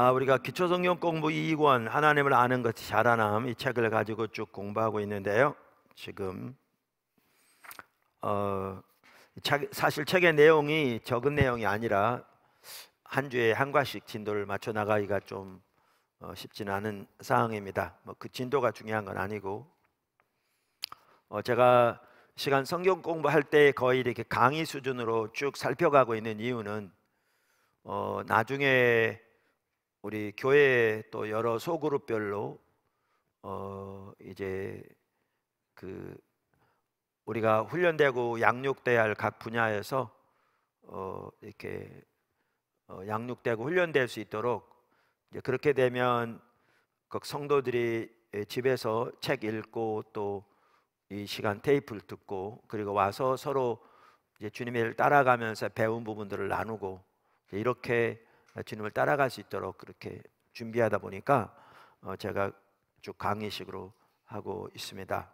아, 우리가 기초성경 공부 2권 뭐 하나님을 아는 것이 자라남 이 책을 가지고 쭉 공부하고 있는데요. 지금 어, 사실 책의 내용이 적은 내용이 아니라 한 주에 한 과씩 진도를 맞춰 나가기가 좀 어, 쉽지는 않은 상황입니다. 뭐 그 진도가 중요한 건 아니고 어, 제가 시간 성경 공부할 때 거의 이렇게 강의 수준으로 쭉 살펴가고 있는 이유는 어, 나중에 우리 교회 또 여러 소그룹별로 어 이제 그 우리가 훈련되고 양육돼야 할 각 분야에서 어 이렇게 어 양육되고 훈련될 수 있도록 이제 그렇게 되면 그 성도들이 집에서 책 읽고 또 이 시간 테이프를 듣고 그리고 와서 서로 이제 주님을 따라가면서 배운 부분들을 나누고 이렇게 주님을 따라갈 수 있도록 그렇게 준비하다 보니까 어, 제가 쭉 강의식으로 하고 있습니다.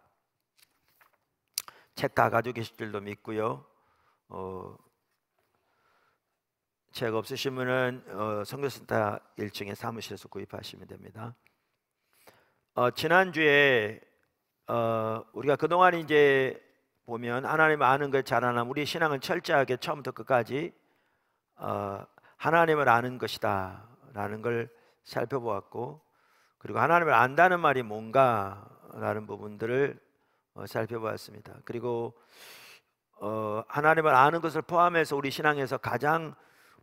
책 다 가지고 계실 줄도 믿고요. 어, 책 없으신 분은 어, 성교센터 1층의 사무실에서 구입하시면 됩니다. 어, 지난주에 어, 우리가 그동안 이제 보면 하나님 아는 걸 잘하나 우리 신앙은 철저하게 처음부터 끝까지 어, 하나님을 아는 것이다 라는 걸 살펴보았고 그리고 하나님을 안다는 말이 뭔가 라는 부분들을 어, 살펴보았습니다. 그리고 어, 하나님을 아는 것을 포함해서 우리 신앙에서 가장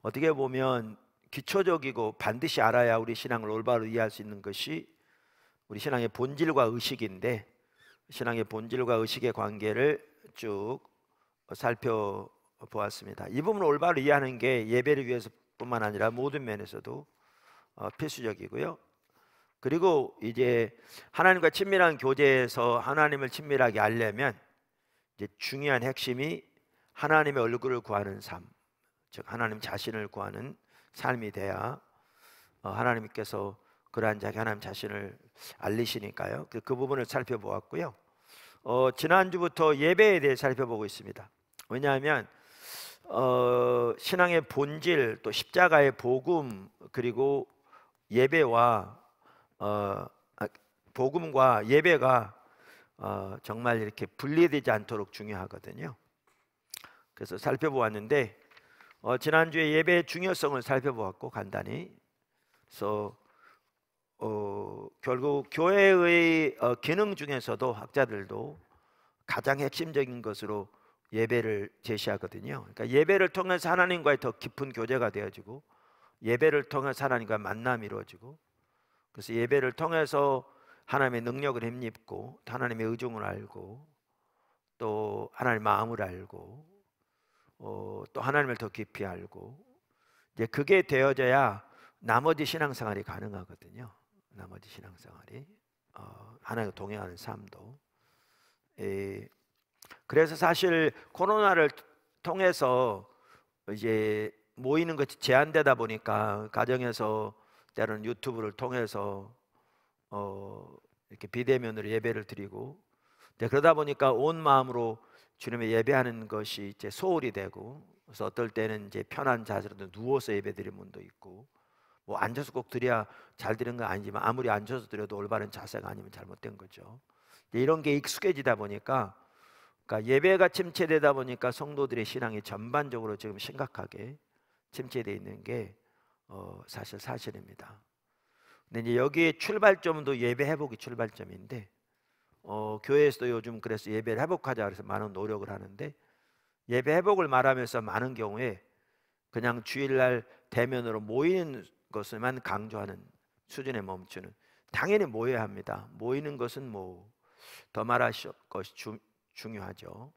어떻게 보면 기초적이고 반드시 알아야 우리 신앙을 올바로 이해할 수 있는 것이 우리 신앙의 본질과 의식인데 신앙의 본질과 의식의 관계를 쭉 살펴보았습니다. 이 부분을 올바로 이해하는 게 예배를 위해서 뿐만 아니라 모든 면에서도 어, 필수적이고요. 그리고 이제 하나님과 친밀한 교제에서 하나님을 친밀하게 알려면 이제 중요한 핵심이 하나님의 얼굴을 구하는 삶, 즉 하나님 자신을 구하는 삶이 돼야 어, 하나님께서 그러한 자기 하나님 자신을 알리시니까요. 그, 그 부분을 살펴보았고요. 어, 지난주부터 예배에 대해 살펴보고 있습니다. 왜냐하면 어, 신앙의 본질 또 십자가의 복음 그리고 예배와 어, 아, 복음과 예배가 어, 정말 이렇게 분리되지 않도록 중요하거든요. 그래서 살펴보았는데 어, 지난주에 예배의 중요성을 살펴보았고 간단히 그래서 어, 결국 교회의 어, 기능 중에서도 학자들도 가장 핵심적인 것으로 예배를 제시하거든요. 그러니까 예배를 통해서 하나님과의 더 깊은 교제가 되어지고 예배를 통해서 하나님과 만남이 이루어지고 그래서 예배를 통해서 하나님의 능력을 힘입고 하나님의 의중을 알고 또하나님 마음을 알고 어, 또 하나님을 더 깊이 알고 이제 그게 되어져야 나머지 신앙생활이 가능하거든요. 나머지 신앙생활이 어, 하나님과 동행하는 삶도 에, 그래서 사실 코로나를 통해서 이제 모이는 것이 제한되다 보니까 가정에서 때로는 유튜브를 통해서 어 이렇게 비대면으로 예배를 드리고 네, 그러다 보니까 온 마음으로 주님의 예배하는 것이 이제 소홀이 되고 그래서 어떨 때는 이제 편한 자세로 누워서 예배드리는 분도 있고 뭐 앉아서 꼭 드려야 잘 드는 건 아니지만 아무리 앉아서 드려도 올바른 자세가 아니면 잘못된 거죠. 이런 게 익숙해지다 보니까 그러니까 예배가 침체되다 보니까 성도들의 신앙이 전반적으로 지금 심각하게 침체되어 있는 게 어, 사실 사실입니다. 근데 이제 여기에 출발점도 예배 회복이 출발점인데 어, 교회에서도 요즘 그래서 예배를 회복하자 그래서 많은 노력을 하는데 예배 회복을 말하면서 많은 경우에 그냥 주일날 대면으로 모이는 것을만 강조하는 수준에 멈추는 당연히 모여야 합니다. 모이는 것은 뭐 더 말할 것이 중요하죠.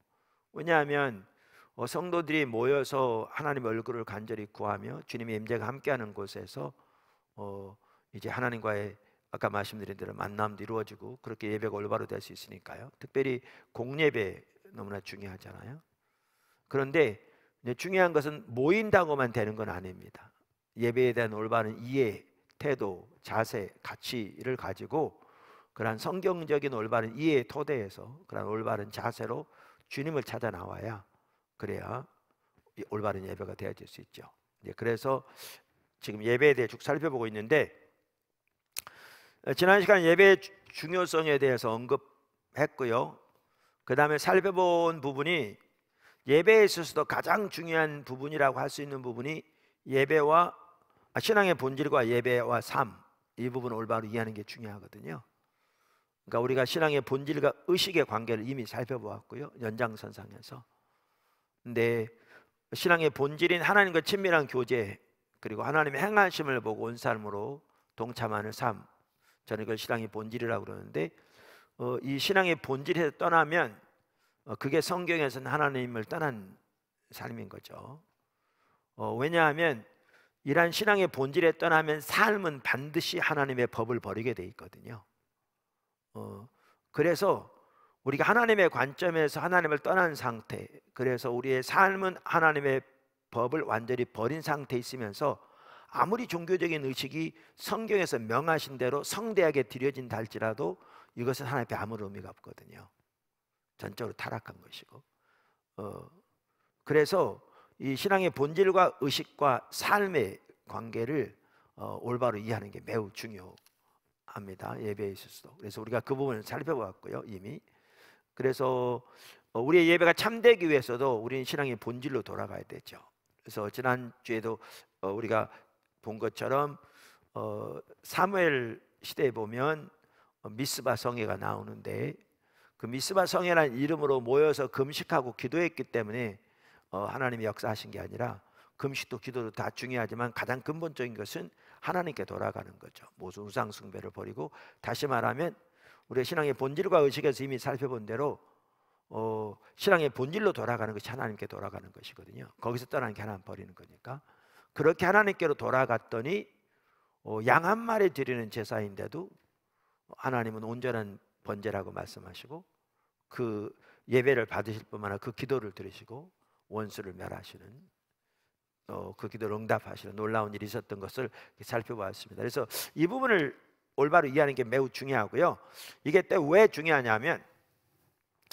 왜냐하면 어, 성도들이 모여서 하나님 얼굴을 간절히 구하며 주님의 임재가 함께하는 곳에서 어, 이제 하나님과의 아까 말씀드린 대로 만남도 이루어지고 그렇게 예배가 올바로 될 수 있으니까요. 특별히 공예배 너무나 중요하잖아요. 그런데 중요한 것은 모인다고만 되는 건 아닙니다. 예배에 대한 올바른 이해, 태도, 자세, 가치를 가지고 그러한 성경적인 올바른 이해 의 토대에서 그러한 올바른 자세로 주님을 찾아 나와야 그래야 올바른 예배가 되어질 수 있죠. 예, 그래서 지금 예배에 대해 쭉 살펴보고 있는데 어, 지난 시간 예배 중요성에 대해서 언급했고요. 그 다음에 살펴본 부분이 예배에 있어서도 가장 중요한 부분이라고 할 수 있는 부분이 예배와 아, 신앙의 본질과 예배와 삶 이 부분을 올바로 이해하는 게 중요하거든요. 그러니까 우리가 신앙의 본질과 의식의 관계를 이미 살펴보았고요. 연장선상에서. 근데 신앙의 본질인 하나님과 친밀한 교제 그리고 하나님의 행하심을 보고 온 삶으로 동참하는 삶. 저는 이걸 신앙의 본질이라고 그러는데 어, 이 신앙의 본질에서 떠나면 어, 그게 성경에서는 하나님을 떠난 삶인 거죠. 어, 왜냐하면 이러한 신앙의 본질에 떠나면 삶은 반드시 하나님의 법을 버리게 돼 있거든요. 어, 그래서 우리가 하나님의 관점에서 하나님을 떠난 상태, 그래서 우리의 삶은 하나님의 법을 완전히 버린 상태에 있으면서 아무리 종교적인 의식이 성경에서 명하신 대로 성대하게 드려진달지라도 이것은 하나님 앞에 아무런 의미가 없거든요. 전적으로 타락한 것이고. 어, 그래서 이 신앙의 본질과 의식과 삶의 관계를 어, 올바로 이해하는 게 매우 중요합니다. 합니다. 예배에 있어서도. 그래서 우리가 그 부분을 살펴봤고요. 이미. 그래서 어, 우리의 예배가 참되기 위해서도 우리는 신앙의 본질로 돌아가야 되죠. 그래서 지난주에도 어, 우리가 본 것처럼 어, 사무엘 시대에 보면 미스바 성회가 나오는데 그 미스바 성회라는 이름으로 모여서 금식하고 기도했기 때문에 하나님이 역사하신 게 아니라 금식도 기도도 다 중요하지만 가장 근본적인 것은 하나님께 돌아가는 거죠. 모순 우상 숭배를 버리고 다시 말하면 우리의 신앙의 본질과 의식에서 이미 살펴본 대로 어, 신앙의 본질로 돌아가는 것이 하나님께 돌아가는 것이거든요. 거기서 떠난 게 하나님 버리는 거니까. 그렇게 하나님께로 돌아갔더니 어, 양한 마리 드리는 제사인데도 하나님은 온전한 번제라고 말씀하시고 그 예배를 받으실 뿐만 아니라 그 기도를 들으시고 원수를 멸하시는 어, 그 기도를 응답하시는 놀라운 일이 있었던 것을 살펴보았습니다. 그래서 이 부분을 올바로 이해하는 게 매우 중요하고요. 이게 때왜 중요하냐면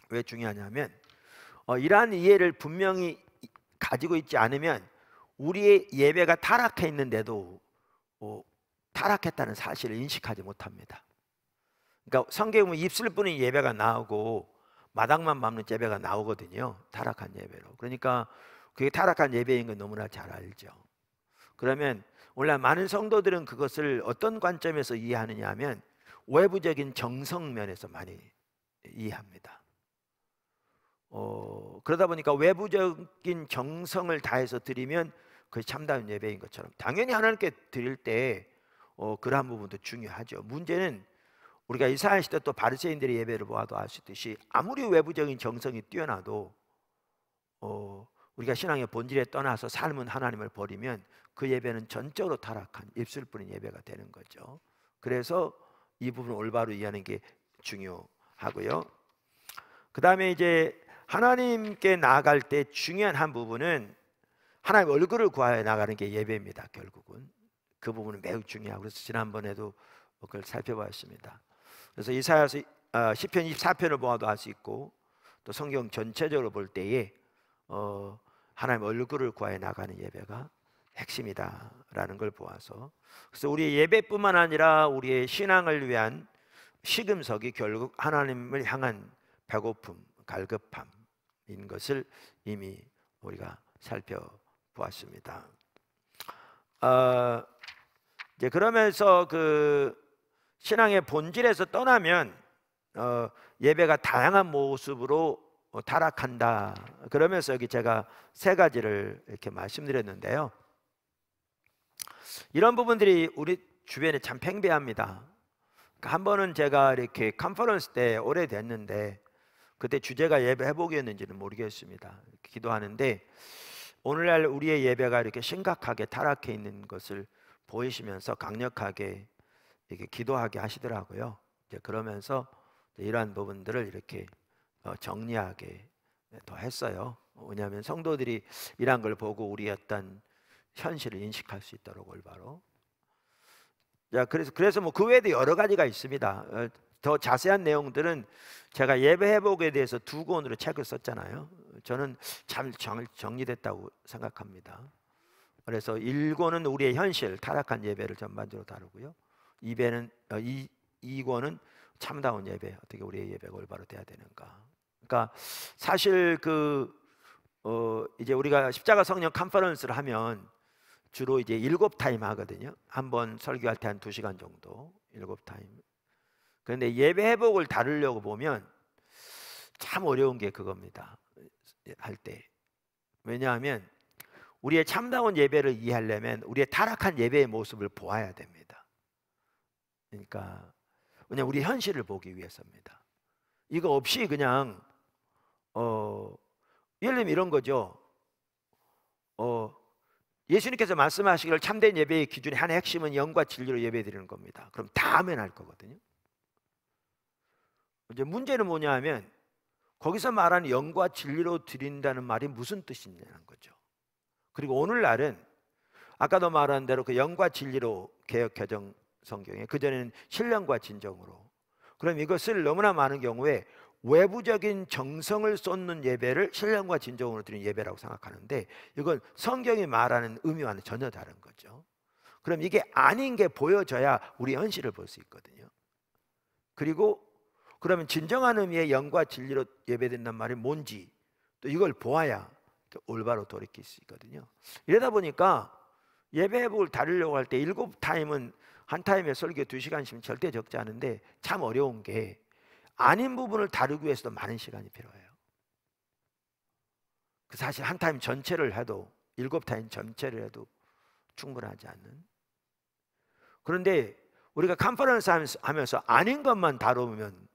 왜 중요하냐면 어, 이러한 이해를 분명히 가지고 있지 않으면 우리의 예배가 타락해 있는데도 어, 타락했다는 사실을 인식하지 못합니다. 그러니까 성경에 입술 뿐인 예배가 나오고 마당만 밟는 예배가 나오거든요. 타락한 예배로. 그러니까 그게 타락한 예배인 건 너무나 잘 알죠. 그러면 원래 많은 성도들은 그것을 어떤 관점에서 이해하느냐 하면 외부적인 정성면에서 많이 이해합니다. 어, 그러다 보니까 외부적인 정성을 다해서 드리면 그게 참다운 예배인 것처럼 당연히 하나님께 드릴 때 어, 그러한 부분도 중요하죠. 문제는 우리가 이사야 시대 또 바리새인들의 예배를 보아도 아시듯이 아무리 외부적인 정성이 뛰어나도 어, 우리가 신앙의 본질에 떠나서 삶은 하나님을 버리면 그 예배는 전적으로 타락한 입술뿐인 예배가 되는 거죠. 그래서 이 부분을 올바로 이해하는 게 중요하고요. 그 다음에 이제 하나님께 나아갈 때 중요한 한 부분은 하나님 얼굴을 구하여 나가는 게 예배입니다. 결국은 그 부분은 매우 중요하고 그래서 지난번에도 그걸 살펴봤습니다. 그래서 이사야서 아, 시편 24편을 보아도 할 수 있고 또 성경 전체적으로 볼 때에 어, 하나님 얼굴을 구하여 나가는 예배가 핵심이다라는 걸 보아서 그래서 우리의 예배뿐만 아니라 우리의 신앙을 위한 시금석이 결국 하나님을 향한 배고픔, 갈급함인 것을 이미 우리가 살펴보았습니다. 어, 이제 그러면서 그 신앙의 본질에서 떠나면 어, 예배가 다양한 모습으로 어, 타락한다. 그러면서 여기 제가 세 가지를 이렇게 말씀드렸는데요. 이런 부분들이 우리 주변에 참 팽배합니다. 그러니까 한 번은 제가 이렇게 컨퍼런스 때 오래됐는데 그때 주제가 예배 회복이었는지는 모르겠습니다. 기도하는데 오늘날 우리의 예배가 이렇게 심각하게 타락해 있는 것을 보이시면서 강력하게 이렇게 기도하게 하시더라고요. 이제 그러면서 이러한 부분들을 이렇게 어, 정리하게 더 했어요. 왜냐하면 성도들이 이런 걸 보고 우리 어떤 현실을 인식할 수 있도록 올바로. 자, 그래서 그래서 뭐 그 외에도 여러 가지가 있습니다. 어, 더 자세한 내용들은 제가 예배 회복에 대해서 두 권으로 책을 썼잖아요. 저는 참 정, 리됐다고 생각합니다. 그래서 1권은 우리의 현실, 타락한 예배를 전반적으로 다루고요. 2배는 2, 어, 2권은 참다운 예배, 어떻게 우리의 예배가 올바로 돼야 되는가. 그러니까 사실 그 어, 이제 우리가 십자가 성령 컨퍼런스를 하면 주로 이제 일곱 타임 하거든요. 한 번 설교할 때 한 두 시간 정도 일곱 타임. 그런데 예배 회복을 다루려고 보면 참 어려운 게 그겁니다. 할 때. 왜냐하면 우리의 참다운 예배를 이해하려면 우리의 타락한 예배의 모습을 보아야 됩니다. 그러니까 그냥 우리 현실을 보기 위해서입니다. 이거 없이 그냥 어, 예를 들면 이런 거죠. 어, 예수님께서 말씀하시기를 참된 예배의 기준의 한 핵심은 영과 진리로 예배 드리는 겁니다. 그럼 다음에날 거거든요. 이제 문제는 뭐냐 하면 거기서 말하는 영과 진리로 드린다는 말이 무슨 뜻이냐는 거죠. 그리고 오늘날은 아까도 말한 대로 그 영과 진리로 개혁 개정 성경에 그전에는 신령과 진정으로 그럼 이것을 너무나 많은 경우에 외부적인 정성을 쏟는 예배를 신령과 진정으로 드린 예배라고 생각하는데 이건 성경이 말하는 의미와는 전혀 다른 거죠. 그럼 이게 아닌 게 보여져야 우리 현실을 볼 수 있거든요. 그리고 그러면 진정한 의미의 영과 진리로 예배된단 말이 뭔지 또 이걸 보아야 올바로 돌이킬 수 있거든요. 이러다 보니까 예배 회복을 다루려고 할 때 일곱 타임은 한 타임에 설교 두 시간씩 절대 적지 않은데 참 어려운 게 아닌 부분을 다루기 위해서도 많은 시간이 필요해요. 그 사실 한 타임 전체를 해도 일곱 타임 전체를 해도 충분하지 않는. 그런데 우리가 컨퍼런스 하면서 아닌 것만 다루면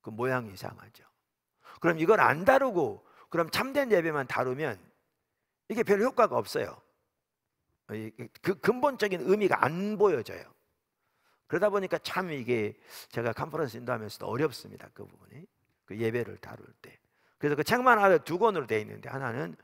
그 모양이 이상하죠. 그럼 이걸 안 다루고 그럼 참된 예배만 다루면 이게 별 효과가 없어요. 그 근본적인 의미가 안 보여져요. 그러다 보니까 참 이게 제가 컨퍼런스 인도하면서도 어렵습니다. 그 부분이. 그 예배를 다룰 때. 그래서 그 책만 하나 두 권으로 되어 있는데 하나는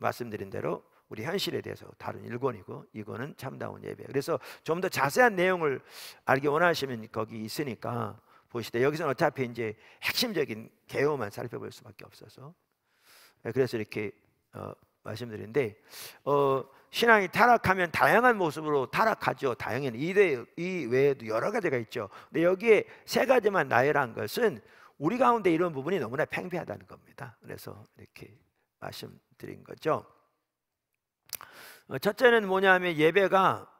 말씀드린 대로 우리 현실에 대해서 다른 일권이고 이거는 참다운 예배. 그래서 좀 더 자세한 내용을 알기 원하시면 거기 있으니까 보시되 여기서는 어차피 이제 핵심적인 개요만 살펴볼 수밖에 없어서 네, 그래서 이렇게 어, 말씀드린데 어, 신앙이 타락하면 다양한 모습으로 타락하죠. 당연히 이래, 이 외에도 여러 가지가 있죠. 근데 여기에 세 가지만 나열한 것은 우리 가운데 이런 부분이 너무나 팽배하다는 겁니다. 그래서 이렇게 말씀드린 거죠. 어, 첫째는 뭐냐면 예배가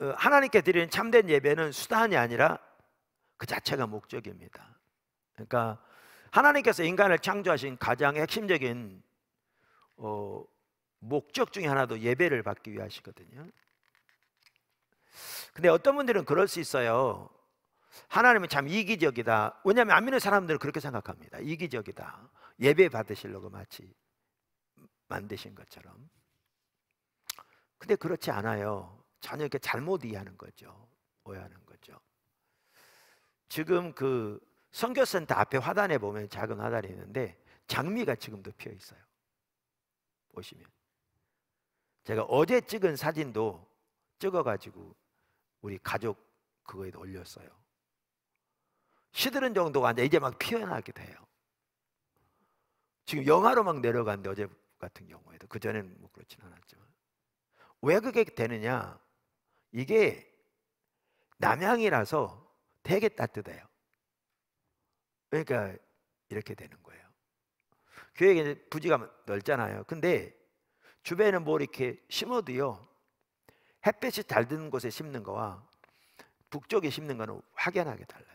어, 하나님께 드리는 참된 예배는 수단이 아니라 그 자체가 목적입니다. 그러니까 하나님께서 인간을 창조하신 가장 핵심적인 어, 목적 중에 하나도 예배를 받기 위 하시거든요. 근데 어떤 분들은 그럴 수 있어요. 하나님은 참 이기적이다. 왜냐하면 안 믿는 사람들은 그렇게 생각합니다. 이기적이다. 예배 받으시려고 마치 만드신 것처럼. 근데 그렇지 않아요. 전혀 이렇게 잘못 이해하는 거죠. 오해하는 거죠. 지금 그 선교센터 앞에 화단에 보면 작은 화단이 있는데 장미가 지금도 피어 있어요. 오시면. 제가 어제 찍은 사진도 찍어가지고 우리 가족 그거에도 올렸어요. 시들은 정도가 아니라 이제 막 피어나게 돼요. 지금 영화로막 내려가는데 어제 같은 경우에도 그전에는 뭐 그렇진 않았지만 왜 그게 되느냐 이게 남향이라서 되게 따뜻해요 그러니까 이렇게 되는 거예요 교회에 부지가 넓잖아요. 근데 주변에는 뭐 이렇게 심어도요. 햇볕이 잘 드는 곳에 심는 거와 북쪽에 심는 거는 확연하게 달라요.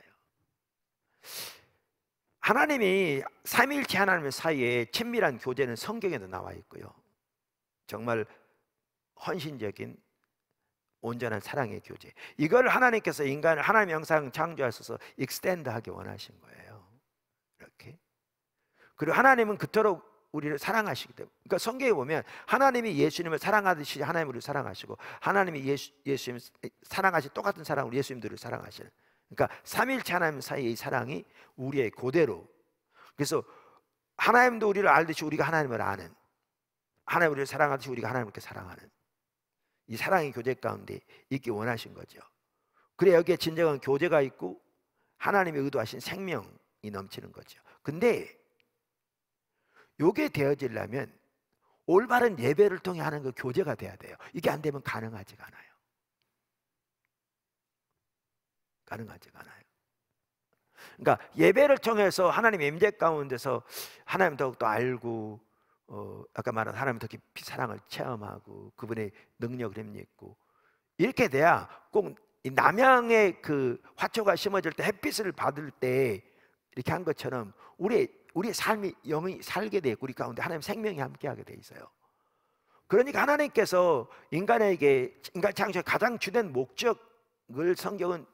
하나님이 삼일체 하나님 사이에 친밀한 교제는 성경에도 나와 있고요. 정말 헌신적인 온전한 사랑의 교제. 이걸 하나님께서 인간을 하나님의 형상 창조하셔서 익스텐드하게 원하신 거예요. 그리고 하나님은 그토록 우리를 사랑하시기 때문에 그러니까 성경에 보면 하나님이 예수님을 사랑하듯이 하나님 우리를 사랑하시고 하나님이 예수, 예수님 사랑하시 똑같은 사랑으로 예수님들을 사랑하시는 그러니까 삼일체 하나님 사이의 사랑이 우리의 고대로 그래서 하나님도 우리를 알듯이 우리가 하나님을 아는 하나님 우리를 사랑하듯이 우리가 하나님께 사랑하는 이 사랑의 교제 가운데 있기 원하신 거죠 그래 여기에 진정한 교제가 있고 하나님이 의도하신 생명이 넘치는 거죠 근데 요게 되어지려면 올바른 예배를 통해 하는 그 교제가 돼야 돼요. 이게 안 되면 가능하지가 않아요. 가능하지가 않아요. 그러니까 예배를 통해서 하나님 임재 가운데서 하나님 더욱더 알고 어, 아까 말한 하나님 더 깊이 사랑을 체험하고 그분의 능력을 힘입고 이렇게 돼야 꼭 남양의 그 화초가 심어질 때 햇빛을 받을 때 이렇게 한 것처럼 우리 우리의 삶이 영이 살게 되고 우리 가운데 하나님 생명이 함께하게 돼 있어요. 그러니까 하나님께서 인간에게 인간 창조의 가장 주된 목적을 성경은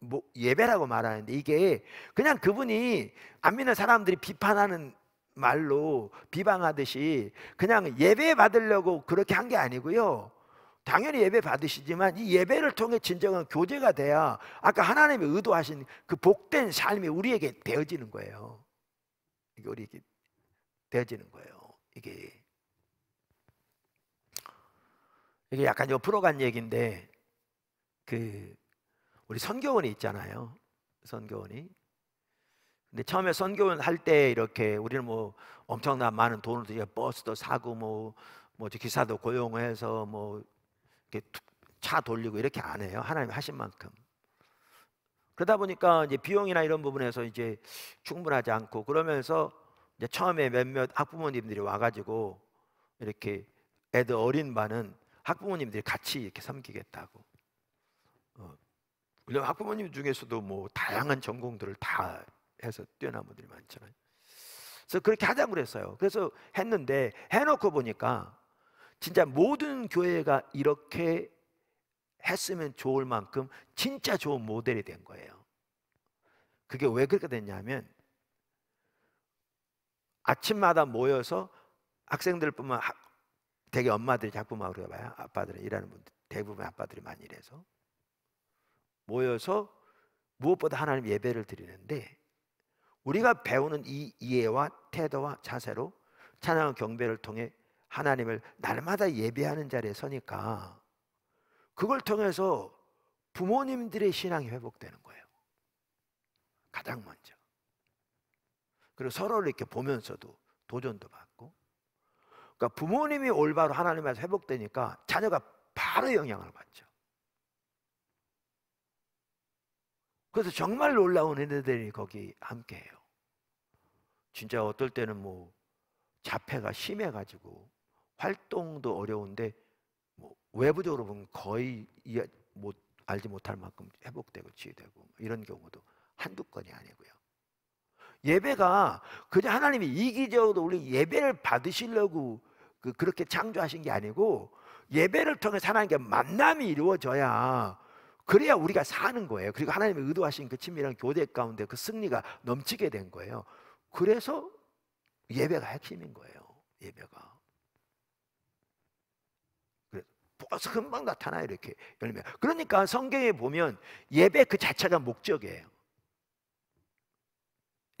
뭐 예배라고 말하는데 이게 그냥 그분이 안 믿는 사람들이 비판하는 말로 비방하듯이 그냥 예배 받으려고 그렇게 한 게 아니고요. 당연히 예배 받으시지만 이 예배를 통해 진정한 교제가 돼야 아까 하나님이 의도하신 그 복된 삶이 우리에게 되어지는 거예요. 이게 이렇게 되지는 거예요. 이게 이게 약간 옆으로 간 얘기인데 그 우리 선교원이 있잖아요. 선교원이. 근데 처음에 선교원 할 때 이렇게 우리는 뭐 엄청난 많은 돈을 들여 버스도 사고 뭐뭐 뭐, 뭐 기사도 고용해서 뭐 이렇게 차 돌리고 이렇게 안 해요. 하나님 하신 만큼. 그러다 보니까 이제 비용이나 이런 부분에서 이제 충분하지 않고 그러면서 이제 처음에 몇몇 학부모님들이 와가지고 이렇게 애들 어린 반은 학부모님들이 같이 이렇게 섬기겠다고. 어. 물론 학부모님 중에서도 뭐 다양한 전공들을 다 해서 뛰어난 분들이 많잖아요. 그래서 그렇게 하자고 그랬어요. 그래서 했는데 해놓고 보니까 진짜 모든 교회가 이렇게 했으면 좋을 만큼 진짜 좋은 모델이 된 거예요. 그게 왜 그렇게 됐냐면 아침마다 모여서 학생들뿐만 되게 엄마들이 자꾸 막 그러봐요. 아빠들은 일하는 분들 대부분 아빠들이 많이 일해서 모여서 무엇보다 하나님 예배를 드리는데 우리가 배우는 이 이해와 태도와 자세로 찬양 경배를 통해 하나님을 날마다 예배하는 자리에 서니까 그걸 통해서 부모님들의 신앙이 회복되는 거예요. 가장 먼저. 그리고 서로를 이렇게 보면서도 도전도 받고. 그러니까 부모님이 올바로 하나님 앞에서 회복되니까 자녀가 바로 영향을 받죠. 그래서 정말 놀라운 애들이 거기 함께해요. 진짜 어떨 때는 뭐 자폐가 심해가지고 활동도 어려운데 외부적으로 보면 거의 이해 못 알지 못할 만큼 회복되고 치유되고 이런 경우도 한두 건이 아니고요. 예배가 그냥 하나님이 이기적으로 우리 예배를 받으시려고 그, 그렇게 창조하신 게 아니고 예배를 통해 하나님과 만남이 이루어져야 그래야 우리가 사는 거예요. 그리고 하나님이 의도하신 그 친밀한 교대 가운데 그 승리가 넘치게 된 거예요. 그래서 예배가 핵심인 거예요. 예배가. 벌써 금방 나타나 이렇게 열매. 그러니까 성경에 보면 예배 그 자체가 목적이에요.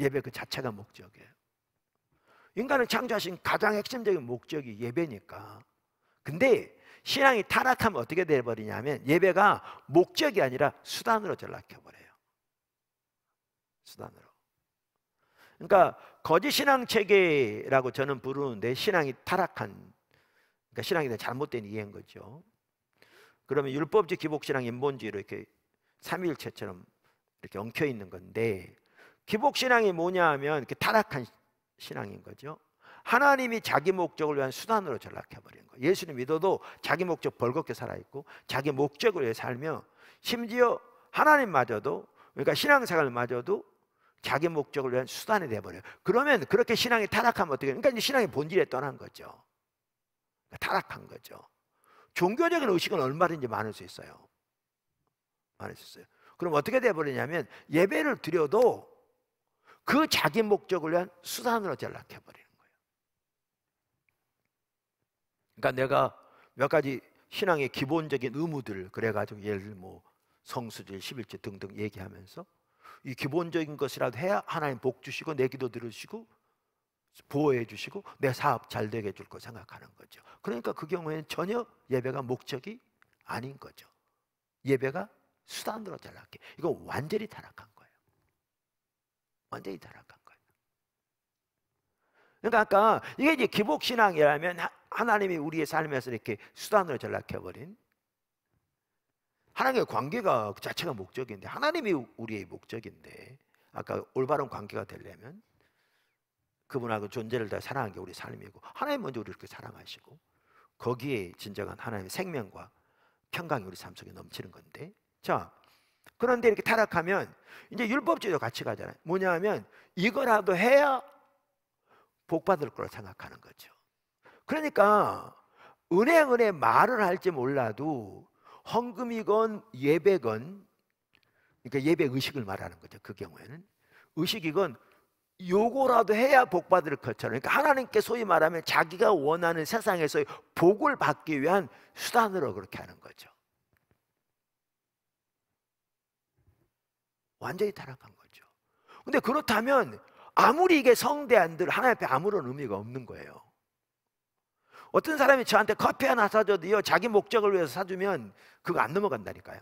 예배 그 자체가 목적이에요. 인간을 창조하신 가장 핵심적인 목적이 예배니까. 근데 신앙이 타락하면 어떻게 돼버리냐면 예배가 목적이 아니라 수단으로 전락해버려요. 수단으로. 그러니까 거짓 신앙 체계라고 저는 부르는데 신앙이 타락한 그러니까 신앙에 대한 잘못된 이해인 거죠. 그러면 율법적 기복신앙이 뭔지 이렇게 삼일체처럼 이렇게 엉켜 있는 건데 기복신앙이 뭐냐 하면 이 타락한 신앙인 거죠. 하나님이 자기 목적을 위한 수단으로 전락해 버린 거예요. 예수님 믿어도 자기 목적 벌겋게 살아 있고 자기 목적을 위해 살며 심지어 하나님마저도 그러니까 신앙생활마저도 자기 목적을 위한 수단이 돼 버려요. 그러면 그렇게 신앙이 타락하면 어떻게? 그러니까 이제 신앙의 본질에 떠난 거죠. 타락한 거죠. 종교적인 의식은 얼마든지 많을 수 있어요. 많을 수 있어요. 그럼 어떻게 돼버리냐면 예배를 드려도 그 자기 목적을 위한 수단으로 전락해버리는 거예요. 그러니까 내가 몇 가지 신앙의 기본적인 의무들 그래가지고 예를 들면 뭐 성수질, 십일제 등등 얘기하면서 이 기본적인 것이라도 해야 하나님 복 주시고 내 기도 들으시고 보호해 주시고 내 사업 잘 되게 해 줄 거 생각하는 거죠. 그러니까 그 경우에는 전혀 예배가 목적이 아닌 거죠. 예배가 수단으로 잘났게. 이거 완전히 타락한 거예요. 완전히 타락한 거예요. 그러니까 아까 이게 이제 기복신앙이라면 하나님이 우리의 삶에서 이렇게 수단으로 전락해버린 하나님의 관계가 그 자체가 목적인데 하나님이 우리의 목적인데 아까 올바른 관계가 되려면 그분하고 존재를 다 사랑한 게 우리 삶이고 하나님 먼저 우리를 그렇게 사랑하시고 거기에 진정한 하나님의 생명과 평강이 우리 삶 속에 넘치는 건데 자 그런데 이렇게 타락하면 이제 율법주의도 같이 가잖아요 뭐냐 하면 이거라도 해야 복받을 거라 생각하는 거죠 그러니까 은행 은혜 말을 할지 몰라도 헌금이건 예배건 그러니까 예배 의식을 말하는 거죠 그 경우에는 의식이건 요거라도 해야 복 받을 것처럼 그러니까 하나님께 소위 말하면 자기가 원하는 세상에서의 복을 받기 위한 수단으로 그렇게 하는 거죠. 완전히 타락한 거죠. 근데 그렇다면 아무리 이게 성대한들 하나님 앞에 아무런 의미가 없는 거예요. 어떤 사람이 저한테 커피 하나 사줘도요 자기 목적을 위해서 사주면 그거 안 넘어간다니까요.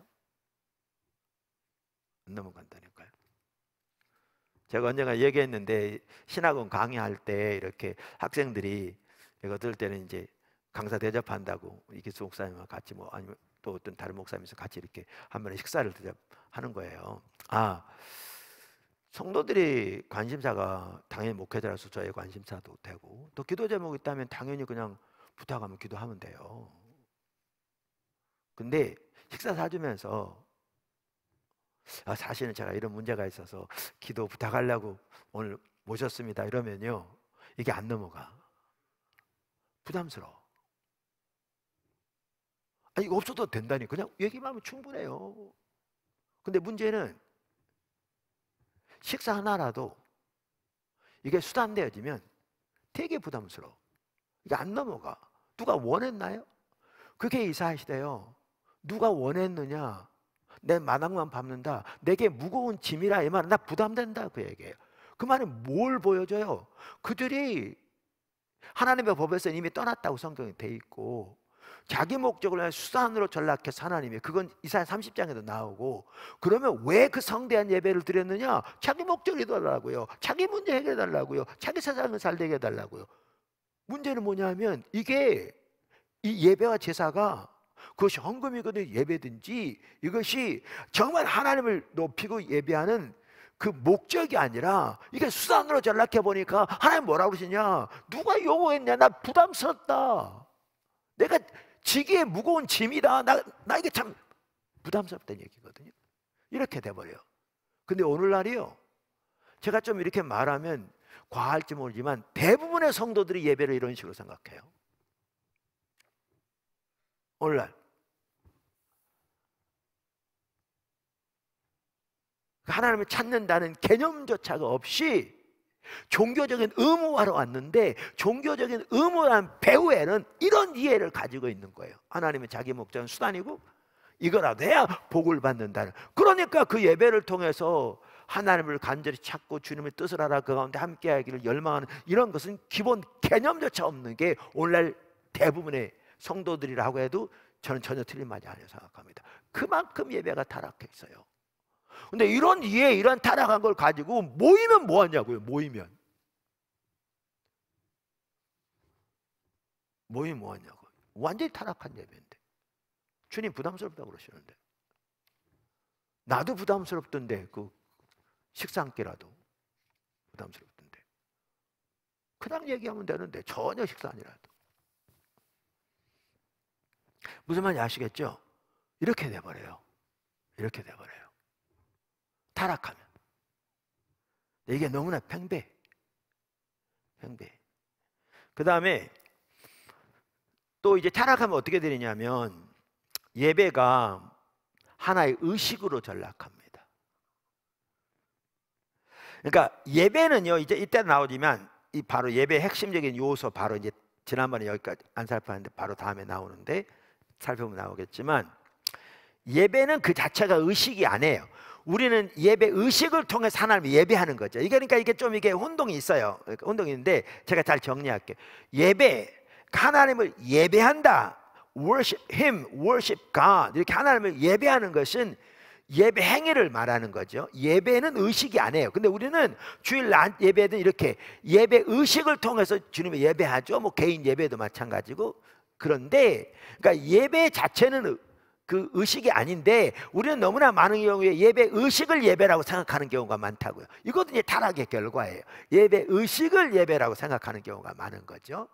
안 넘어간다니까요. 제가 언젠가 얘기했는데 신학원 강의할 때 이렇게 학생들이 어떨 때는 이제 강사 대접한다고 이게수 목사님과 같이 뭐 아니면 또 어떤 다른 목사님에서 같이 이렇게 한 번에 식사를 대접하는 거예요. 아 성도들이 관심사가 당연히 목회자라서 저의 관심사도 되고 또 기도 제목이 있다면 당연히 그냥 부탁하면 기도하면 돼요. 근데 식사 사주면서 아, 사실은 제가 이런 문제가 있어서 기도 부탁하려고 오늘 모셨습니다. 이러면요. 이게 안 넘어가. 부담스러워. 아, 이거 없어도 된다니. 그냥 얘기만 하면 충분해요. 근데 문제는 식사 하나라도 이게 수단되어지면 되게 부담스러워. 이게 안 넘어가. 누가 원했나요? 그게 이사시대요. 누가 원했느냐? 내 만악만 밟는다. 내게 무거운 짐이라 이 말은 나 부담된다 그에게그 그 말은 뭘 보여줘요? 그들이 하나님의 법에서 이미 떠났다고 성경이 돼 있고 자기 목적을 위해 수단으로 전락해서 하나님이 그건 이사야 30장에도 나오고 그러면 왜 그 성대한 예배를 드렸느냐? 자기 목적이 달라고요. 자기 문제 해결해 달라고요. 자기 세상을 살게 해 달라고요. 문제는 뭐냐면 이게 이 예배와 제사가 그것이 헌금이거든 예배든지 이것이 정말 하나님을 높이고 예배하는 그 목적이 아니라 이게 수단으로 전락해 보니까 하나님 뭐라고 그러시냐 누가 요구했냐 나 부담스럽다 내가 지기에 무거운 짐이다 나, 나 이게 참 부담스럽다는 얘기거든요 이렇게 돼버려요 근데 오늘날이요 제가 좀 이렇게 말하면 과할지 모르지만 대부분의 성도들이 예배를 이런 식으로 생각해요 오늘날. 그러니까 하나님을 찾는다는 개념조차가 없이 종교적인 의무화로 왔는데 종교적인 의무란 배후에는 이런 이해를 가지고 있는 거예요. 하나님의 자기 목적은 수단이고 이거라도 해야 복을 받는다는. 그러니까 그 예배를 통해서 하나님을 간절히 찾고 주님의 뜻을 알아 그 가운데 함께하기를 열망하는 이런 것은 기본 개념조차 없는 게 오늘날 대부분의 성도들이라고 해도 저는 전혀 틀린 말이 아니라고 생각합니다. 그만큼 예배가 타락해 어요 근데 이런 예, 이런 타락한 걸 가지고 모이면 뭐 하냐고요, 모이면. 모이면 뭐 하냐고. 완전히 타락한 예배인데. 주님 부담스럽다고 그러시는데. 나도 부담스럽던데, 그 식사 한라도 부담스럽던데. 그냥 얘기하면 되는데, 전혀 식사 아니라도. 무슨 말인지 아시겠죠? 이렇게 돼버려요. 이렇게 돼버려요. 타락하면. 이게 너무나 팽배. 팽배. 그 다음에 또 이제 타락하면 어떻게 되느냐면 예배가 하나의 의식으로 전락합니다. 그러니까 예배는요, 이제 이때 나오지만 바로 예배 핵심적인 요소 바로 이제 지난번에 여기까지 안 살펴봤는데 바로 다음에 나오는데 살펴보면 나오겠지만 예배는 그 자체가 의식이 아니에요. 우리는 예배 의식을 통해하나님 예배하는 거죠. 이게 그러니까 이게 좀 이게 혼동이 있어요. 그러니까 혼동이 있는데 제가 잘 정리할게요. 예배 하나님을 예배한다. worship him, worship God. 이렇게 하나님을 예배하는 것은 예배 행위를 말하는 거죠. 예배는 의식이 아니에요. 근데 우리는 주일 예배든 이렇게 예배 의식을 통해서 주님을 예배하죠. 뭐 개인 예배도 마찬가지고 그런데 그러니까 예배 자체는 그 의식이 아닌데 우리는 너무나 많은 경우에 예배 의식을 예배라고 생각하는 경우가 많다고요. 이것도 이제 타락의 결과예요. 예배 의식을 예배라고 생각하는 경우가 많은 거죠.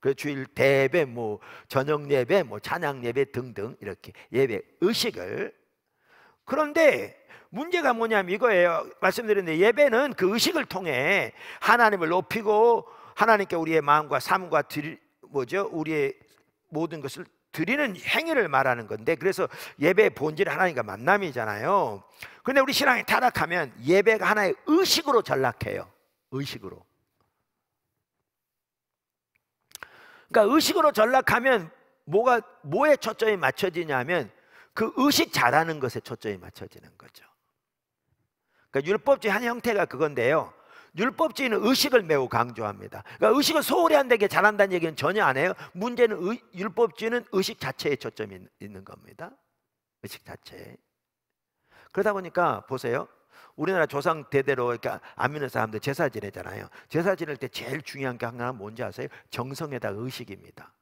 그 주일 대배, 뭐 저녁 예배, 뭐 찬양 예배 등등 이렇게 예배 의식을 그런데 문제가 뭐냐면 이거예요. 말씀드렸는데 예배는 그 의식을 통해 하나님을 높이고 하나님께 우리의 마음과 삶과 드리, 뭐죠? 우리의 모든 것을 드리는 행위를 말하는 건데 그래서 예배의 본질 하나님과 만남이잖아요. 그런데 우리 신앙이 타락하면 예배가 하나의 의식으로 전락해요. 의식으로. 그러니까 의식으로 전락하면 뭐가 뭐에 초점이 맞춰지냐면 그 의식 잘하는 것에 초점이 맞춰지는 거죠. 그러니까 율법 중한 형태가 그건데요. 율법주의는 의식을 매우 강조합니다. 그러니까 의식을 소홀히 한데게 잘한다는 얘기는 전혀 안 해요. 문제는 의, 율법주의는 의식 자체에 초점이 있는 겁니다. 의식 자체에. 그러다 보니까 보세요. 우리나라 조상 대대로 그러니까 안 믿는 사람들 제사 지내잖아요. 제사 지낼 때 제일 중요한 게 하나 뭔지 아세요? 정성에다 의식입니다.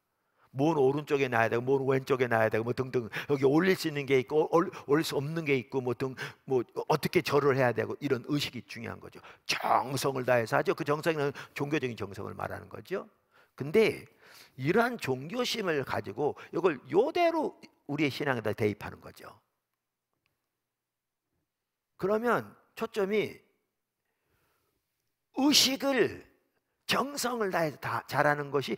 뭔 오른쪽에 놔야 되고 뭔 왼쪽에 놔야 되고 뭐 등등 여기 올릴 수 있는 게 있고 올, 릴수 없는 게 있고 뭐 등뭐 뭐 어떻게 절을 해야 되고 이런 의식이 중요한 거죠. 정성을 다해서 하죠. 그정성는 종교적인 정성을 말하는 거죠. 근데 이러한 종교심을 가지고 이걸 요대로 우리의 신앙에다 대입하는 거죠. 그러면 초점이 의식을 정성을 다해서 다 잘하는 것이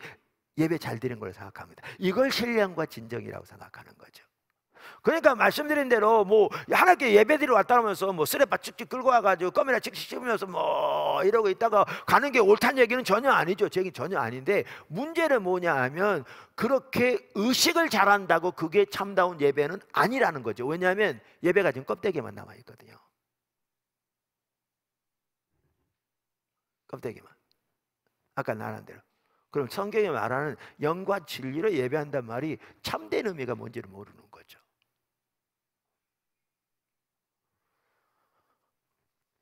예배 잘 드린 걸 생각합니다. 이걸 신령과 진정이라고 생각하는 거죠. 그러니까 말씀드린 대로 뭐 하나님께 예배드리러 왔다면서 뭐 쓰레빠 쭉쭉 끌고 와가지고 껌이나 칙칙 씹으면서 뭐 이러고 있다가 가는 게 옳다는 얘기는 전혀 아니죠. 제 얘기 전혀 아닌데 문제는 뭐냐 하면 그렇게 의식을 잘한다고 그게 참다운 예배는 아니라는 거죠. 왜냐하면 예배가 지금 껍데기만 남아 있거든요. 껍데기만. 아까 나란 대로. 그럼 성경이 말하는 영과 진리로 예배한단 말이 참된 의미가 뭔지를 모르는 거죠.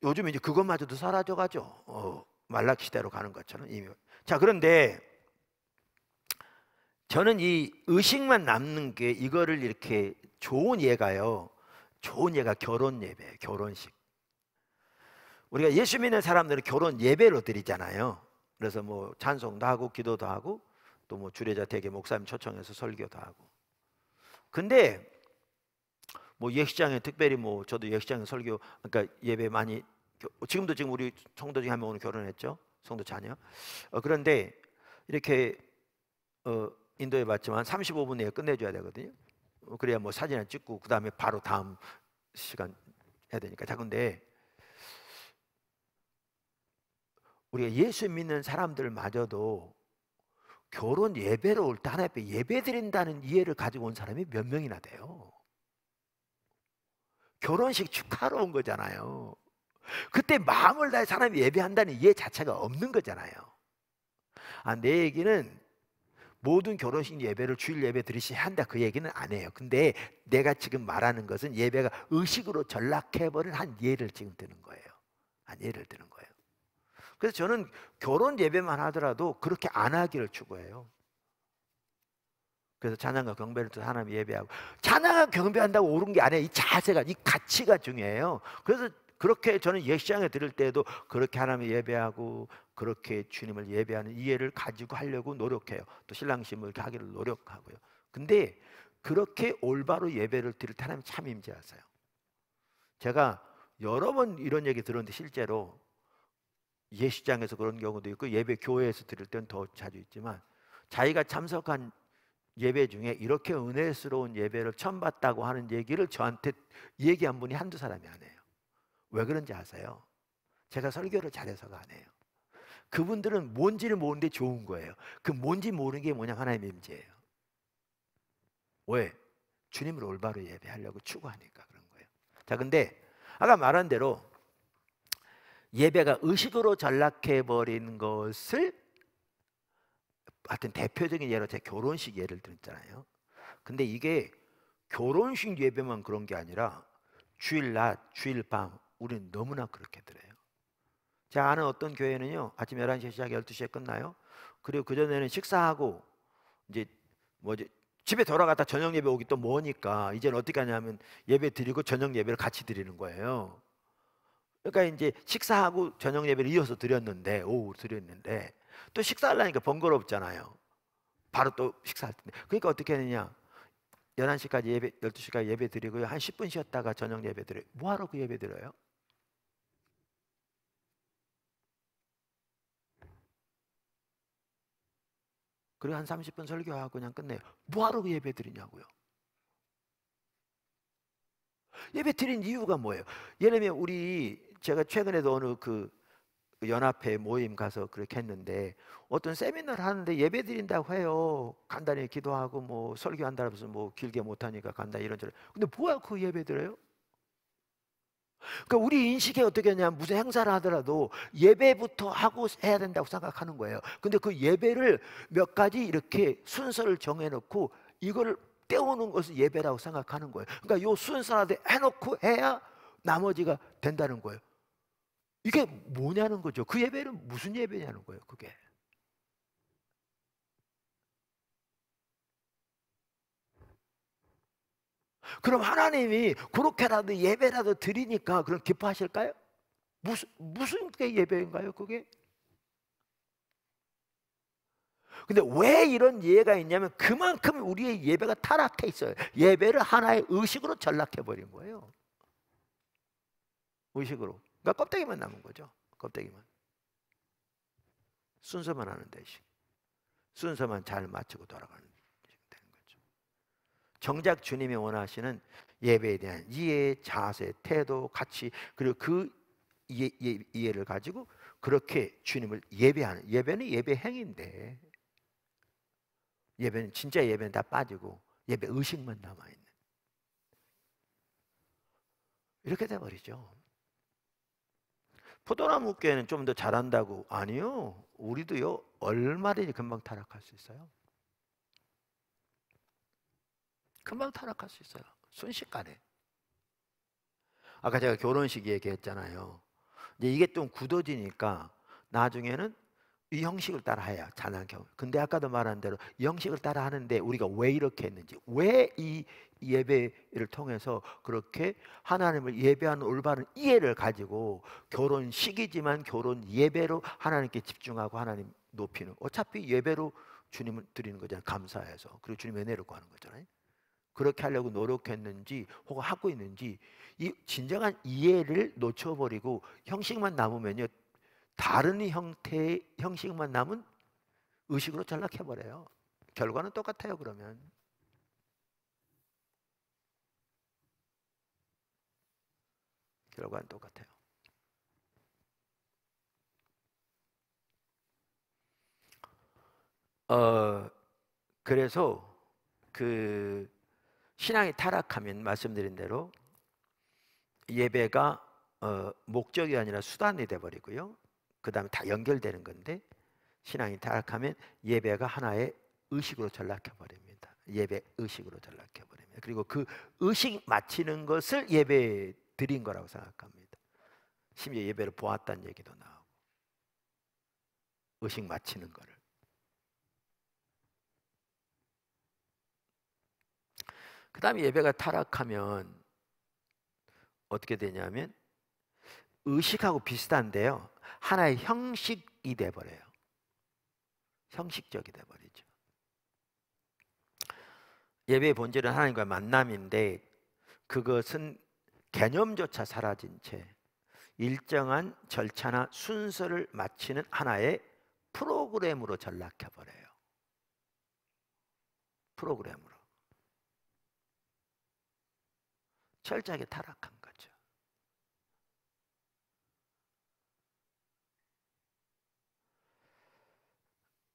요즘 이제 그것마저도 사라져가죠. 어, 말락 시대로 가는 것처럼 이미. 자 그런데 저는 이 의식만 남는 게 이거를 이렇게 좋은 예가요. 좋은 예가 결혼 예배, 결혼식. 우리가 예수 믿는 사람들은 결혼 예배로 드리잖아요. 그래서 뭐 찬송도 하고 기도도 하고 또 뭐 주례자 대개 목사님 초청해서 설교도 하고. 근데 뭐 예식장에 특별히 뭐 저도 예식장에 설교 그러니까 예배 많이 지금도 지금 우리 성도 중에 한명 오늘 결혼했죠. 성도 자녀. 어, 그런데 이렇게 어, 인도에 봤지만 35분 내에 끝내줘야 되거든요. 어, 그래야 뭐 사진을 찍고 그 다음에 바로 다음 시간 해야 되니까. 자 근데 우리가 예수 믿는 사람들마저도 결혼 예배로 올 때 하나 앞에 예배 드린다는 이해를 가지고 온 사람이 몇 명이나 돼요. 결혼식 축하로 온 거잖아요. 그때 마음을 다해 사람이 예배한다는 이해 자체가 없는 거잖아요. 아, 내 얘기는 모든 결혼식 예배를 주일 예배 드리셔 한다 그 얘기는 안 해요. 근데 내가 지금 말하는 것은 예배가 의식으로 전락해버린 한 예를 지금 드는 거예요. 한 예를 드는 거예요. 그래서 저는 결혼 예배만 하더라도 그렇게 안 하기를 추구해요. 그래서 찬양과 경배를 통해 하나님 예배하고 찬양과 경배한다고 옳은 게 아니에요. 이 자세가 이 가치가 중요해요. 그래서 그렇게 저는 예시장에 드릴 때도 그렇게 하나님 예배하고 그렇게 주님을 예배하는 이해를 가지고 하려고 노력해요. 또 신랑심을 이기를 노력하고요. 근데 그렇게 올바로 예배를 드릴 때 하나님 참 임재하세요. 제가 여러 번 이런 얘기 들었는데 실제로 예시장에서 그런 경우도 있고 예배 교회에서 드릴 때는 더 자주 있지만 자기가 참석한 예배 중에 이렇게 은혜스러운 예배를 처음 봤다고 하는 얘기를 저한테 얘기한 분이 한두 사람이 안 해요. 왜 그런지 아세요? 제가 설교를 잘해서가 아니에요. 그분들은 뭔지를 모르는데 좋은 거예요. 그 뭔지 모르는 게 뭐냐 하나님의 임재예요. 왜? 주님을 올바로 예배하려고 추구하니까 그런 거예요. 자, 근데 아까 말한 대로 예배가 의식으로 전락해 버린 것을 하여튼 대표적인 예로 제 결혼식 예를 들었잖아요. 근데 이게 결혼식 예배만 그런 게 아니라 주일 낮, 주일 밤 우리는 너무나 그렇게 들어요. 제 아는 어떤 교회는요. 아침 11시에 시작해 12시에 끝나요. 그리고 그전에는 식사하고 이제 뭐지 집에 돌아갔다 저녁 예배 오기 또 뭐니까 이제는 어떻게 하냐면 예배 드리고 저녁 예배를 같이 드리는 거예요. 그러니까 이제 식사하고 저녁 예배를 이어서 드렸는데 오후 드렸는데 또 식사하려니까 번거롭잖아요. 바로 또 식사할 텐데. 그러니까 어떻게 했느냐? 11시까지 예배 12시까지 예배 드리고요. 한 10분 쉬었다가 저녁 예배 드려요. 뭐 하러 그 예배 드려요? 그리고 한 30분 설교하고 그냥 끝내요. 뭐 하러 그 예배 드리냐고요. 예배 드린 이유가 뭐예요? 예를 들면 우리 제가 최근에도 어느 그 연합회 모임 가서 그렇게 했는데 어떤 세미나를 하는데 예배 드린다고 해요. 간단히 기도하고 뭐 설교한다면서 뭐 길게 못하니까 간다 이런저런. 근데 뭐야 그 예배 드려요? 그러니까 우리 인식에 어떻게 하냐면 무슨 행사를 하더라도 예배부터 하고 해야 된다고 생각하는 거예요. 근데 그 예배를 몇 가지 이렇게 순서를 정해놓고 이걸떼 때우는 것을 예배라고 생각하는 거예요. 그러니까 요 순서라도 해놓고 해야 나머지가 된다는 거예요. 이게 뭐냐는 거죠. 그 예배는 무슨 예배냐는 거예요, 그게. 그럼 하나님이 그렇게라도 예배라도 드리니까 그럼 기뻐하실까요? 무슨 무슨 게 예배인가요, 그게? 근데 왜 이런 예가 있냐면 그만큼 우리의 예배가 타락해 있어요. 예배를 하나의 의식으로 전락해 버린 거예요. 의식으로. 그러니까 껍데기만 남은 거죠. 껍데기만. 순서만 하는 대신. 순서만 잘 맞추고 돌아가는 되는 거죠. 정작 주님이 원하시는 예배에 대한 이해, 자세, 태도, 가치 그리고 그 이해, 이해 를 가지고 그렇게 주님을 예배하는 예배는 예배 행인데 예배는 진짜 예배는 다 빠지고 예배 의식만 남아 있는 이렇게 돼 버리죠. 포도나무 께는 좀 더 잘한다고 아니요. 우리도요 얼마든지 금방 타락할 수 있어요. 금방 타락할 수 있어요. 순식간에. 아까 제가 결혼식 얘기했잖아요. 이제 이게 좀 굳어지니까 나중에는 이 형식을 따라 해야 잔악경. 근데 아까도 말한 대로 형식을 따라 하는데 우리가 왜 이렇게 했는지, 왜 이 예배를 통해서 그렇게 하나님을 예배하는 올바른 이해를 가지고 결혼식이지만 결혼 예배로 하나님께 집중하고 하나님 높이는 어차피 예배로 주님을 드리는 거잖아요. 감사해서 그리고 주님의 은혜를 구하는 거잖아요. 그렇게 하려고 노력했는지 혹은 하고 있는지 이 진정한 이해를 놓쳐버리고 형식만 남으면요 다른 형태의 형식만 남은 의식으로 전락해버려요. 결과는 똑같아요, 그러면. 결과는 똑같아요. 어, 그래서 그 신앙이 타락하면 말씀드린 대로 예배가 어, 목적이 아니라 수단이 돼 버리고요. 그 다음에 다 연결되는 건데 신앙이 타락하면 예배가 하나의 의식으로 전락해 버립니다. 예배 의식으로 전락해 버립니다. 그리고 그 의식 마치는 것을 예배 드린 거라고 생각합니다. 심지어 예배를 보았다는 얘기도 나오고 의식 마치는 거를 그 다음에 예배가 타락하면 어떻게 되냐면 의식하고 비슷한데요. 하나의 형식이 돼 버려요. 형식적이 돼 버리죠. 예배의 본질은 하나님과의 만남인데 그것은 개념조차 사라진 채 일정한 절차나 순서를 마치는 하나의 프로그램으로 전락해 버려요. 프로그램으로 철저하게 타락합니다.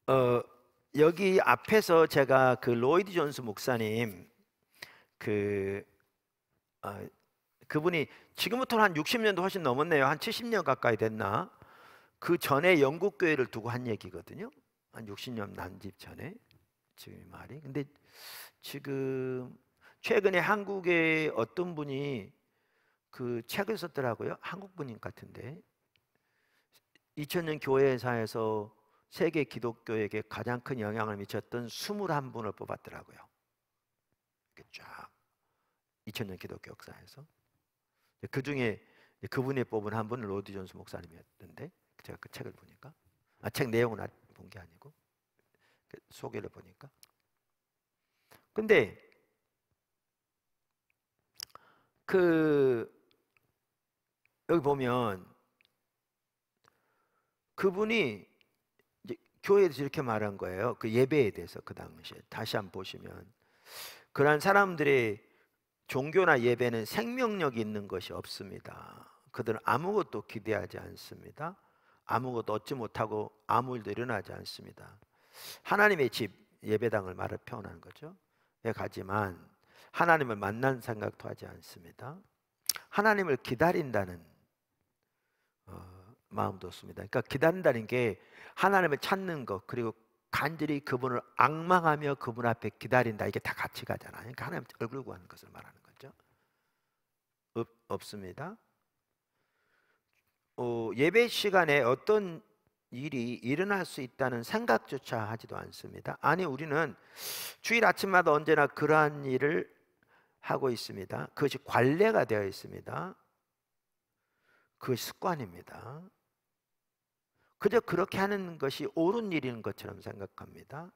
어, 여기 앞에서 제가 그 로이드 존스 목사님 그 어, 그분이 지금부터 한 60년도 훨씬 넘었네요. 한 70년 가까이 됐나? 그 전에 영국 교회를 두고 한 얘기거든요. 한 60년 난 집 전에 지금 말이. 근데 지금 최근에 한국에 어떤 분이 그 책을 썼더라고요. 한국 분인 같은데 2000년 교회사에서 세계 기독교에게 가장 큰 영향을 미쳤던 21분을 뽑았더라고요. 이렇게 쫙 2000년 기독교 역사에서 그 중에 그분이 뽑은 한 분은 로디 존스 목사님이었는데 제가 그 책을 보니까 아, 책 내용은 본 게 아니고 소개를 보니까 근데 그 여기 보면 그분이 교회에서 이렇게 말한 거예요. 그 예배에 대해서 그 당시에 다시 한번 보시면 그러한 사람들의 종교나 예배는 생명력이 있는 것이 없습니다. 그들은 아무것도 기대하지 않습니다. 아무것도 얻지 못하고 아무 일도 일어나지 않습니다. 하나님의 집 예배당을 말을 표현하는 거죠. 네, 가지만 하나님을 만난 생각도 하지 않습니다. 하나님을 기다린다는 어, 마음도 없습니다. 그러니까 기다린다는 게 하나님을 찾는 것 그리고 간절히 그분을 악망하며 그분 앞에 기다린다 이게 다 같이 가잖아요. 그러니까 하나님 얼굴 구하는 것을 말하는 거죠. 없, 없습니다. 어, 예배 시간에 어떤 일이 일어날 수 있다는 생각조차 하지도 않습니다. 아니 우리는 주일 아침마다 언제나 그러한 일을 하고 있습니다. 그것이 관례가 되어 있습니다. 그 습관입니다. 그저 그렇게 하는 것이 옳은 일인 것처럼 생각합니다.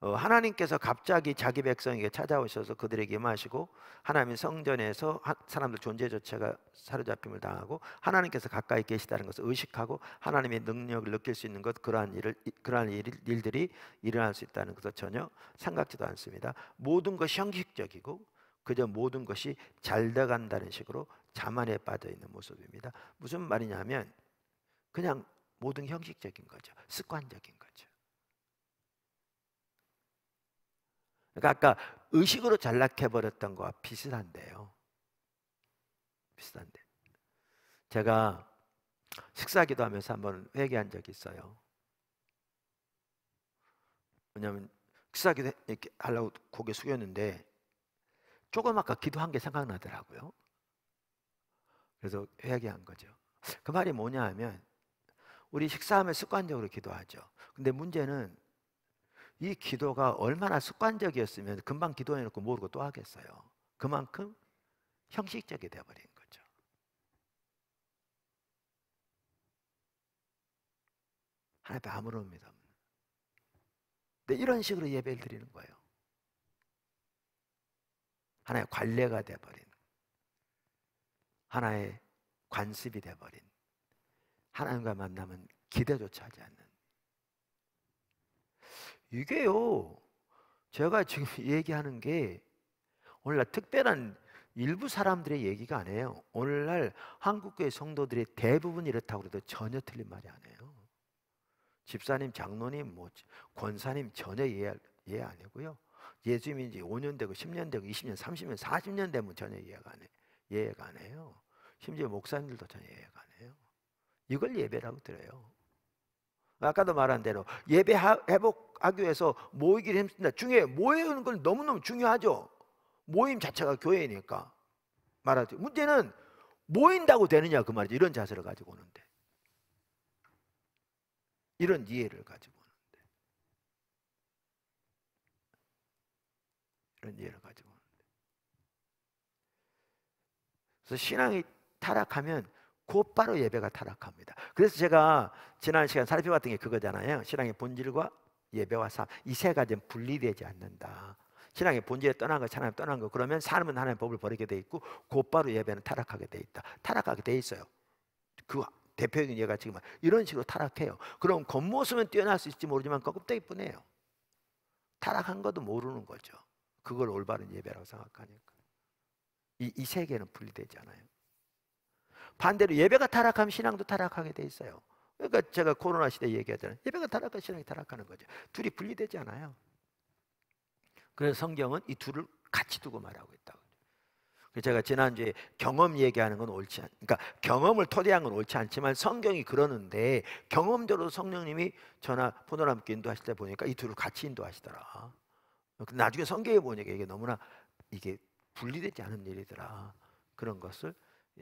어, 하나님께서 갑자기 자기 백성에게 찾아오셔서 그들에게 임하시고 하나님 성전에서 사람들 존재 자체가 사로잡힘을 당하고 하나님께서 가까이 계시다는 것을 의식하고 하나님의 능력을 느낄 수 있는 것 그러한 일을 그러한 일, 들이 일어날 수 있다는 것을 전혀 생각지도 않습니다. 모든 것이 형식적이고 그저 모든 것이 잘 돼간다는 식으로 자만에 빠져 있는 모습입니다. 무슨 말이냐면 그냥 모든 형식적인 거죠. 습관적인 거죠. 그러니까 아까 의식으로 잘락해 버렸던 거와 비슷한데요. 비슷한데. 제가 식사기도 하면서 한번 회개한 적이 있어요. 왜냐면 식사기도 이렇게 하려고 고개 숙였는데 조금 아까 기도한 게 생각나더라고요. 그래서 회개한 거죠. 그 말이 뭐냐 하면 우리 식사하면 습관적으로 기도하죠. 근데 문제는 이 기도가 얼마나 습관적이었으면 금방 기도해놓고 모르고 또 하겠어요. 그만큼 형식적이 되어버린 거죠. 하나님 아무런 믿음. 근데 이런 식으로 예배를 드리는 거예요. 하나의 관례가 돼버린 하나의 관습이 돼버린 하나님과 만나면 기대조차 하지 않는 이게요 제가 지금 얘기하는 게 오늘날 특별한 일부 사람들의 얘기가 아니에요. 오늘날 한국교회 성도들이 대부분 이렇다고 해도 전혀 틀린 말이 아니에요. 집사님, 장로님, 뭐 권사님 전혀 이해, 이해 아니고요. 예수님 이제 5년 되고 10년 되고 20년, 30년, 40년 되면 전혀 이해가 안 해요. 이해가 안 해요. 심지어 목사님들도 전혀 이해가 안 해요. 이걸 예배라고 들어요. 아까도 말한 대로 예배 회복하기 위해서 모이기를 힘씁다중요 모이는 건 너무너무 중요하죠. 모임 자체가 교회니까. 말하죠. 문제는 모인다고 되느냐 그 말이죠. 이런 자세를 가지고 오는데. 이런 이해를 가지고. 이런 이해를 가지고 오는데. 그래서 신앙이 타락하면 곧바로 예배가 타락합니다. 그래서 제가 지난 시간 살펴봤던 게 그거잖아요. 신앙의 본질과 예배와 삶 이 세 가지는 분리되지 않는다. 신앙의 본질에 떠난 것, 하나님 떠난 것. 그러면 사람은 하나님의 법을 버리게 돼 있고 곧바로 예배는 타락하게 돼 있다. 타락하게 돼 있어요. 그 대표적인 예가 지금 이런 식으로 타락해요. 그럼 겉모습은 뛰어날 수 있을지 모르지만 그 껍데기뿐이에요. 타락한 것도 모르는 거죠. 그걸 올바른 예배라고 생각하니까. 이, 이 세계는 분리되지 않아요. 반대로 예배가 타락하면 신앙도 타락하게 돼 있어요. 그러니까 제가 코로나 시대 얘기하잖아요. 예배가 타락하면 신앙이 타락하는 거죠. 둘이 분리되지 않아요. 그래서 성경은 이 둘을 같이 두고 말하고 있다고. 제가 지난주에 경험 얘기하는 건 옳지 않, 그러니까 경험을 토대한 건 옳지 않지만 성경이 그러는데 경험적으로 성령님이 전화 포도남기 인도하실 때 보니까 이 둘을 같이 인도하시더라. 그 나중에 성경에 보니까 이게 너무나 이게 분리되지 않은 일이더라. 그런 것을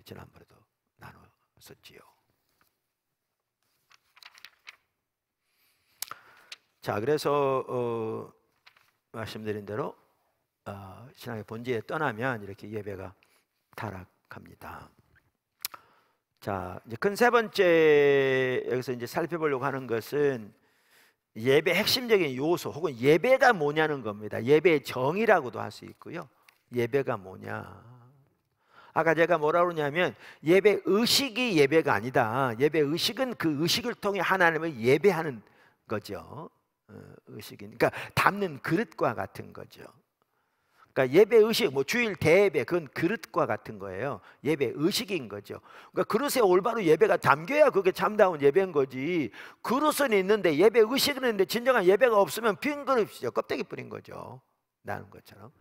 지난번에도 나눴었지요. 자, 그래서 어, 말씀드린 대로 어, 신앙의 본질에 떠나면 이렇게 예배가 타락합니다. 자, 이제 큰 세 번째 여기서 이제 살펴보려고 하는 것은 예배 핵심적인 요소 혹은 예배가 뭐냐는 겁니다. 예배의 정의라고도 할 수 있고요. 예배가 뭐냐. 아까 제가 뭐라 그러냐면 예배 의식이 예배가 아니다. 예배 의식은 그 의식을 통해 하나님을 예배하는 거죠. 어, 의식인 니까 그러니까 담는 그릇과 같은 거죠. 그러니까 예배 의식, 뭐 주일 대예배 그건 그릇과 같은 거예요. 예배 의식인 거죠. 그러니까 그릇에 올바로 예배가 담겨야 그게 참다운 예배인 거지. 그릇은 있는데 예배 의식은 있는데 진정한 예배가 없으면 빈 그릇이죠. 껍데기 뿐인 거죠. 나는 것처럼.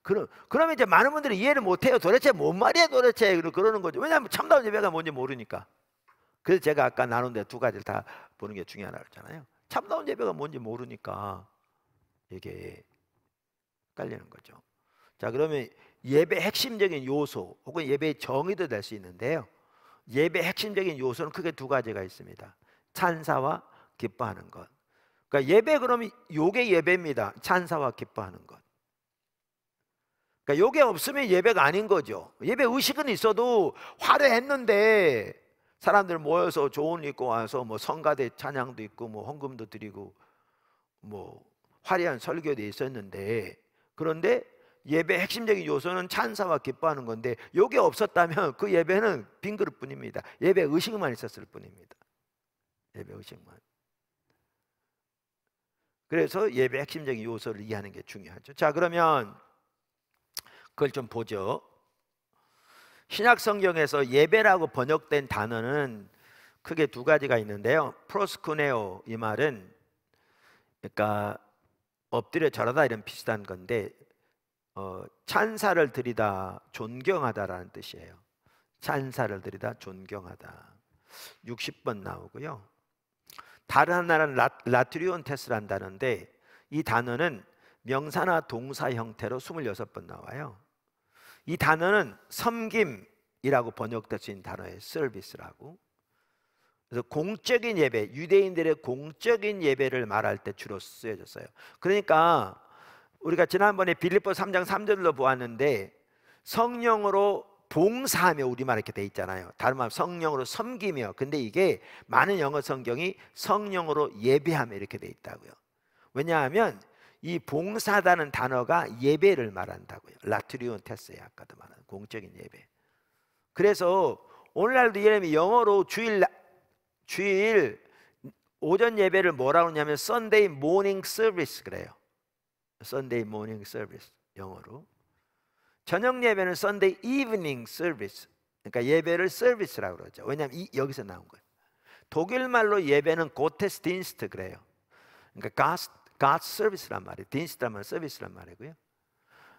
그럼 그러면 이제 많은 분들이 이해를 못 해요. 도대체 뭔 말이야 도대체 그러는 거죠. 왜냐하면 참다운 예배가 뭔지 모르니까. 그래서 제가 아까 나눈 데 두 가지를 다 보는 게 중요하다고 했잖아요. 참다운 예배가 뭔지 모르니까 이게 깔리는 거죠. 자, 그러면 예배 핵심적인 요소 혹은 예배의 정의도 될 수 있는데요. 예배 핵심적인 요소는 크게 두 가지가 있습니다. 찬사와 기뻐하는 것. 그러니까 예배 그러면 요게 예배입니다. 찬사와 기뻐하는 것. 그러니까 요게 없으면 예배가 아닌 거죠. 예배 의식은 있어도 화려했는데 사람들 모여서 좋은 입고 와서 뭐 성가대 찬양도 있고 뭐 헌금도 드리고 뭐 화려한 설교도 있었는데 그런데 예배 핵심적인 요소는 찬사와 기뻐하는 건데 이게 없었다면 그 예배는 빙 그릇뿐입니다. 예배 의식만 있었을 뿐입니다. 예배 의식만. 그래서 예배 핵심적인 요소를 이해하는 게 중요하죠. 자, 그러면 그걸 좀 보죠. 신약 성경에서 예배라고 번역된 단어는 크게 두 가지가 있는데요. 프로스쿠네오 이 말은 그러니까 엎드려 절하다 이런 비슷한 건데 어, 찬사를 드리다 존경하다라는 뜻이에요. 찬사를 드리다 존경하다. 60번 나오고요. 다른 하나는 라, 트리온 테스란다는데 이 단어는 명사나 동사 형태로 26번 나와요. 이 단어는 섬김이라고 번역될 수 있는 단어예 서비스라고. 그래서 공적인 예배, 유대인들의 공적인 예배를 말할 때 주로 쓰여졌어요. 그러니까 우리가 지난번에 빌립보 3장 3절로 보았는데 성령으로 봉사하며 우리말 이렇게 돼 있잖아요. 다른 말 성령으로 섬기며. 근데 이게 많은 영어 성경이 성령으로 예배하며 이렇게 돼 있다고요. 왜냐하면 이 봉사다는 단어가 예배를 말한다고요. 라트리온 테스에 아까도 말한 공적인 예배. 그래서 오늘날도 예를 영어로 주일 주일 오전 예배를 뭐라고 하냐면 Sunday morning service 그래요. Sunday morning service 영어로 저녁 예배는 Sunday evening service 그러니까 예배를 서비스라고 그러죠. 왜냐하면 이, 여기서 나온 거예요. 독일 말로 예배는 고테스틴스트 그래요. 그러니까 God's, God's service란 말이에요. 딘스트란 말 서비스란 말이고요.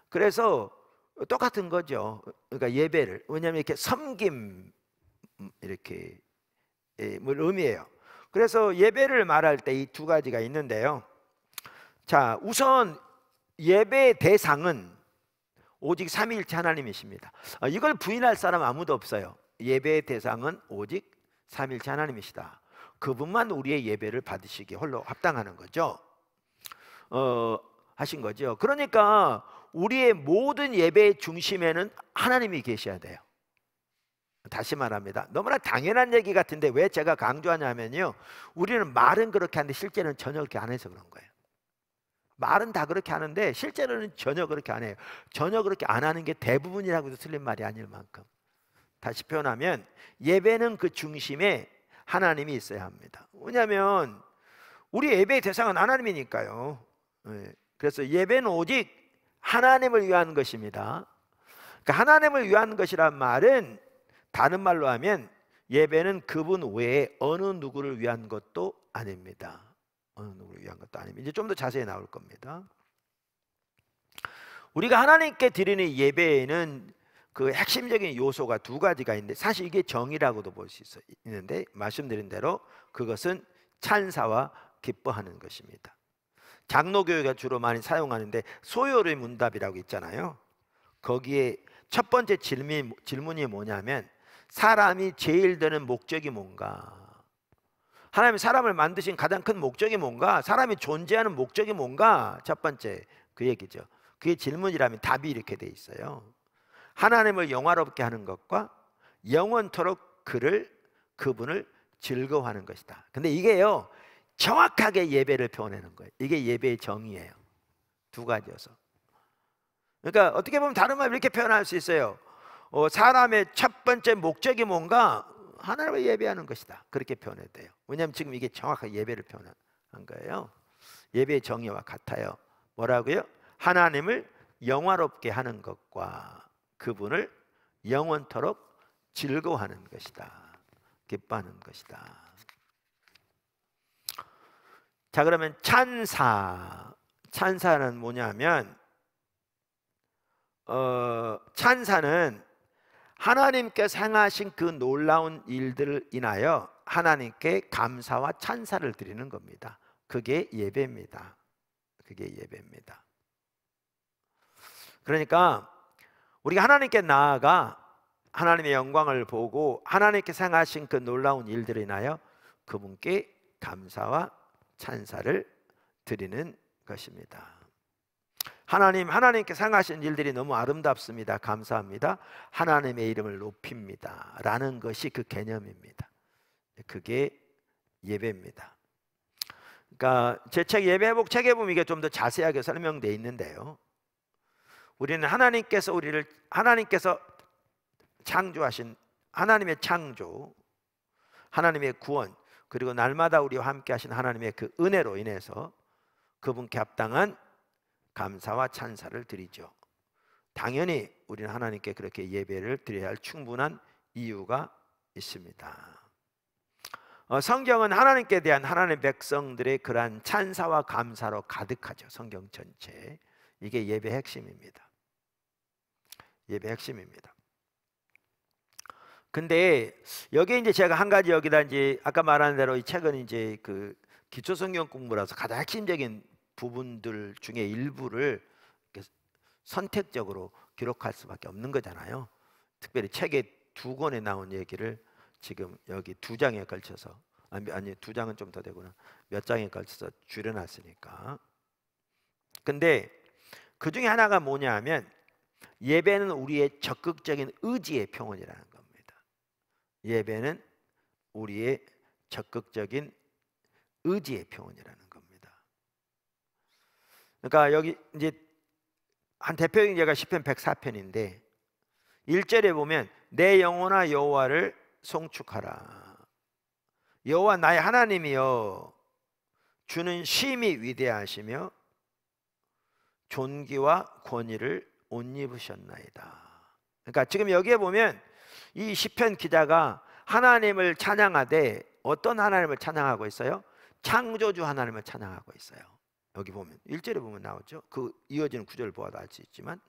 그래서 똑같은 거죠. 그러니까 예배를 왜냐하면 이렇게 섬김 이렇게 뭘의미예요 예, 뭐 그래서 예배를 말할 때 이 두 가지가 있는데요. 자, 우선 예배의 대상은 오직 삼위일체 하나님이십니다. 어, 이걸 부인할 사람 아무도 없어요. 예배의 대상은 오직 삼위일체 하나님이시다. 그분만 우리의 예배를 받으시기 홀로 합당하는 거죠. 어, 하신 거죠. 그러니까 우리의 모든 예배의 중심에는 하나님이 계셔야 돼요. 다시 말합니다. 너무나 당연한 얘기 같은데 왜 제가 강조하냐면요. 우리는 말은 그렇게 하는데 실제는 전혀 그렇게 안 해서 그런 거예요. 말은 다 그렇게 하는데 실제로는 전혀 그렇게 안 해요. 전혀 그렇게 안 하는 게 대부분이라고 해도 틀린 말이 아닐 만큼. 다시 표현하면 예배는 그 중심에 하나님이 있어야 합니다. 왜냐하면 우리 예배의 대상은 하나님이니까요. 예. 그래서 예배는 오직 하나님을 위한 것입니다. 그러니까 하나님을 위한 것이란 말은 다른 말로 하면 예배는 그분 외에 어느 누구를 위한 것도 아닙니다. 어느 누구를 위한 것도 아닙니다. 이제 좀 더 자세히 나올 겁니다. 우리가 하나님께 드리는 예배에는 그 핵심적인 요소가 두 가지가 있는데 사실 이게 정의라고도 볼 수 있는데 말씀드린 대로 그것은 찬사와 기뻐하는 것입니다. 장로교회가 주로 많이 사용하는데 소요의 문답이라고 있잖아요. 거기에 첫 번째 질문이 뭐냐면 사람이 제일 되는 목적이 뭔가 하나님이 사람을 만드신 가장 큰 목적이 뭔가? 사람이 존재하는 목적이 뭔가? 첫 번째 그 얘기죠. 그게 질문이라면 답이 이렇게 돼 있어요. 하나님을 영화롭게 하는 것과 영원토록 그를 그분을 즐거워하는 것이다. 근데 이게요. 정확하게 예배를 표현하는 거예요. 이게 예배의 정의예요. 두 가지여서. 그러니까 어떻게 보면 다른 말로 이렇게 표현할 수 있어요. 어, 사람의 첫 번째 목적이 뭔가 하나님을 예배하는 것이다. 그렇게 표현했대요. 왜냐하면 지금 이게 정확하게 예배를 표현한 거예요. 예배의 정의와 같아요. 뭐라고요? 하나님을 영화롭게 하는 것과 그분을 영원토록 즐거워하는 것이다. 기뻐하는 것이다. 자 그러면 찬사 찬사는 뭐냐면 어, 찬사는 하나님께서 행하신 그 놀라운 일들을 인하여 하나님께 감사와 찬사를 드리는 겁니다. 그게 예배입니다. 그게 예배입니다. 그러니까 우리가 하나님께 나아가 하나님의 영광을 보고 하나님께 행하신 그 놀라운 일들을 인하여 그분께 감사와 찬사를 드리는 것입니다. 하나님 하나님께 상하신 일들이 너무 아름답습니다. 감사합니다. 하나님의 이름을 높입니다라는 것이 그 개념입니다. 그게 예배입니다. 그러니까 제 책 예배 회복 책에 보면 이게 좀 더 자세하게 설명돼 있는데요. 우리는 하나님께서 우리를 하나님께서 창조하신 하나님의 창조, 하나님의 구원, 그리고 날마다 우리와 함께 하신 하나님의 그 은혜로 인해서 그분께 합당한 감사와 찬사를 드리죠. 당연히 우리는 하나님께 그렇게 예배를 드려야 할 충분한 이유가 있습니다. 어, 성경은 하나님께 대한 하나님 백성들의 그러한 찬사와 감사로 가득하죠. 성경 전체. 이게 예배 핵심입니다. 예배 핵심입니다. 근데 여기 이제 제가 한 가지 여기다 이제 아까 말한 대로 이 책은 이제 그 기초 성경 공부라서 가장 핵심적인 부분들 중에 일부를 선택적으로 기록할 수밖에 없는 거잖아요. 특별히 책에 두 권에 나온 얘기를 지금 여기 두 장에 걸쳐서 아니, 아니 두 장은 좀 더 되구나 몇 장에 걸쳐서 줄여놨으니까. 근데 그 중에 하나가 뭐냐하면 예배는 우리의 적극적인 의지의 표현이라는 겁니다. 예배는 우리의 적극적인 의지의 표현이라는. 그러니까 여기 이제 한 대표적인 제가 시편 104편인데 1절에 보면 내 영혼아 여호와를 송축하라. 여호와 나의 하나님이여 주는 심히 위대하시며 존귀와 권위를 옷 입으셨나이다. 그러니까 지금 여기에 보면 이 시편 기자가 하나님을 찬양하되 어떤 하나님을 찬양하고 있어요? 창조주 하나님을 찬양하고 있어요. 여기 보면 일절에 보면 나오죠. 그 이어지는 구절을 보아도 알 수 있지만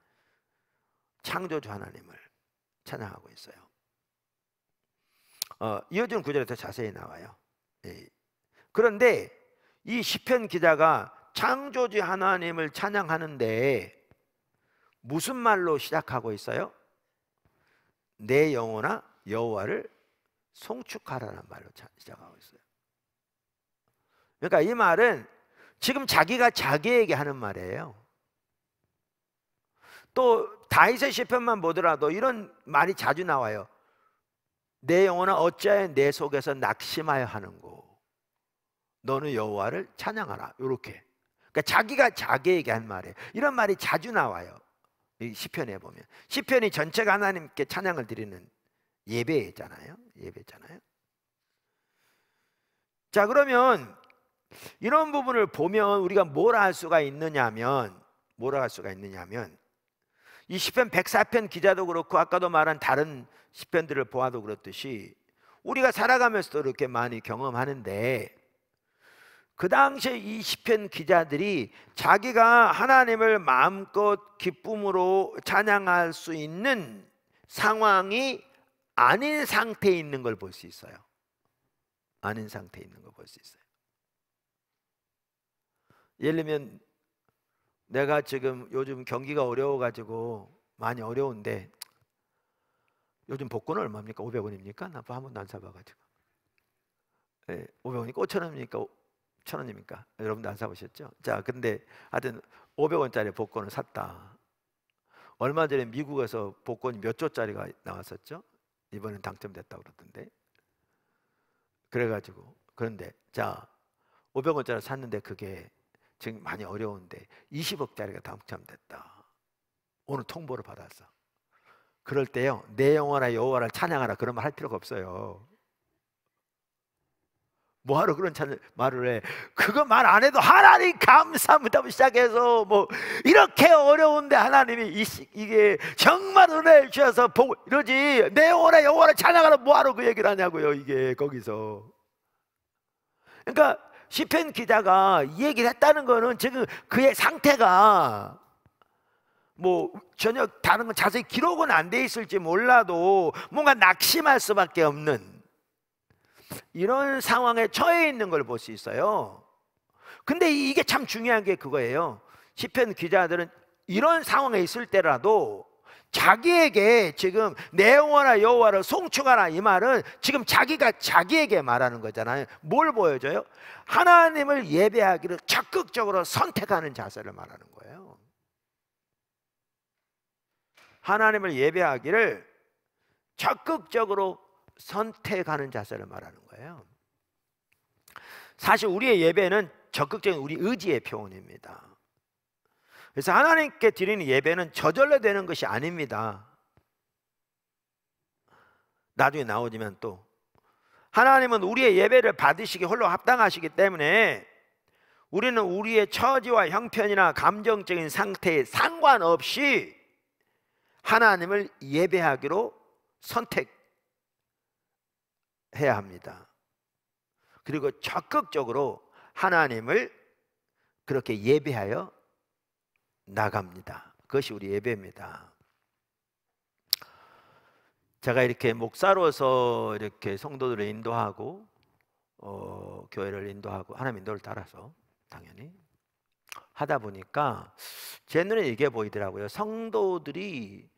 창조주 하나님을 찬양하고 있어요. 어, 이어지는 구절에 더 자세히 나와요. 예. 그런데 이 시편 기자가 창조주 하나님을 찬양하는데 무슨 말로 시작하고 있어요? 내 영혼아 여호와를 송축하라는 말로 시작하고 있어요. 그러니까 이 말은 지금 자기가 자기에게 하는 말이에요. 또 다윗의 시편만 보더라도 이런 말이 자주 나와요. 내 영혼아 어찌하여 내 속에서 낙심하여 하는고 너는 여호와를 찬양하라 이렇게 그러니까 자기가 자기에게 한 말이에요 이런 말이 자주 나와요 시편에 보면 시편이 전체가 하나님께 찬양을 드리는 예배잖아요 예배잖아요 자 그러면 이런 부분을 보면 우리가 뭘알 수가 있느냐면 뭘알 수가 있느냐면 이 시편 104편 기자도 그렇고 아까도 말한 다른 시편들을 보아도 그렇듯이 우리가 살아가면서도 이렇게 많이 경험하는데 그 당시에 이 시편 기자들이 자기가 하나님을 마음껏 기쁨으로 찬양할 수 있는 상황이 아닌 상태에 있는 걸 볼 수 있어요. 아닌 상태에 있는 걸 볼 수 있어요. 예를 들면 내가 지금 요즘 경기가 어려워가지고 많이 어려운데 요즘 복권은 얼마입니까? 500원입니까? 나한 번도 안 사봐가지고 예, 500원이니까 5천원입니까? 1 0 0 0원입니까 여러분도 안 사보셨죠? 자 근데 하여튼 500원짜리 복권을 샀다 얼마 전에 미국에서 복권이 몇 조짜리가 나왔었죠? 이번엔 당첨됐다 고 그러던데 그래가지고 그런데 자 500원짜리 샀는데 그게 지금 많이 어려운데 20억짜리가 당첨됐다. 오늘 통보를 받았어. 그럴 때요. 내영화나 여호와를 찬양하라 그런 말 할 필요가 없어요. 뭐하러 그런 찬, 말을 해? 그거 말 안 해도 하나님 감사합니다 시작해서 뭐 이렇게 어려운데 하나님이 이, 이게 정말 은혜 주셔서 보고 이러지 내 영혼아 영호와를 찬양하라 뭐하러 그 얘기를 하냐고요 이게 거기서 그러니까 시편 기자가 이 얘기를 했다는 거는 지금 그의 상태가 뭐 전혀 다른 건 자세히 기록은 안 돼 있을지 몰라도 뭔가 낙심할 수밖에 없는 이런 상황에 처해 있는 걸 볼 수 있어요. 근데 이게 참 중요한 게 그거예요. 시편 기자들은 이런 상황에 있을 때라도 자기에게 지금 내용혼아 여호와를 송축하라 이 말은 지금 자기가 자기에게 말하는 거잖아요. 뭘 보여줘요? 하나님을 예배하기를 적극적으로 선택하는 자세를 말하는 거예요. 하나님을 예배하기를 적극적으로 선택하는 자세를 말하는 거예요. 사실 우리의 예배는 적극적인 우리 의지의 표현입니다. 그래서 하나님께 드리는 예배는 저절로 되는 것이 아닙니다. 나중에 나오지만 또 하나님은 우리의 예배를 받으시기 홀로 합당하시기 때문에 우리는 우리의 처지와 형편이나 감정적인 상태에 상관없이 하나님을 예배하기로 선택해야 합니다. 그리고 적극적으로 하나님을 그렇게 예배하여 나갑니다. 그것이 우리 예배입니다. 제가 이렇게 목사로서 이렇게 성도들을 인도하고 어, 교회를 인도하고 하나님 인도를 따라서 당연히 하다 보니까 제 눈에 이게 보이더라고요. 성도들이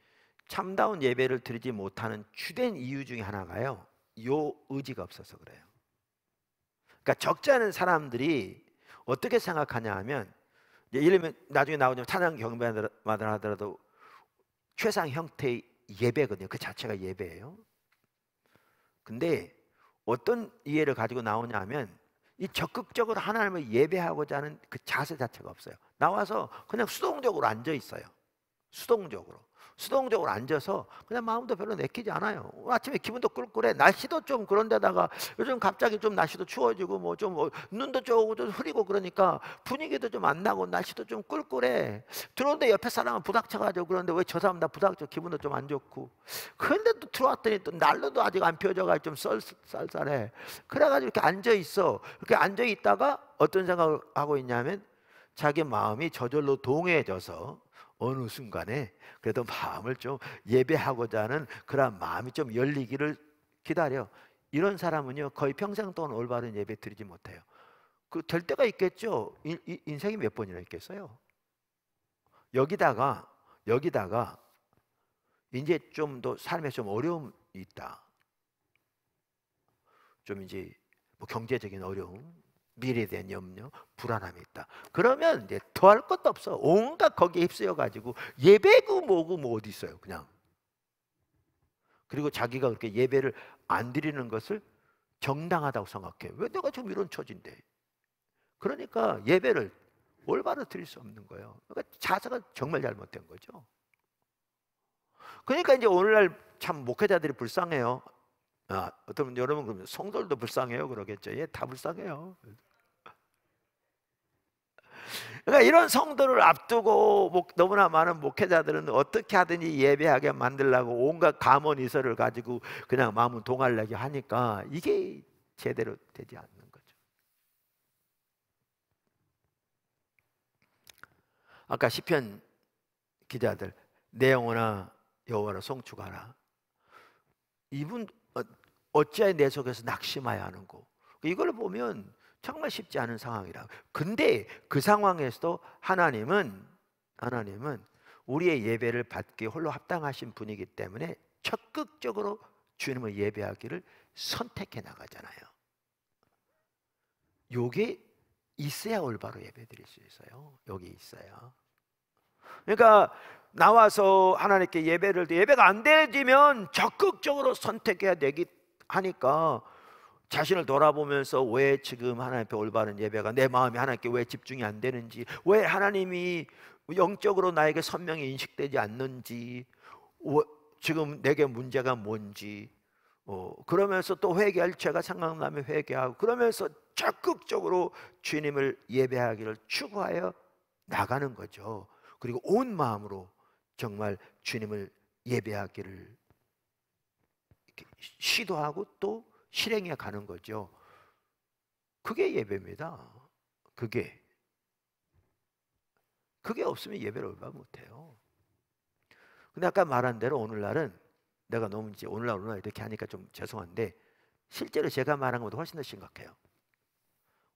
참다운 예배를 드리지 못하는 주된 이유 중에 하나가요. 요 의지가 없어서 그래요. 그러니까 적지 않은 사람들이 어떻게 생각하냐 하면 예, 예를 들면 나중에 나오면 찬양 경배마다 하더라도 최상 형태의 예배거든요. 그 자체가 예배예요. 근데 어떤 이해를 가지고 나오냐면 이 적극적으로 하나님을 예배하고자 하는 그 자세 자체가 없어요. 나와서 그냥 수동적으로 앉아 있어요. 수동적으로. 수동적으로 앉아서 그냥 마음도 별로 내키지 않아요. 아침에 기분도 꿀꿀해. 날씨도 좀 그런데다가 요즘 갑자기 좀 날씨도 추워지고 뭐좀 어, 눈도 쪼금좀 흐리고 그러니까 분위기도 좀 안 나고 날씨도 좀 꿀꿀해. 들어오는데 옆에 사람은 부닥쳐가지고 그런데 왜 저 사람 나 부닥쳐 기분도 좀 안 좋고. 그런데 또 들어왔더니 또날로도 아직 안펴져가지고좀 썰, 쌀쌀해. 그래가지고 이렇게 앉아 있어. 이렇게 앉아 있다가 어떤 생각을 하고 있냐면 자기 마음이 저절로 동해져서 어느 순간에 그래도 마음을 좀 예배하고자 하는 그런 마음이 좀 열리기를 기다려. 이런 사람은요 거의 평생 동안 올바른 예배 드리지 못해요. 그 될 때가 있겠죠. 인, 인생이 몇 번이나 있겠어요. 여기다가 여기다가 이제 좀 더 삶에 좀 어려움이 있다. 좀 이제 뭐 경제적인 어려움, 미래에 대한 염려, 불안함이 있다. 그러면 이제 더할 것도 없어. 온갖 거기에 휩쓸려 가지고 예배고 뭐고 뭐 어디 있어요, 그냥. 그리고 자기가 그렇게 예배를 안 드리는 것을 정당하다고 생각해. 왜 내가 지금 이런 처진데? 그러니까 예배를 올바로 드릴 수 없는 거예요. 그러니까 자세가 정말 잘못된 거죠. 그러니까 이제 오늘날 참 목회자들이 불쌍해요. 아, 어떤 여러분 그러면 성도들도 불쌍해요 그러겠죠. 예, 다 불쌍해요. 그러니까 이런 성도를 앞두고 너무나 많은 목회자들은 어떻게 하든지 예배하게 만들라고 온갖 감언 이설을 가지고 그냥 마음은 동할내기 하니까 이게 제대로 되지 않는 거죠. 아까 시편 기자들 내 영혼아 여호와를 송축하라. 이분 어찌하여 내 속에서 낙심하여 하는고 이걸 보면 정말 쉽지 않은 상황이라. 고 근데 그 상황에서도 하나님은 하나님은 우리의 예배를 받기 홀로 합당하신 분이기 때문에 적극적으로 주님을 예배하기를 선택해 나가잖아요. 요게 있어야 올바로 예배드릴 수 있어요. 여기 있어요 그러니까 나와서 하나님께 예배를 예배가 안되면 적극적으로 선택해야 되기 때문에 하니까 자신을 돌아보면서 왜 지금 하나님 께 올바른 예배가 내 마음이 하나님께 왜 집중이 안 되는지 왜 하나님이 영적으로 나에게 선명히 인식되지 않는지 지금 내게 문제가 뭔지 어, 그러면서 또 회개할 죄가 생각나면 회개하고 그러면서 적극적으로 주님을 예배하기를 추구하여 나가는 거죠. 그리고 온 마음으로 정말 주님을 예배하기를 시도하고 또 실행해 가는 거죠. 그게 예배입니다. 그게. 그게 없으면 예배를 얼마 못해요. 근데 아까 말한 대로 오늘날은 내가 너무 이제 오늘날 오늘날 이렇게 하니까 좀 죄송한데 실제로 제가 말한 것보다 훨씬 더 심각해요.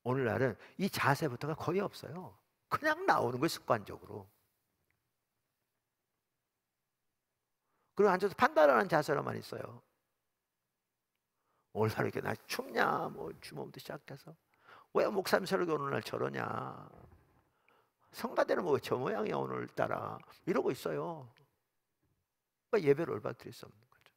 오늘날은 이 자세부터가 거의 없어요. 그냥 나오는 거예요 습관적으로. 그리고 앉아서 판단하는 자세로만 있어요. 오늘날 이렇게 날 춥냐 뭐 주먹부터 시작해서 왜 목사님 설교 오늘날 저러냐 성가대는 뭐 저 모양이야 오늘따라 이러고 있어요 그 예배를 올바뜨릴 수 없는 거죠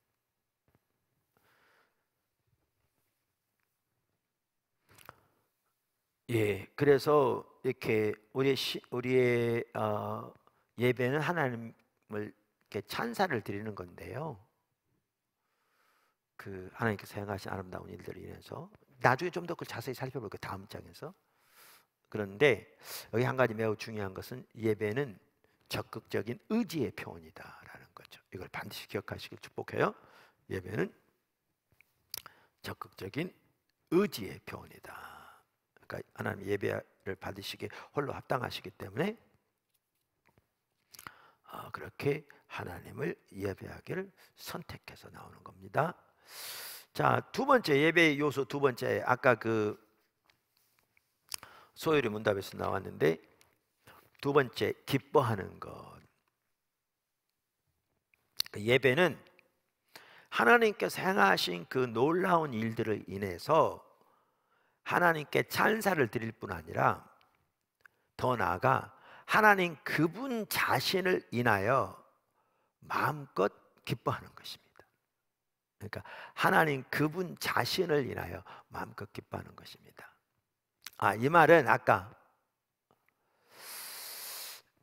예 그래서 이렇게 우리의 시, 우리의 어, 예배는 하나님을 이렇게 찬사를 드리는 건데요 그 하나님께서 사용하신 아름다운 일들로 인해서 나중에 좀 더그 자세히 살펴볼게요. 다음 장에서. 그런데 여기 한 가지 매우 중요한 것은 예배는 적극적인 의지의 표현이다라는 거죠. 이걸 반드시 기억하시길 축복해요. 예배는 적극적인 의지의 표현이다. 그러니까 하나님 예배를 받으시기에 홀로 합당하시기 때문에 아, 그렇게 하나님을 예배하기를 선택해서 나오는 겁니다. 자, 두 번째 예배 요소 두 번째 아까 그 소율이 문답에서 나왔는데 두 번째 기뻐하는 것. 그 예배는 하나님께서 행하신 그 놀라운 일들을 인해서 하나님께 찬사를 드릴 뿐 아니라 더 나아가 하나님 그분 자신을 인하여 마음껏 기뻐하는 것입니다. 그러니까 하나님 그분 자신을 인하여 마음껏 기뻐하는 것입니다. 아, 이 말은 아까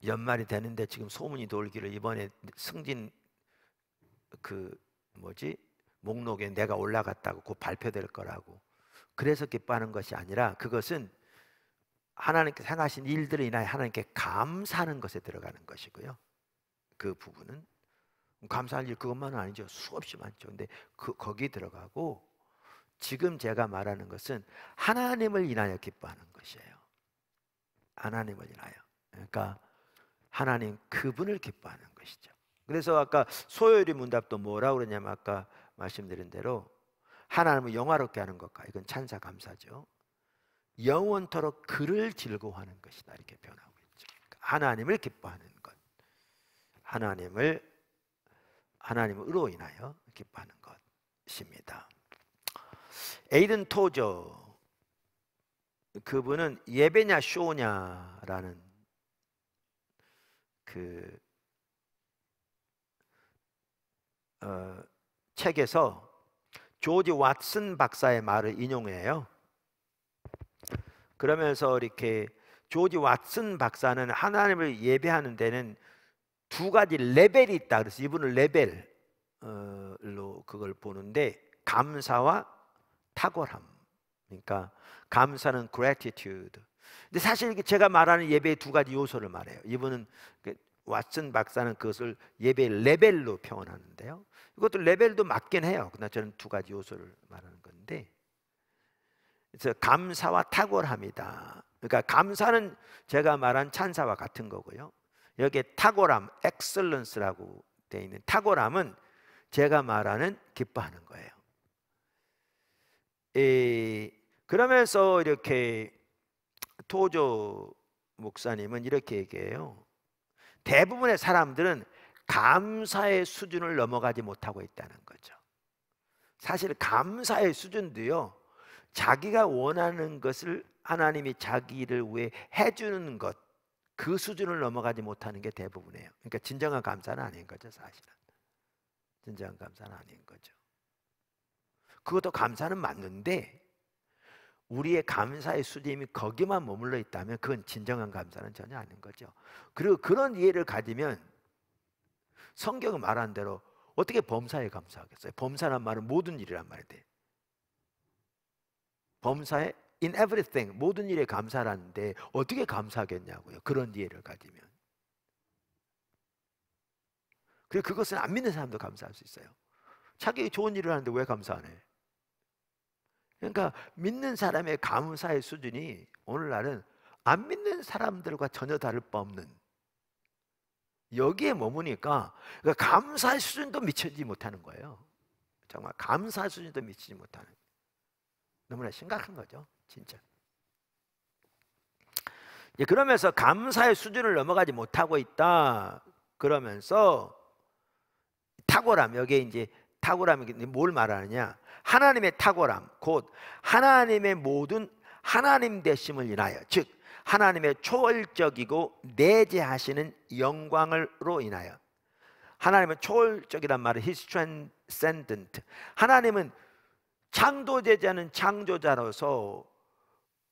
연말이 되는데 지금 소문이 돌기를 이번에 승진 그 뭐지 목록에 내가 올라갔다고 곧 발표될 거라고 그래서 기뻐하는 것이 아니라 그것은 하나님께 행하신 일들을 인하여 하나님께 감사하는 것에 들어가는 것이고요. 그 부분은 감사할 일 그것만은 아니죠. 수없이 많죠. 근데 그, 거기 들어가고 지금 제가 말하는 것은 하나님을 인하여 기뻐하는 것이에요. 하나님을 인하여. 그러니까 하나님 그분을 기뻐하는 것이죠. 그래서 아까 소요리 문답도 뭐라고 그러냐면 아까 말씀드린 대로 하나님을 영화롭게 하는 것과 이건 찬사 감사죠. 영원토록 그를 즐거워하는 것이다 이렇게 변하고 있죠. 그러니까 하나님을 기뻐하는 것, 하나님을 하나님 의로 인하여 기뻐하는 것입니다. 에이든 토저 그분은 예배냐 쇼냐라는 그 어, 책에서 조지 왓슨 박사의 말을 인용해요. 그러면서 이렇게 조지 왓슨 박사는 하나님을 예배하는 데는 두 가지 레벨이 있다 그래서 이분은 레벨로 어, 그걸 보는데 감사와 탁월함. 그러니까 감사는 gratitude. 근데 사실 이게 제가 말하는 예배의 두 가지 요소를 말해요. 이분은 그 왓슨 박사는 그것을 예배 레벨로 표현하는데요. 이것도 레벨도 맞긴 해요. 그러나 저는 두 가지 요소를 말하는 건데, 그래서 감사와 탁월함이다. 그러니까 감사는 제가 말한 찬사와 같은 거고요. 여기에 탁월함, 엑셀런스라고 되어 있는 탁월함은 제가 말하는 기뻐하는 거예요. 에, 그러면서 이렇게 토조 목사님은 이렇게 얘기해요. 대부분의 사람들은 감사의 수준을 넘어가지 못하고 있다는 거죠. 사실 감사의 수준도요. 자기가 원하는 것을 하나님이 자기를 위해 해주는 것그 수준을 넘어가지 못하는 게 대부분이에요. 그러니까 진정한 감사는 아닌 거죠, 사실은. 진정한 감사는 아닌 거죠. 그것도 감사는 맞는데 우리의 감사의 수준이 거기만 머물러 있다면 그건 진정한 감사는 전혀 아닌 거죠. 그리고 그런 이해를 가지면 성경이 말한 대로 어떻게 범사에 감사하겠어요? 범사란 말은 모든 일이란 말인데 범사에 in everything 모든 일에 감사하는데 어떻게 감사하겠냐고요. 그런 이해를 가지면. 그리고 그것은 안 믿는 사람도 감사할 수 있어요. 자기 좋은 일을 하는데 왜 감사 안 해? 그러니까 믿는 사람의 감사의 수준이 오늘날은 안 믿는 사람들과 전혀 다를 바 없는 여기에 머무니까 그러니까 감사의 수준도 미치지 못하는 거예요. 정말 감사 수준도 미치지 못하는 너무나 심각한 거죠. 진짜. 이제 그러면서 감사의 수준을 넘어가지 못하고 있다. 그러면서 탁월함 여기에 이제 탁월함이 뭘 말하느냐? 하나님의 탁월함 곧 하나님의 모든 하나님 되심을 인하여 즉 하나님의 초월적이고 내재하시는 영광을로 인하여 하나님은 초월적이란 말은 his transcendent 하나님은 창조제자는 창조자로서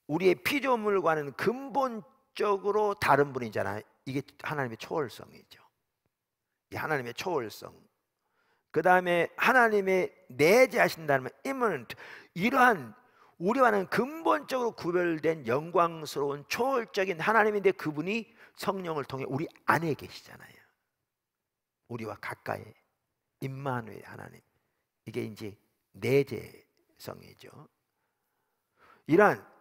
우리의 피조물과는 근본적으로 다른 분이잖아요. 이게 하나님의 초월성이죠. 하나님의 초월성. 그 다음에 하나님의 내재하신다는 임은 이러한 우리와는 근본적으로 구별된 영광스러운 초월적인 하나님인데 그분이 성령을 통해 우리 안에 계시잖아요. 우리와 가까이 임마누엘 하나님. 이게 이제 내재성이죠. 이러한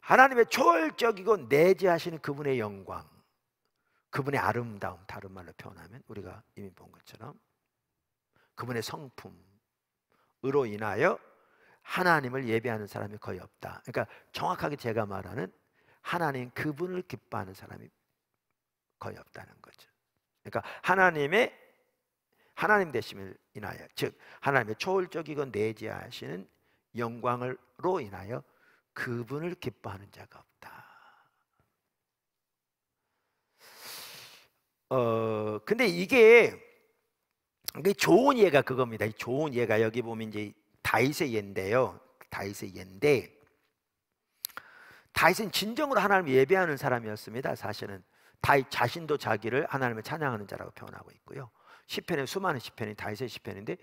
하나님의 초월적이고 내재하시는 그분의 영광, 그분의 아름다움, 다른 말로 표현하면 우리가 이미 본 것처럼 그분의 성품으로 인하여 하나님을 예배하는 사람이 거의 없다. 그러니까 정확하게 제가 말하는 하나님 그분을 기뻐하는 사람이 거의 없다는 거죠. 그러니까 하나님의 하나님 되심을 인하여 즉 하나님의 초월적이고 내재하시는 영광으로 인하여 그분을 기뻐하는 자가 없다. 어, 근데 이게 좋은 예가 그겁니다. 좋은 예가 여기 보면 이제 다윗의 예인데요. 다윗의 예인데 다윗은 진정으로 하나님을 예배하는 사람이었습니다. 사실은 다윗 자신도 자기를 하나님을 찬양하는 자라고 표현하고 있고요. 시편에 수많은 시편이 다윗의 시편인데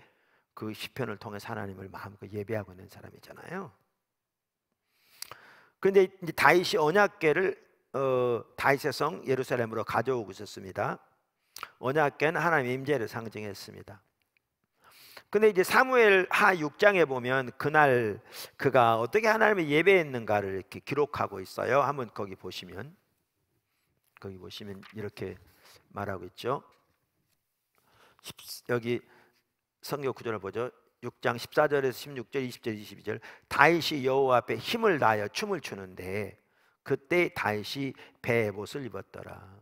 그 시편을 통해 하나님을 마음껏 예배하고 있는 사람이잖아요. 근데 다윗이 언약궤를 어, 다윗의 성 예루살렘으로 가져오고 있었습니다. 언약궤는 하나님의 임재를 상징했습니다. 근데 이제 사무엘 하 6장에 보면 그날 그가 어떻게 하나님을 예배했는가를 이렇게 기록하고 있어요. 한번 거기 보시면 거기 보시면 이렇게 말하고 있죠. 여기 성경 구절을 보죠. 6장 14절에서 16절, 20절, 22절 다윗이 여호와 앞에 힘을 다하여 춤을 추는데 그때 다윗이 배의 옷을 입었더라.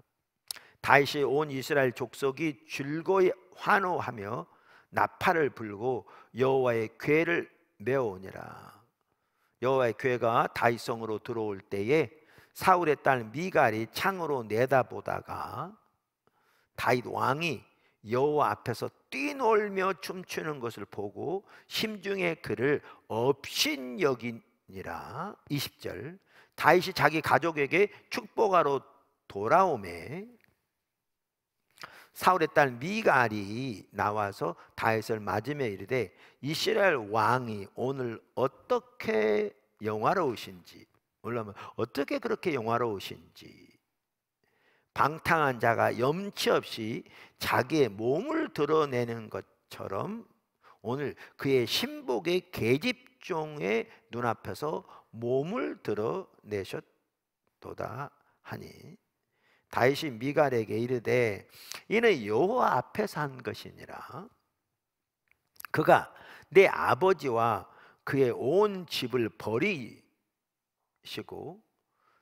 다윗이 온 이스라엘 족속이 즐거이 환호하며 나팔을 불고 여호와의 괴를 메어오니라. 여호와의 괴가 다윗성으로 들어올 때에 사울의 딸 미갈이 창으로 내다보다가 다윗 왕이 여호와 앞에서 뛰놀며 춤추는 것을 보고 심중에 그를 업신여기니라 20절 다윗이 자기 가족에게 축복하러 돌아오매 사울의 딸 미갈이 나와서 다윗을 맞으며 이르되 이스라엘 왕이 오늘 어떻게 영화로우신지 올라면 어떻게 그렇게 영화로우신지 방탕한 자가 염치 없이 자기의 몸을 드러내는 것처럼 오늘 그의 신복의 계집종의 눈앞에서 몸을 드러내셨도다 하니 다윗이 미갈에게 이르되 이는 여호와 앞에서 한 것이니라 그가 내 아버지와 그의 온 집을 버리시고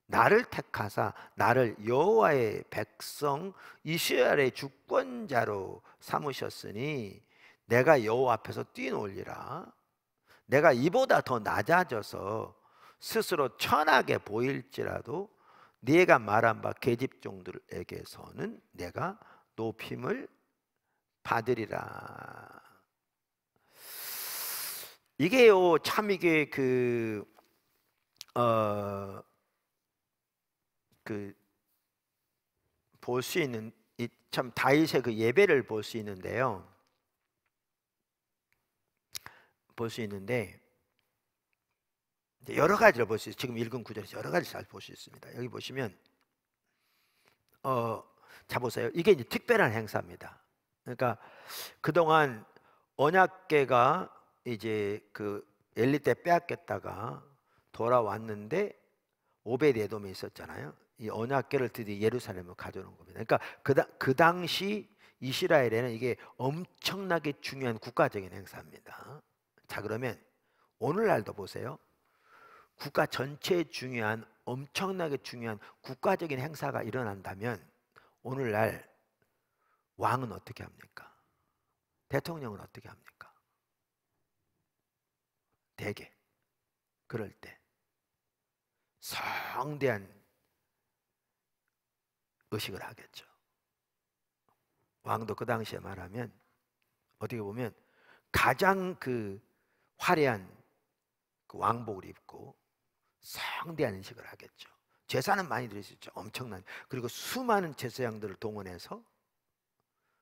나를 택하사 나를 여호와의 백성 이스라엘의 주권자로 삼으셨으니 내가 여호와 앞에서 뛰놀리라 내가 이보다 더 낮아져서 스스로 천하게 보일지라도 네가 말한 바 계집종들에게서는 내가 높임을 받으리라 이게요 참 이게 그 어, 그볼수 있는 참 다윗의 그 예배를 볼 수 있는데요. 볼 수 있는데 여러 가지를 볼 수 있어요. 지금 읽은 구절에서 여러 가지 잘볼수 있습니다. 여기 보시면 어, 자 보세요. 이게 이제 특별한 행사입니다. 그러니까 그동안 언약계가 이제 그 엘리 때 빼앗겼다가 돌아왔는데 오베데돔이 있었잖아요. 이 언약궤를 드디어 예루살렘으로 가져오는 겁니다. 그러니까 그, 다, 그 당시 이스라엘에는 이게 엄청나게 중요한 국가적인 행사입니다. 자 그러면 오늘날도 보세요. 국가 전체에 중요한 엄청나게 중요한 국가적인 행사가 일어난다면 오늘날 왕은 어떻게 합니까? 대통령은 어떻게 합니까? 대개 그럴 때 성대한 의식을 하겠죠. 왕도 그 당시에 말하면 어떻게 보면 가장 그 화려한 그 왕복을 입고 성대한 의식을 하겠죠. 제사는 많이 드릴 죠 엄청난. 그리고 수많은 제사장들을 동원해서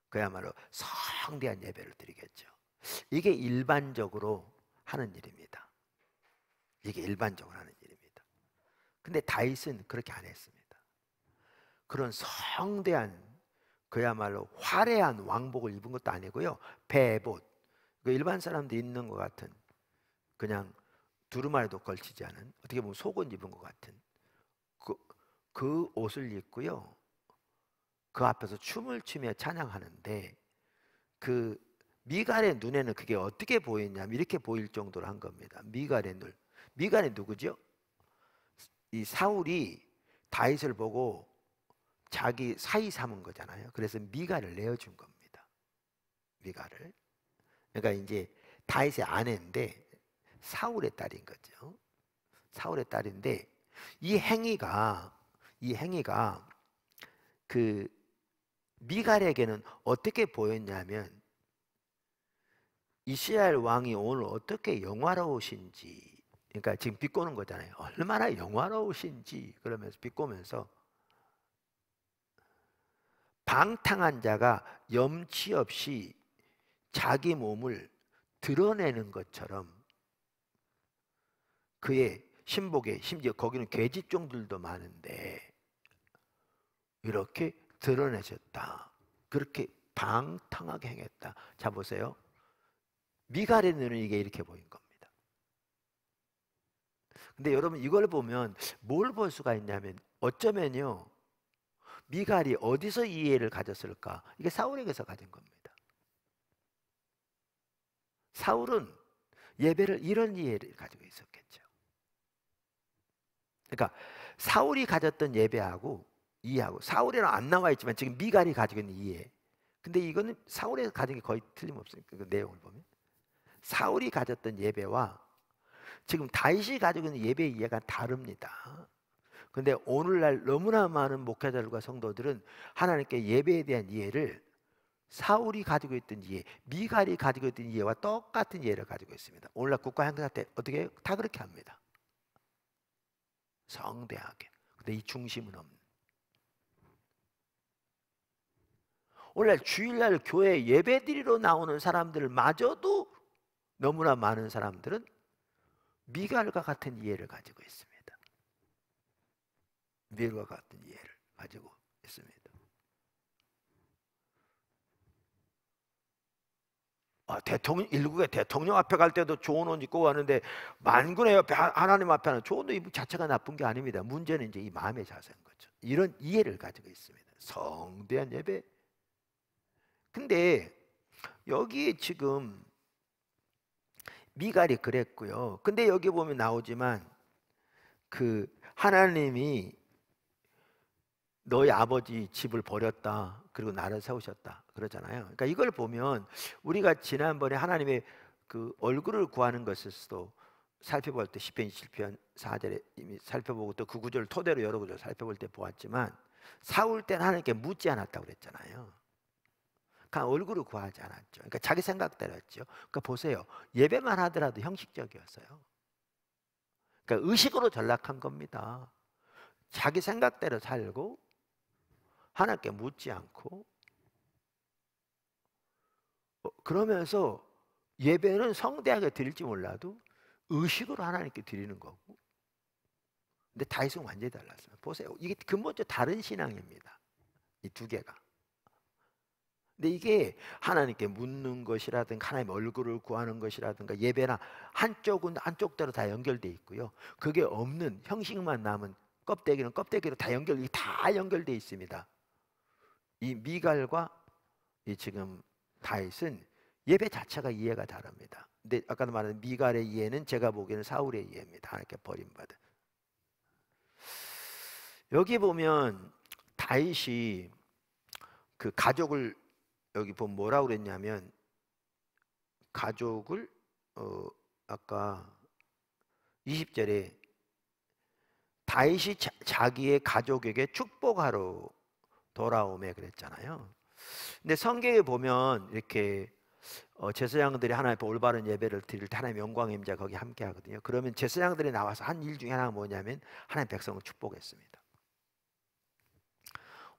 그야말로 성대한 예배를 드리겠죠. 이게 일반적으로 하는 일입니다. 이게 일반적으로 하는 일입니다. 근데 다윗은 그렇게 안 했습니다. 그런 성대한 그야말로 화려한 왕복을 입은 것도 아니고요. 배봇. 그 일반 사람들 입는 것 같은 그냥 두루마리도 걸치지 않은 어떻게 보면 속옷 입은 것 같은 그, 그 옷을 입고요. 그 앞에서 춤을 추며 찬양하는데 그 미갈의 눈에는 그게 어떻게 보였냐면 이렇게 보일 정도로 한 겁니다. 미갈의 눈. 미갈이 누구죠? 이 사울이 다윗을 보고 자기 사이 삼은 거잖아요. 그래서 미갈을 내어준 겁니다. 미갈을 그러니까 이제 다윗의 아내인데 사울의 딸인 거죠. 사울의 딸인데 이 행위가 이 행위가 그 미갈에게는 어떻게 보였냐면 이스라엘 왕이 오늘 어떻게 영화로우신지 그러니까 지금 비꼬는 거잖아요. 얼마나 영화로우신지 그러면서 비꼬면서 방탕한 자가 염치 없이 자기 몸을 드러내는 것처럼 그의 신복에 심지어 거기는 괴집종들도 많은데 이렇게 드러내셨다. 그렇게 방탕하게 행했다. 자 보세요. 미갈의 눈은 이게 이렇게 보인 겁니다. 근데 여러분 이걸 보면 뭘 볼 수가 있냐면 어쩌면요. 미갈이 어디서 이해를 가졌을까? 이게 사울에게서 가진 겁니다. 사울은 예배를 이런 이해를 가지고 있었겠죠. 그러니까 사울이 가졌던 예배하고 이해하고 사울에는 안 나와 있지만 지금 미갈이 가지고 있는 이해. 근데 이거는 사울에 가진 게 거의 틀림없으니까 그 내용을 보면 사울이 가졌던 예배와 지금 다윗이 가지고 있는 예배의 이해가 다릅니다. 근데 오늘날 너무나 많은 목회자들과 성도들은 하나님께 예배에 대한 이해를 사울이 가지고 있던 이해, 미갈이 가지고 있던 이해와 똑같은 이해를 가지고 있습니다. 오늘날 국가 행사때 어떻게 다 그렇게 합니다. 성대하게. 근데 이 중심은 없는. 오늘날 주일날 교회 예배드리러 나오는 사람들마저도 너무나 많은 사람들은 미갈과 같은 이해를 가지고 있습니다. 미래와 같은 이해를 가지고 있습니다. 아, 대통령 일국의 대통령 앞에 갈 때도 좋은 옷 입고 가는데 만군의 옆에 하나님 앞에는 좋은 옷 입은 자체가 나쁜 게 아닙니다. 문제는 이제 이 마음의 자세인 거죠. 이런 이해를 가지고 있습니다. 성대한 예배. 근데 여기 지금 미갈이 그랬고요. 근데 여기 보면 나오지만 그 하나님이 너희 아버지 집을 버렸다. 그리고 나를 세우셨다. 그러잖아요. 그러니까 이걸 보면 우리가 지난번에 하나님의 그 얼굴을 구하는 것에서도 살펴볼 때 10편 27편 4절에 이미 살펴보고 또 그 구절을 토대로 여러 구절 살펴볼 때 보았지만 사울 때는 하나님께 묻지 않았다고 그랬잖아요. 그냥 그러니까 얼굴을 구하지 않았죠. 그러니까 자기 생각대로 했죠. 그러니까 보세요. 예배만 하더라도 형식적이었어요. 그러니까 의식으로 전락한 겁니다. 자기 생각대로 살고 하나님께 묻지 않고 어, 그러면서 예배는 성대하게 드릴지 몰라도 의식으로 하나님께 드리는 거고 근데 다이소는 완전히 달랐어요 보세요 이게 근본적으로 다른 신앙입니다 이 두 개가 근데 이게 하나님께 묻는 것이라든가 하나님의 얼굴을 구하는 것이라든가 예배나 한쪽은 한쪽대로 다 연결돼 있고요 그게 없는 형식만 남은 껍데기는 껍데기로 다 연결 다 연결돼 있습니다 이 미갈과 이 지금 다윗은 예배 자체가 이해가 다릅니다. 근데 아까도 말한 미갈의 이해는 제가 보기에는 사울의 이해입니다. 하나님 버림받은. 여기 보면 다윗이 그 가족을 여기 보면 뭐라고 그랬냐면 가족을 어 아까 20절에 다윗이 자, 기의 가족에게 축복하러 돌아오매 그랬잖아요. 근데 성경에 보면 이렇게 어, 제사장들이 하나님 앞 올바른 예배를 드릴 때 하나님의 영광의 임자 거기 함께 하거든요. 그러면 제사장들이 나와서 한 일 중에 하나가 뭐냐면 하나님 백성을 축복했습니다.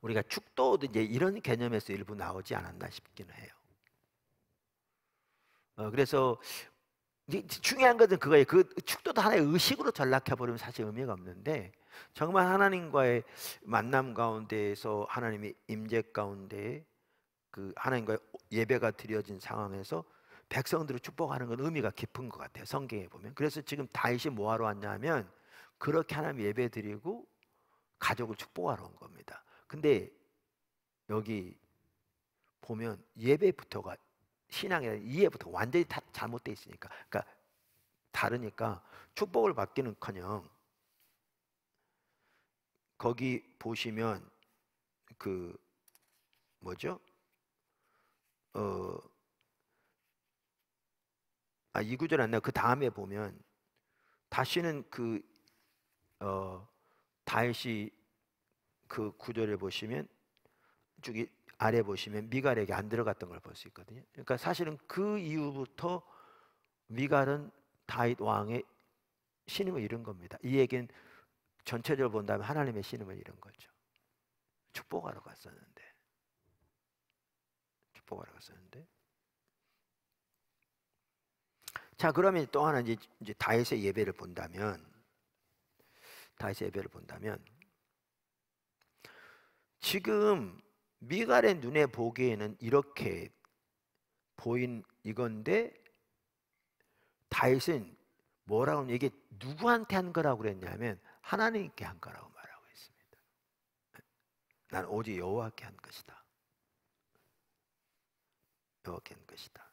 우리가 축도도 이제 이런 개념에서 일부 나오지 않았나 싶기는 해요. 어, 그래서 중요한 것은 그거예요. 그 축도도 하나의 의식으로 전락해 버리면 사실 의미가 없는데 정말 하나님과의 만남 가운데에서 하나님의 임재 가운데 그 하나님과의 예배가 드려진 상황에서 백성들을 축복하는 건 의미가 깊은 것 같아요. 성경에 보면. 그래서 지금 다윗이 뭐하러 왔냐면 그렇게 하나님 예배 드리고 가족을 축복하러 온 겁니다. 근데 여기 보면 예배부터가 신앙이 이해부터 완전히 다 잘못돼 있으니까 그러니까 다르니까 축복을 받기는커녕 거기 보시면 그 뭐죠? 어, 아, 이 구절 안 나. 그 다음에 보면 다시는 그 어, 다윗그 구절에 보시면 저기 아래 보시면 미갈에게 안 들어갔던 걸 볼 수 있거든요. 그러니까 사실은 그 이후부터 미갈은 다윗 왕의 신임을 잃은 겁니다. 이 얘기는 전체적으로 본다면 하나님의 신음을 잃은 거죠. 축복하러 갔었는데. 축복하러 갔었는데. 자, 그러면 또 하나 이제, 이제 다윗의 예배를 본다면 다윗의 예배를 본다면 지금 미갈의 눈에 보기에는 이렇게 보인 이건데 다윗은 뭐라고 이게 누구한테 한 거라고 그랬냐면 하나님께 한 거라고 말하고 있습니다. 난 오직 여호와께 한 것이다. 여호와께 한 것이다.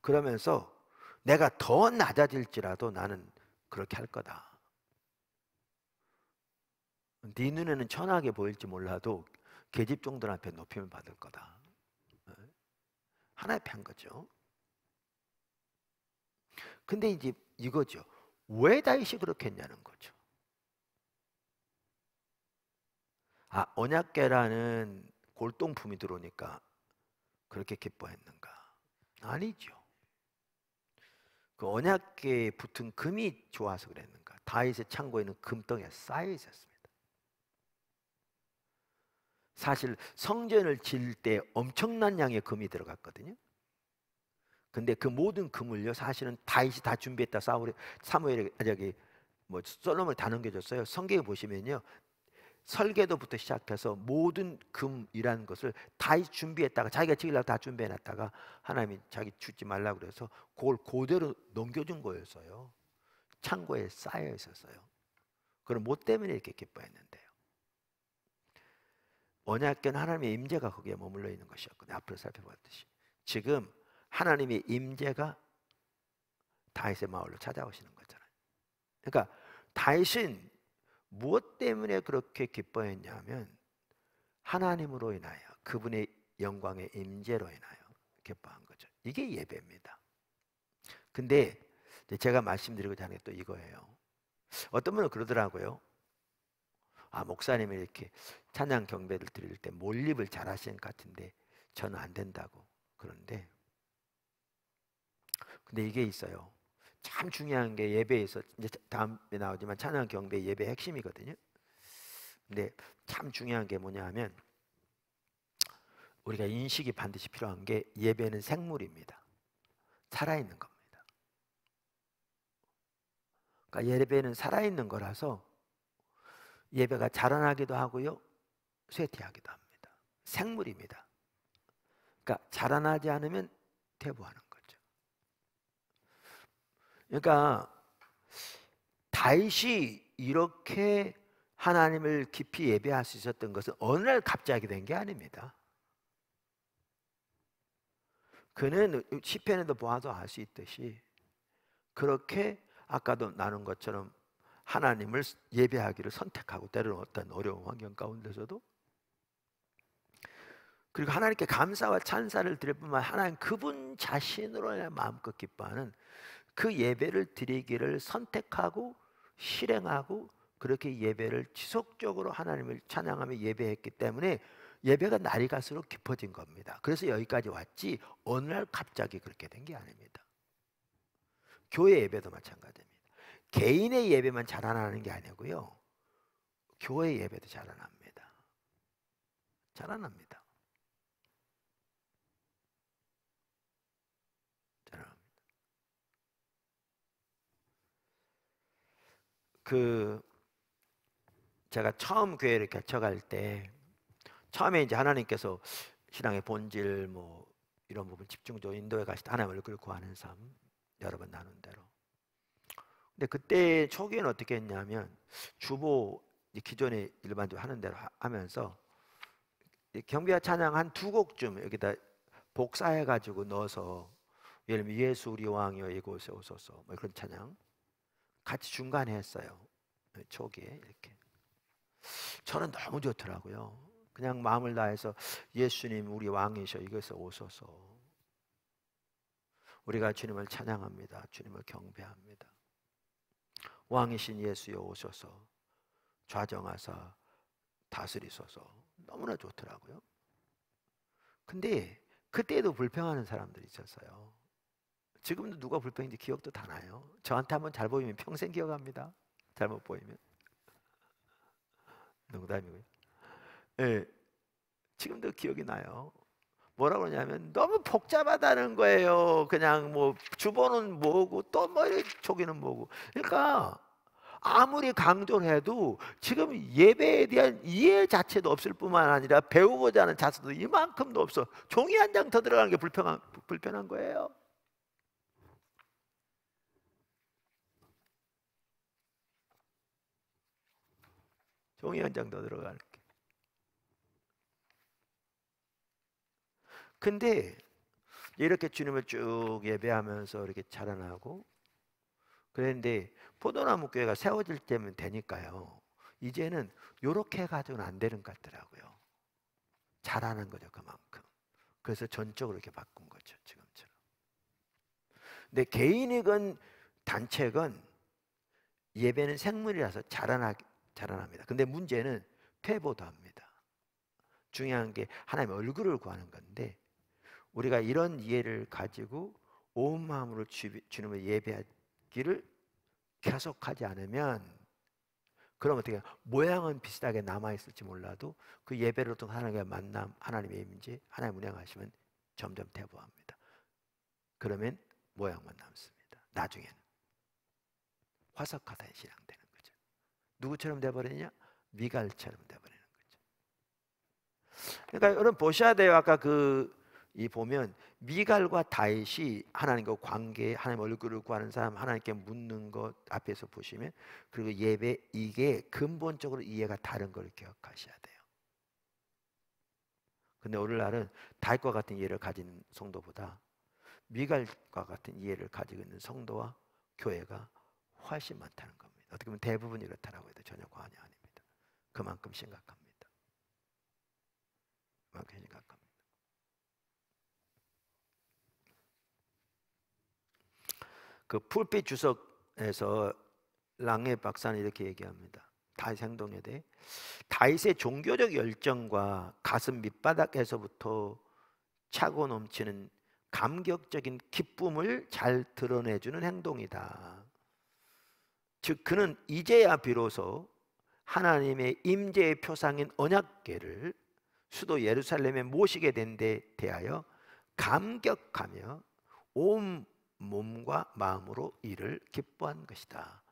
그러면서 내가 더 낮아질지라도 나는 그렇게 할 거다. 네 눈에는 천하게 보일지 몰라도 계집종들 앞에 높임을 받을 거다. 네. 하나의 편 거죠. 근데 이제 이거죠. 왜 다윗이 그렇게 했냐는 거죠. 아, 언약계라는 골동품이 들어오니까 그렇게 기뻐했는가? 아니죠. 그 언약계에 붙은 금이 좋아서 그랬는가? 다윗의 창고에는 금덩이가 쌓여 있었습니다. 사실 성전을 지때 엄청난 양의 금이 들어갔거든요. 근데 그 모든 금을요 사실은 다윗이 다 준비했다 사울이 사무엘 아, 저기 뭐 솔로몬을 다 넘겨줬어요. 성경에 보시면요 설계도부터 시작해서 모든 금이라는 것을 다윗 준비했다가 자기가 지으려고다 준비해놨다가 하나님이 자기 주지 말라 그래서 그걸 그대로 넘겨준 거였어요. 창고에 쌓여 있었어요. 그럼 뭐 때문에 이렇게 기뻐했는데요? 언약궤는 하나님의 임재가 거기에 머물러 있는 것이었거든요. 앞으로 살펴봤듯이 지금 하나님의 임재가 다윗의 마을로 찾아오시는 거잖아요. 그러니까 다윗은 무엇 때문에 그렇게 기뻐했냐면 하나님으로 인하여 그분의 영광의 임재로 인하여 기뻐한 거죠. 이게 예배입니다. 근데 제가 말씀드리고자 하는 게 또 이거예요. 어떤 분은 그러더라고요. 아 목사님이 이렇게 찬양 경배를 드릴 때 몰입을 잘 하시는 것 같은데 저는 안 된다고 그런데 근데 이게 있어요. 참 중요한 게 예배에서 이제 다음에 나오지만 찬양 경배 예배 핵심이거든요. 근데 참 중요한 게 뭐냐 하면 우리가 인식이 반드시 필요한 게 예배는 생물입니다. 살아있는 겁니다. 그러니까 예배는 살아있는 거라서 예배가 자라나기도 하고요, 쇠퇴하기도 합니다. 생물입니다. 그러니까 자라나지 않으면 퇴보하는 거예요. 그러니까 다윗이 이렇게 하나님을 깊이 예배할 수 있었던 것은 어느 날 갑자기 된 게 아닙니다. 그는 시편에도 보아도 알 수 있듯이 그렇게 아까도 나눈 것처럼 하나님을 예배하기를 선택하고 때로는 어떤 어려운 환경 가운데서도 그리고 하나님께 감사와 찬사를 드릴 뿐만 하나님 그분 자신으로 마음껏 기뻐하는 그 예배를 드리기를 선택하고 실행하고 그렇게 예배를 지속적으로 하나님을 찬양하며 예배했기 때문에 예배가 날이 갈수록 깊어진 겁니다. 그래서 여기까지 왔지 어느 날 갑자기 그렇게 된 게 아닙니다. 교회 예배도 마찬가지입니다. 개인의 예배만 자라나는 게 아니고요. 교회 예배도 자라납니다. 자라납니다. 그 제가 처음 교회를 개척할 때 처음에 이제 하나님께서 신앙의 본질 뭐 이런 부분 집중적으로 인도해 가시다 하나님을 끌고 하는 삶 여러 번 나눈 대로. 근데 그때 초기에는 어떻게 했냐면 주보 기존에 일반적으로 하는 대로 하면서 경비와 찬양 한 두 곡쯤 여기다 복사해 가지고 넣어서 예를 들면 예수 우리 왕이여 이곳에 오소서 뭐 그런 찬양 같이 중간에 했어요. 네, 초기에 이렇게. 저는 너무 좋더라고요. 그냥 마음을 다해서 예수님 우리 왕이셔 이것에 오소서. 우리가 주님을 찬양합니다. 주님을 경배합니다. 왕이신 예수여 오셔서 좌정하사 다스리소서. 너무나 좋더라고요. 근데 그때도 불평하는 사람들이 있었어요. 지금도 누가 불평인지 기억도 다 나요. 저한테 한번 잘 보이면 평생 기억합니다. 잘못 보이면 농담이고요. 예, 지금도 기억이 나요. 뭐라 그러냐면 너무 복잡하다는 거예요. 그냥 뭐 주번은 뭐고 또뭐 초기는 뭐고. 그러니까 아무리 강조를 해도 지금 예배에 대한 이해 자체도 없을 뿐만 아니라 배우고자 하는 자세도 이만큼도 없어. 종이 한 장 더 들어가는 게 불편한, 불편한 거예요. 종이 한장도 들어갈게. 근데 이렇게 주님을 쭉 예배하면서 이렇게 자라나고 그랬데 포도나무 교회가 세워질 때면 되니까요. 이제는 요렇게 가지고는 안 되는 것 같더라고요. 잘하는 거죠 그만큼. 그래서 전적으로 이렇게 바꾼 거죠 지금처럼. 근데 개인이건 단체건 예배는 생물이라서 자라나 자라납니다. 근데 문제는 퇴보도 합니다. 중요한 게 하나님의 얼굴을 구하는 건데 우리가 이런 이해를 가지고 온 마음으로 주님을 예배하기를 계속하지 않으면 그럼 어떻게 모양은 비슷하게 남아 있을지 몰라도 그 예배를 통해 하나님의 만남, 하나님의 임재, 하나님 운영하시면 점점 대보합니다. 그러면 모양만 남습니다. 나중에는 화석화된 신앙 되 누구처럼 돼버리냐? 미갈처럼 돼버리는 거죠. 그러니까 여러분 보셔야 돼요. 아까 그 이 보면 미갈과 다윗이 하나님과 관계, 하나님 얼굴을 구하는 사람, 하나님께 묻는 것 앞에서 보시면 그리고 예배 이게 근본적으로 이해가 다른 걸 기억하셔야 돼요. 근데 오늘날은 다윗과 같은 이해를 가진 성도보다 미갈과 같은 이해를 가지고 있는 성도와 교회가 훨씬 많다는 겁니다. 어떻게 보면 대부분이 렇다라고 해도 전혀 과언이 아닙니다. 그만큼 심각합니다. 그만큼 심각합니다. 그 풀빛 주석에서 랑의 박사는 이렇게 얘기합니다. 다윗 행동에 대해 다윗의 종교적 열정과 가슴 밑바닥에서부터 차고 넘치는 감격적인 기쁨을 잘 드러내주는 행동이다. 즉 그는 이제야 비로소 하나님의 임재의 표상인 언약궤를 수도 예루살렘에 모시게 된 데 대하여 감격하며 온 몸과 마음으로 이를 기뻐한 것이다.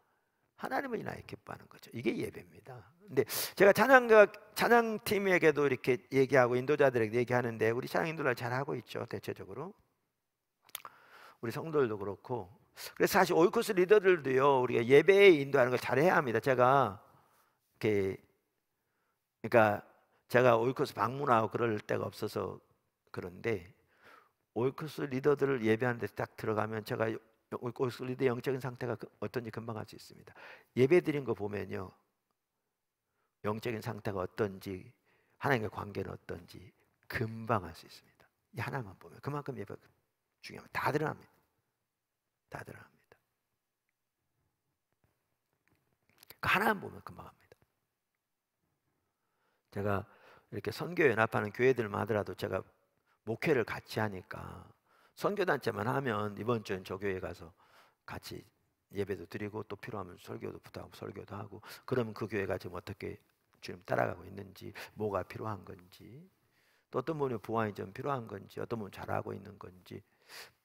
하나님을 인하여 기뻐하는 거죠. 이게 예배입니다. 근데 제가 찬양가 찬양팀에게도 이렇게 얘기하고 인도자들에게 얘기하는데 우리 찬양 인도잘 하고 있죠. 대체적으로 우리 성도들도 그렇고 그래서 사실 오이코스 리더들도요 우리가 예배에 인도하는 걸 잘해야 합니다. 제가 이렇게 그러니까 제가 오이코스 방문하고 그럴 데가 없어서 그런데 오이코스 리더들을 예배하는 데 딱 들어가면 제가 오이코스 리더 영적인 상태가 그 어떤지 금방 알 수 있습니다. 예배 드린 거 보면요 영적인 상태가 어떤지 하나님과 관계는 어떤지 금방 알 수 있습니다. 이 하나만 보면 그만큼 예배가 중요합니다. 다 드러납니다. 다들 합니다. 그러니까 하나만 보면 금방 합니다. 제가 이렇게 선교 연합하는 교회들만 하더라도 제가 목회를 같이 하니까 선교 단체만 하면 이번 주엔 저 교회 가서 같이 예배도 드리고 또 필요하면 설교도 부탁하고 설교도 하고 그러면 그 교회가 지금 어떻게 주님 따라가고 있는지 뭐가 필요한 건지 또 어떤 분이 보완이 좀 필요한 건지 어떤 분 잘하고 있는 건지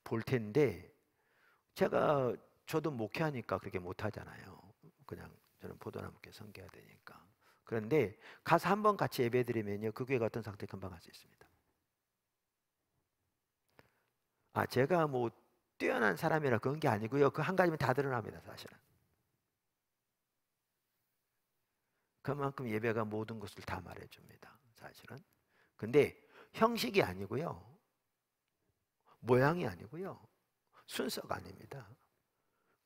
볼 텐데 제가 저도 목회하니까 그렇게 못하잖아요. 그냥 저는 포도나무께 섬겨야 되니까. 그런데 가서 한 번 같이 예배드리면요, 그 교회가 어떤 상태 금방 알수 있습니다. 아, 제가 뭐 뛰어난 사람이라 그런 게 아니고요. 그 한 가지면 다 드러납니다, 사실은. 그만큼 예배가 모든 것을 다 말해줍니다, 사실은. 근데 형식이 아니고요. 모양이 아니고요. 순서가 아닙니다.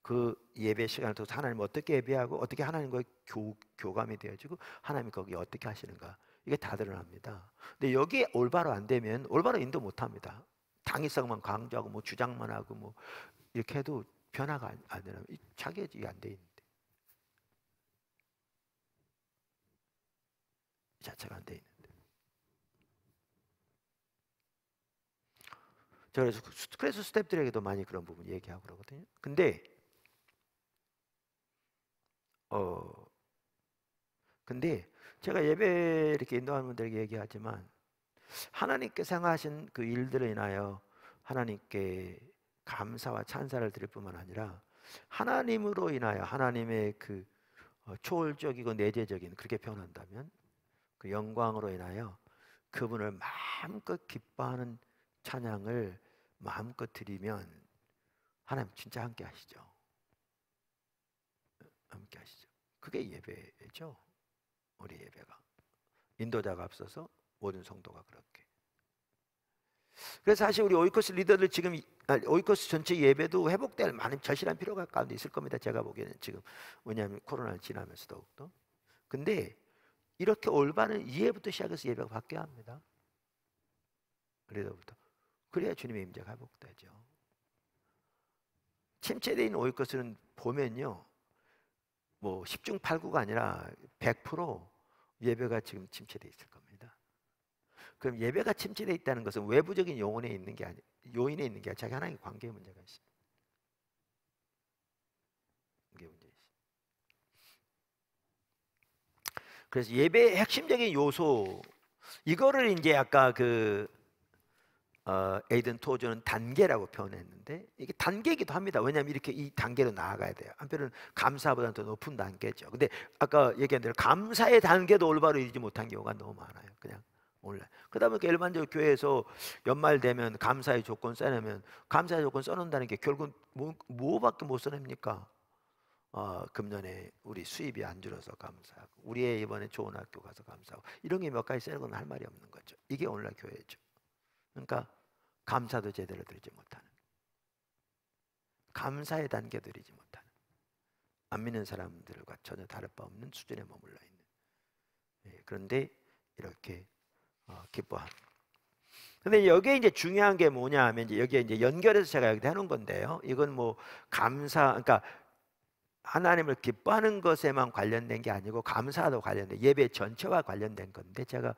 그 예배 시간을 통해서 하나님 어떻게 예배하고 어떻게 하나님과 교, 교감이 되어지고 하나님 거기 어떻게 하시는가 이게 다 드러납니다. 근데 여기 올바로 안 되면 올바로 인도 못 합니다. 당위성만 강조하고 뭐 주장만 하고 뭐 이렇게 해도 변화가 안, 안 되면 자기가 안돼 있는데 자체가 안돼 있는 그래서 그 그래서 스텝들에게도 많이 그런 부분 얘기하고 그러거든요. 근데 어 근데 제가 예배 이렇게 인도하는 분들에게 얘기하지만 하나님께서 행하신 그 일들로 인하여 하나님께 감사와 찬사를 드릴 뿐만 아니라 하나님으로 인하여 하나님의 그 어, 초월적이고 내재적인 그렇게 표현한다면 그 영광으로 인하여 그분을 마음껏 기뻐하는 찬양을 마음껏 드리면 하나님 진짜 함께 하시죠. 함께 하시죠. 그게 예배죠. 우리 예배가. 인도자가 앞서서 모든 성도가 그렇게. 그래서 사실 우리 오이코스 리더들 지금 오이코스 전체 예배도 회복될 많은 절실한 필요가 가운데 있을 겁니다. 제가 보기에는 지금 왜냐하면 코로나를 지나면서 더욱더. 근데 이렇게 올바른 이해부터 시작해서 예배가 바뀌어야 합니다. 그래부터 그래야 주님의 임재가 회복되죠. 침체된 오일것은 보면요. 뭐 10중 8구가 아니라 100% 예배가 지금 침체되 있을 겁니다. 그럼 예배가 침체되 있다는 것은 외부적인 요인에 있는 게 아니 요인에 있는 게 아니라 자기 하나의관계 문제가 있습니다. 그래서 예배의 핵심적인 요소 이거를 이제 아까 그 어, 에이든 토저는 단계라고 표현했는데 이게 단계이기도 합니다. 왜냐하면 이렇게 이 단계로 나아가야 돼요. 한편은 감사보다는 더 높은 단계죠. 근데 아까 얘기한 대로 감사의 단계도 올바로 이루지 못한 경우가 너무 많아요. 그냥 몰라. 그다음에 그 일반적 으로 교회에서 연말 되면 감사의 조건 써내면 감사의 조건 써놓는다는 게 결국 뭐, 뭐밖에 못 써냅니까? 어, 금년에 우리 수입이 안 줄어서 감사하고 우리 의 이번에 좋은 학교 가서 감사하고 이런 게 몇 가지 써 쓰는 건할 말이 없는 거죠. 이게 오늘날 교회죠. 그러니까 감사도 제대로 드리지 못하는 감사의 단계 드리지 못하는 안 믿는 사람들과 전혀 다를 바 없는 수준에 머물러 있는 예, 그런데 이렇게 어, 기뻐함. 근데 여기에 이제 중요한 게 뭐냐 하면 이제 여기에 이제 연결해서 제가 여기 해놓은 건데요. 이건 뭐 감사, 그러니까 하나님을 기뻐하는 것에만 관련된 게 아니고 감사도 관련된 예배 전체와 관련된 건데 제가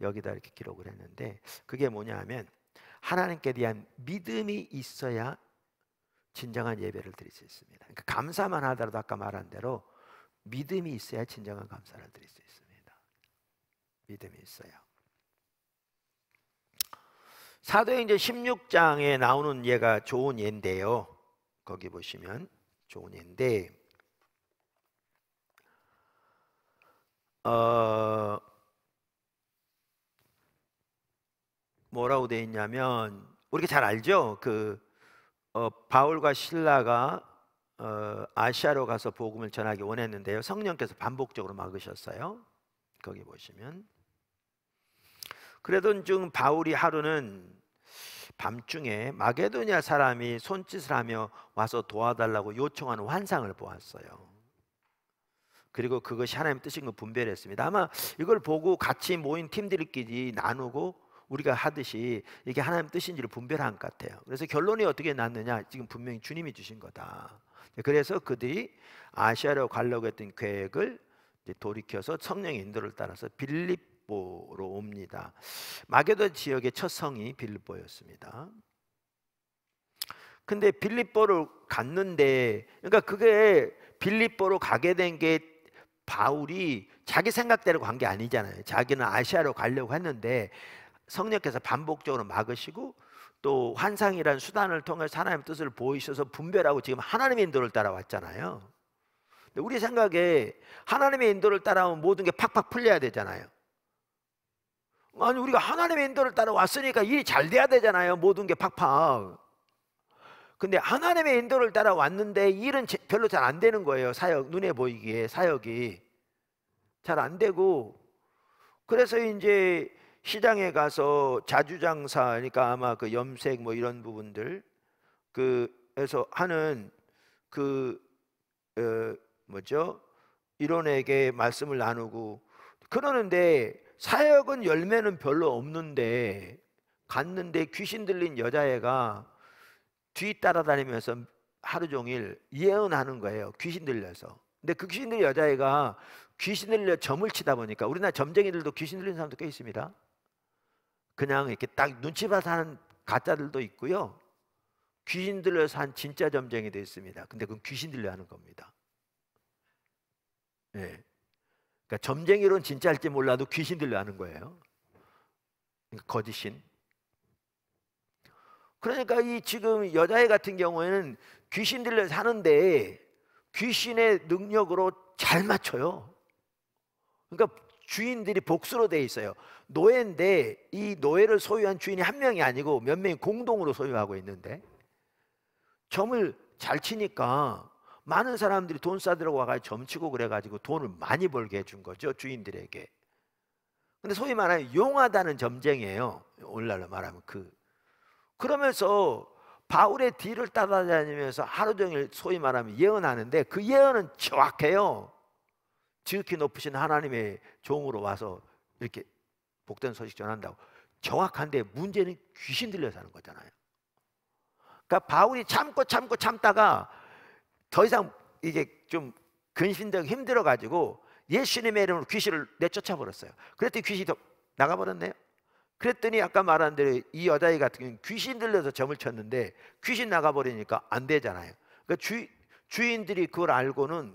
여기다 이렇게 기록을 했는데 그게 뭐냐 하면 하나님께 대한 믿음이 있어야 진정한 예배를 드릴 수 있습니다. 그러니까 감사만 하더라도 아까 말한 대로 믿음이 있어야 진정한 감사를 드릴 수 있습니다. 믿음이 있어야. 사도행전 16장에 나오는 예가 좋은 예인데요. 거기 보시면 좋은 예인데 어 뭐라고 돼 있냐면 우리가 잘 알죠. 그 어, 바울과 신라가 어, 아시아로 가서 복음을 전하기 원했는데요. 성령께서 반복적으로 막으셨어요. 거기 보시면 그래도 중 바울이 하루는 밤중에 마게도냐 사람이 손짓을 하며 와서 도와달라고 요청하는 환상을 보았어요. 그리고 그것이 하나님 뜻인 걸 분별했습니다. 아마 이걸 보고 같이 모인 팀들끼리 나누고 우리가 하듯이 이게 하나님 뜻인지를 분별한 것 같아요. 그래서 결론이 어떻게 났느냐? 지금 분명히 주님이 주신 거다. 네, 그래서 그들이 아시아로 가려고 했던 계획을 돌이켜서 성령의 인도를 따라서 빌립보로 옵니다. 마게도 지역의 첫 성이 빌립보였습니다. 근데 빌립보를 갔는데 그러니까 그게 빌립보로 가게 된 게 바울이 자기 생각대로 간 게 아니잖아요. 자기는 아시아로 가려고 했는데 성령께서 반복적으로 막으시고 또 환상이란 수단을 통해 하나님의 뜻을 보이셔서 분별하고 지금 하나님의 인도를 따라왔잖아요. 근데 우리 생각에 하나님의 인도를 따라오면 모든 게 팍팍 풀려야 되잖아요. 아니 우리가 하나님의 인도를 따라왔으니까 일이 잘 돼야 되잖아요. 모든 게 팍팍. 근데 하나님의 인도를 따라왔는데 일은 별로 잘 안 되는 거예요. 사역 눈에 보이기에 사역이 잘 안 되고 그래서 이제 시장에 가서 자주장사 그러니까 아마 그 염색 뭐 이런 부분들 그에서 하는 그 어, 뭐죠 이론에게 말씀을 나누고 그러는데 사역은 열매는 별로 없는데 갔는데 귀신 들린 여자애가 뒤 따라다니면서 하루 종일 예언하는 거예요 귀신 들려서 근데 그 귀신 들린 여자애가 귀신 들려 점을 치다 보니까 우리나라 점쟁이들도 귀신 들린 사람도 꽤 있습니다 그냥 이렇게 딱 눈치 봐서 하는 가짜들도 있고요. 귀신 들려서 한 진짜 점쟁이 도 있습니다. 근데 그건 귀신 들려 하는 겁니다. 예. 네. 그러니까 점쟁이로는 진짜일지 몰라도 귀신 들려 하는 거예요. 그러니까 거짓신. 그러니까 이 지금 여자애 같은 경우에는 귀신 들려 사는데 귀신의 능력으로 잘 맞춰요. 그러니까 주인들이 복수로 돼 있어요. 노예인데 이 노예를 소유한 주인이 한 명이 아니고 몇 명이 공동으로 소유하고 있는데 점을 잘 치니까 많은 사람들이 돈 싸들어 와가지고 점치고 그래가지고 돈을 많이 벌게 해준 거죠 주인들에게 근데 소위 말하는 용하다는 점쟁이에요 오늘날로 말하면 그 그러면서 바울의 뒤를 따라다니면서 하루 종일 소위 말하면 예언하는데 그 예언은 정확해요 지극히 높으신 하나님의 종으로 와서 이렇게 복된 소식 전한다고. 정확한데 문제는 귀신 들려서 하는 거잖아요. 그러니까 바울이 참고 참고 참다가 더 이상 이제 좀 근신되고 힘들어 가지고 예수님의 이름으로 귀신을 내쫓아 버렸어요. 그랬더니 귀신이 나가 버렸네요. 그랬더니 아까 말한 대로 이 여자애 같은 경우는 귀신 들려서 점을 쳤는데 귀신 나가 버리니까 안 되잖아요. 그러니까 주, 주인들이 그걸 알고는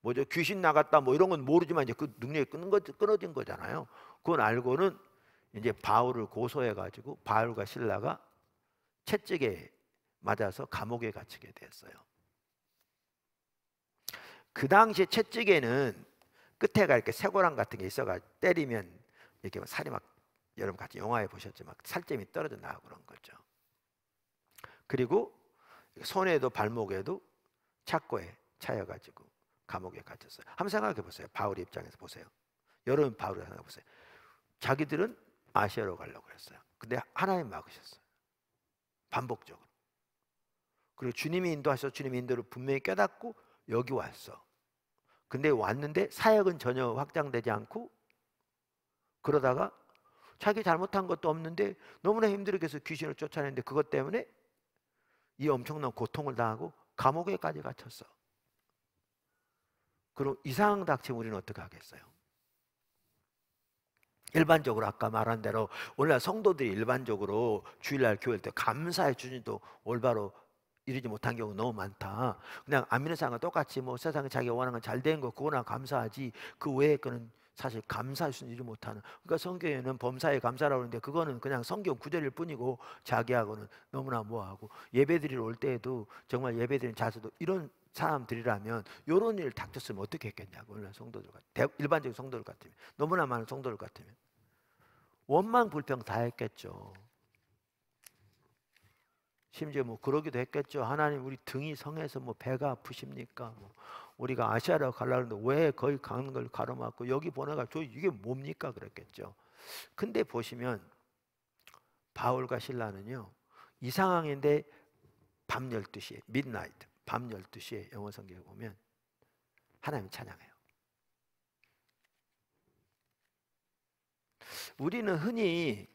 뭐죠 귀신 나갔다 뭐 이런 건 모르지만 이제 그 능력이 끊어진 거잖아요. 그건 알고는 이제 바울을 고소해 가지고 바울과 신라가 채찍에 맞아서 감옥에 갇히게 됐어요. 그 당시 채찍에는 끝에가 이렇게 쇠고랑 같은 게 있어가 때리면 이렇게 살이 막 여러분 같이 영화에 보셨지막 살점이 떨어져 나고 그런 거죠. 그리고 손에도 발목에도 착고에 차여가지고 감옥에 갇혔어요. 한번 생각해 보세요. 바울 입장에서 보세요. 여러분 바울을 생각해 보세요. 자기들은 아시아로 가려고 했어요. 근데 하나님 막으셨어요. 반복적으로. 그리고 주님이 인도하셔 주님 인도를 분명히 깨닫고 여기 왔어. 근데 왔는데 사역은 전혀 확장되지 않고 그러다가 자기 잘못한 것도 없는데 너무나 힘들게 해서 귀신을 쫓아내는데 그것 때문에 이 엄청난 고통을 당하고 감옥에까지 갇혔어. 그럼 이상 닥치면 우리는 어떻게 하겠어요? 일반적으로 아까 말한 대로 원래 성도들이 일반적으로 주일날 교회 때 감사의 주님도 올바로 이루지 못한 경우 너무 많다. 그냥 아미는사과 똑같이 뭐 세상에 자기 원하는 건 잘 된 거 그거나 감사하지 그 외에 거는 사실 감사할 수는 이루 못하는. 그러니까 성경에는 범사에 감사라고 하는데 그거는 그냥 성경 구절일 뿐이고 자기하고는 너무나 뭐하고 예배드리러 올 때에도 정말 예배드리는 자세도 이런 사람 들이라면 이런 일을 닥쳤으면 어떻게 했겠냐고 일반 성도들 같 일반적인 성도들 같으면 너무나 많은 성도들 같으면 원망 불평 다 했겠죠. 심지어 뭐 그러기도 했겠죠. 하나님 우리 등이 성해서 뭐 배가 아프십니까? 뭐 우리가 아시아로 가려는데 왜 거기 가는 걸 가로막고 여기 보내가 저 이게 뭡니까 그랬겠죠. 근데 보시면 바울과 신라는요. 이 상황인데 밤1 2시 midnight 밤 12시에 영어 성경에 보면 하나님 찬양해요. 우리는 흔히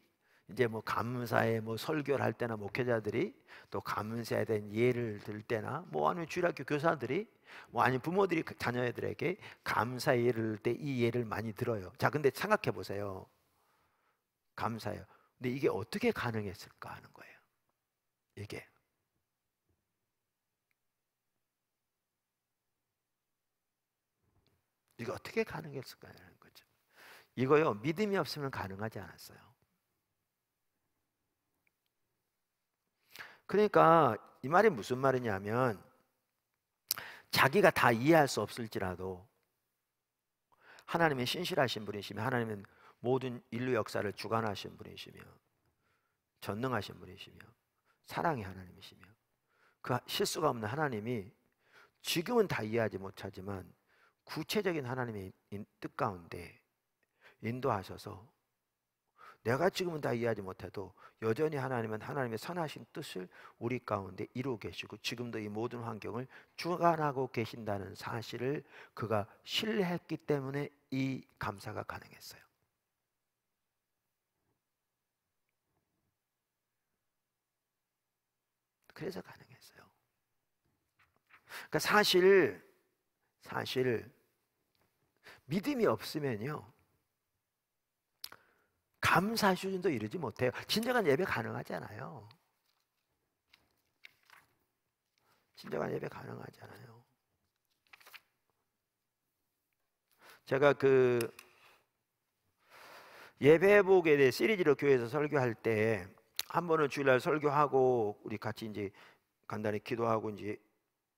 이제 뭐 감사에 뭐 설교를 할 때나 목회자들이 또 감사에 대한 예를 들 때나 뭐 아니면 주일학교 교사들이 뭐 아니면 부모들이 그 자녀들에게 감사 예를 때이 예를 많이 들어요. 자, 근데 생각해 보세요. 감사예요. 근데 이게 어떻게 가능했을까 하는 거예요. 이게 이거 어떻게 가능했을까라는 거죠. 이거요 믿음이 없으면 가능하지 않았어요. 그러니까 이 말이 무슨 말이냐면 자기가 다 이해할 수 없을지라도 하나님은 신실하신 분이시며 하나님은 모든 인류 역사를 주관하신 분이시며 전능하신 분이시며 사랑의 하나님이시며 그 실수가 없는 하나님이 지금은 다 이해하지 못하지만 구체적인 하나님의 뜻 가운데 인도하셔서 내가 지금은 다 이해하지 못해도 여전히 하나님은 하나님의 선하신 뜻을 우리 가운데 이루고 계시고 지금도 이 모든 환경을 주관하고 계신다는 사실을 그가 신뢰했기 때문에 이 감사가 가능했어요. 그래서 가능했어요. 그러니까 사실 사실 믿음이 없으면요. 감사 수준도 이루지 못해요. 진정한 예배 가능하지 아요 진정한 예배 가능하지 아요 제가 그 예배복에 대해 시리즈로 교회에서 설교할 때 한 번은 주일날 설교하고 우리 같이 이제 간단히 기도하고 이제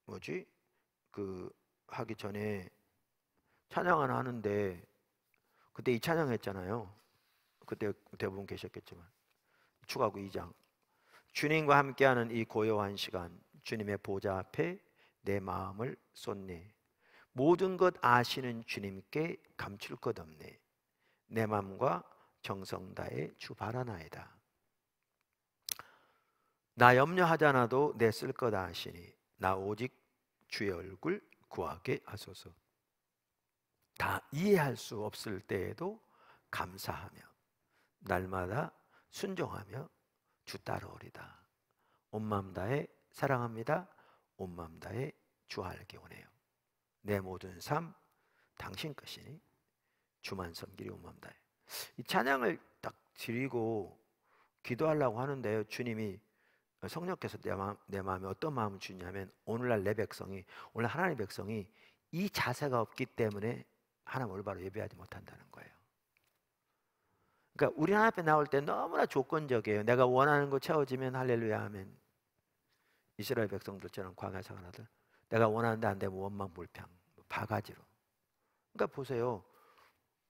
뭐지 그 하기 전에 찬양을 하는데 그때 이 찬양했잖아요. 그때 대부분 계셨겠지만 추가구 2장 주님과 함께하는 이 고요한 시간 주님의 보좌 앞에 내 마음을 쏟네 모든 것 아시는 주님께 감출 것 없네 내 마음과 정성 다해 주 바라나이다 나염려하잖아도내 쓸 것 아시니 나 오직 주의 얼굴 구하게 하소서 다 이해할 수 없을 때에도 감사하며 날마다 순종하며 주 따르오리다. 온맘 다해 사랑합니다. 온맘 다해 주 알게 오네요. 내 모든 삶 당신 것이니 주만 섬기리 온맘 다해. 이 찬양을 딱 드리고 기도하려고 하는데요. 주님이 성령께서 내, 마음, 내 마음에 어떤 마음을 주냐면 오늘날 내 백성이 오늘 하나님의 백성이 이 자세가 없기 때문에 하나님 올바로 예배하지 못한다는 거예요. 그러니까 우리 하나님 앞에 나올 때 너무나 조건적이에요. 내가 원하는 거 채워지면 할렐루야 하면 이스라엘 백성들처럼 광야에서 하들 내가 원하는데 안 되면 원망 불평 뭐 바가지로. 그러니까 보세요.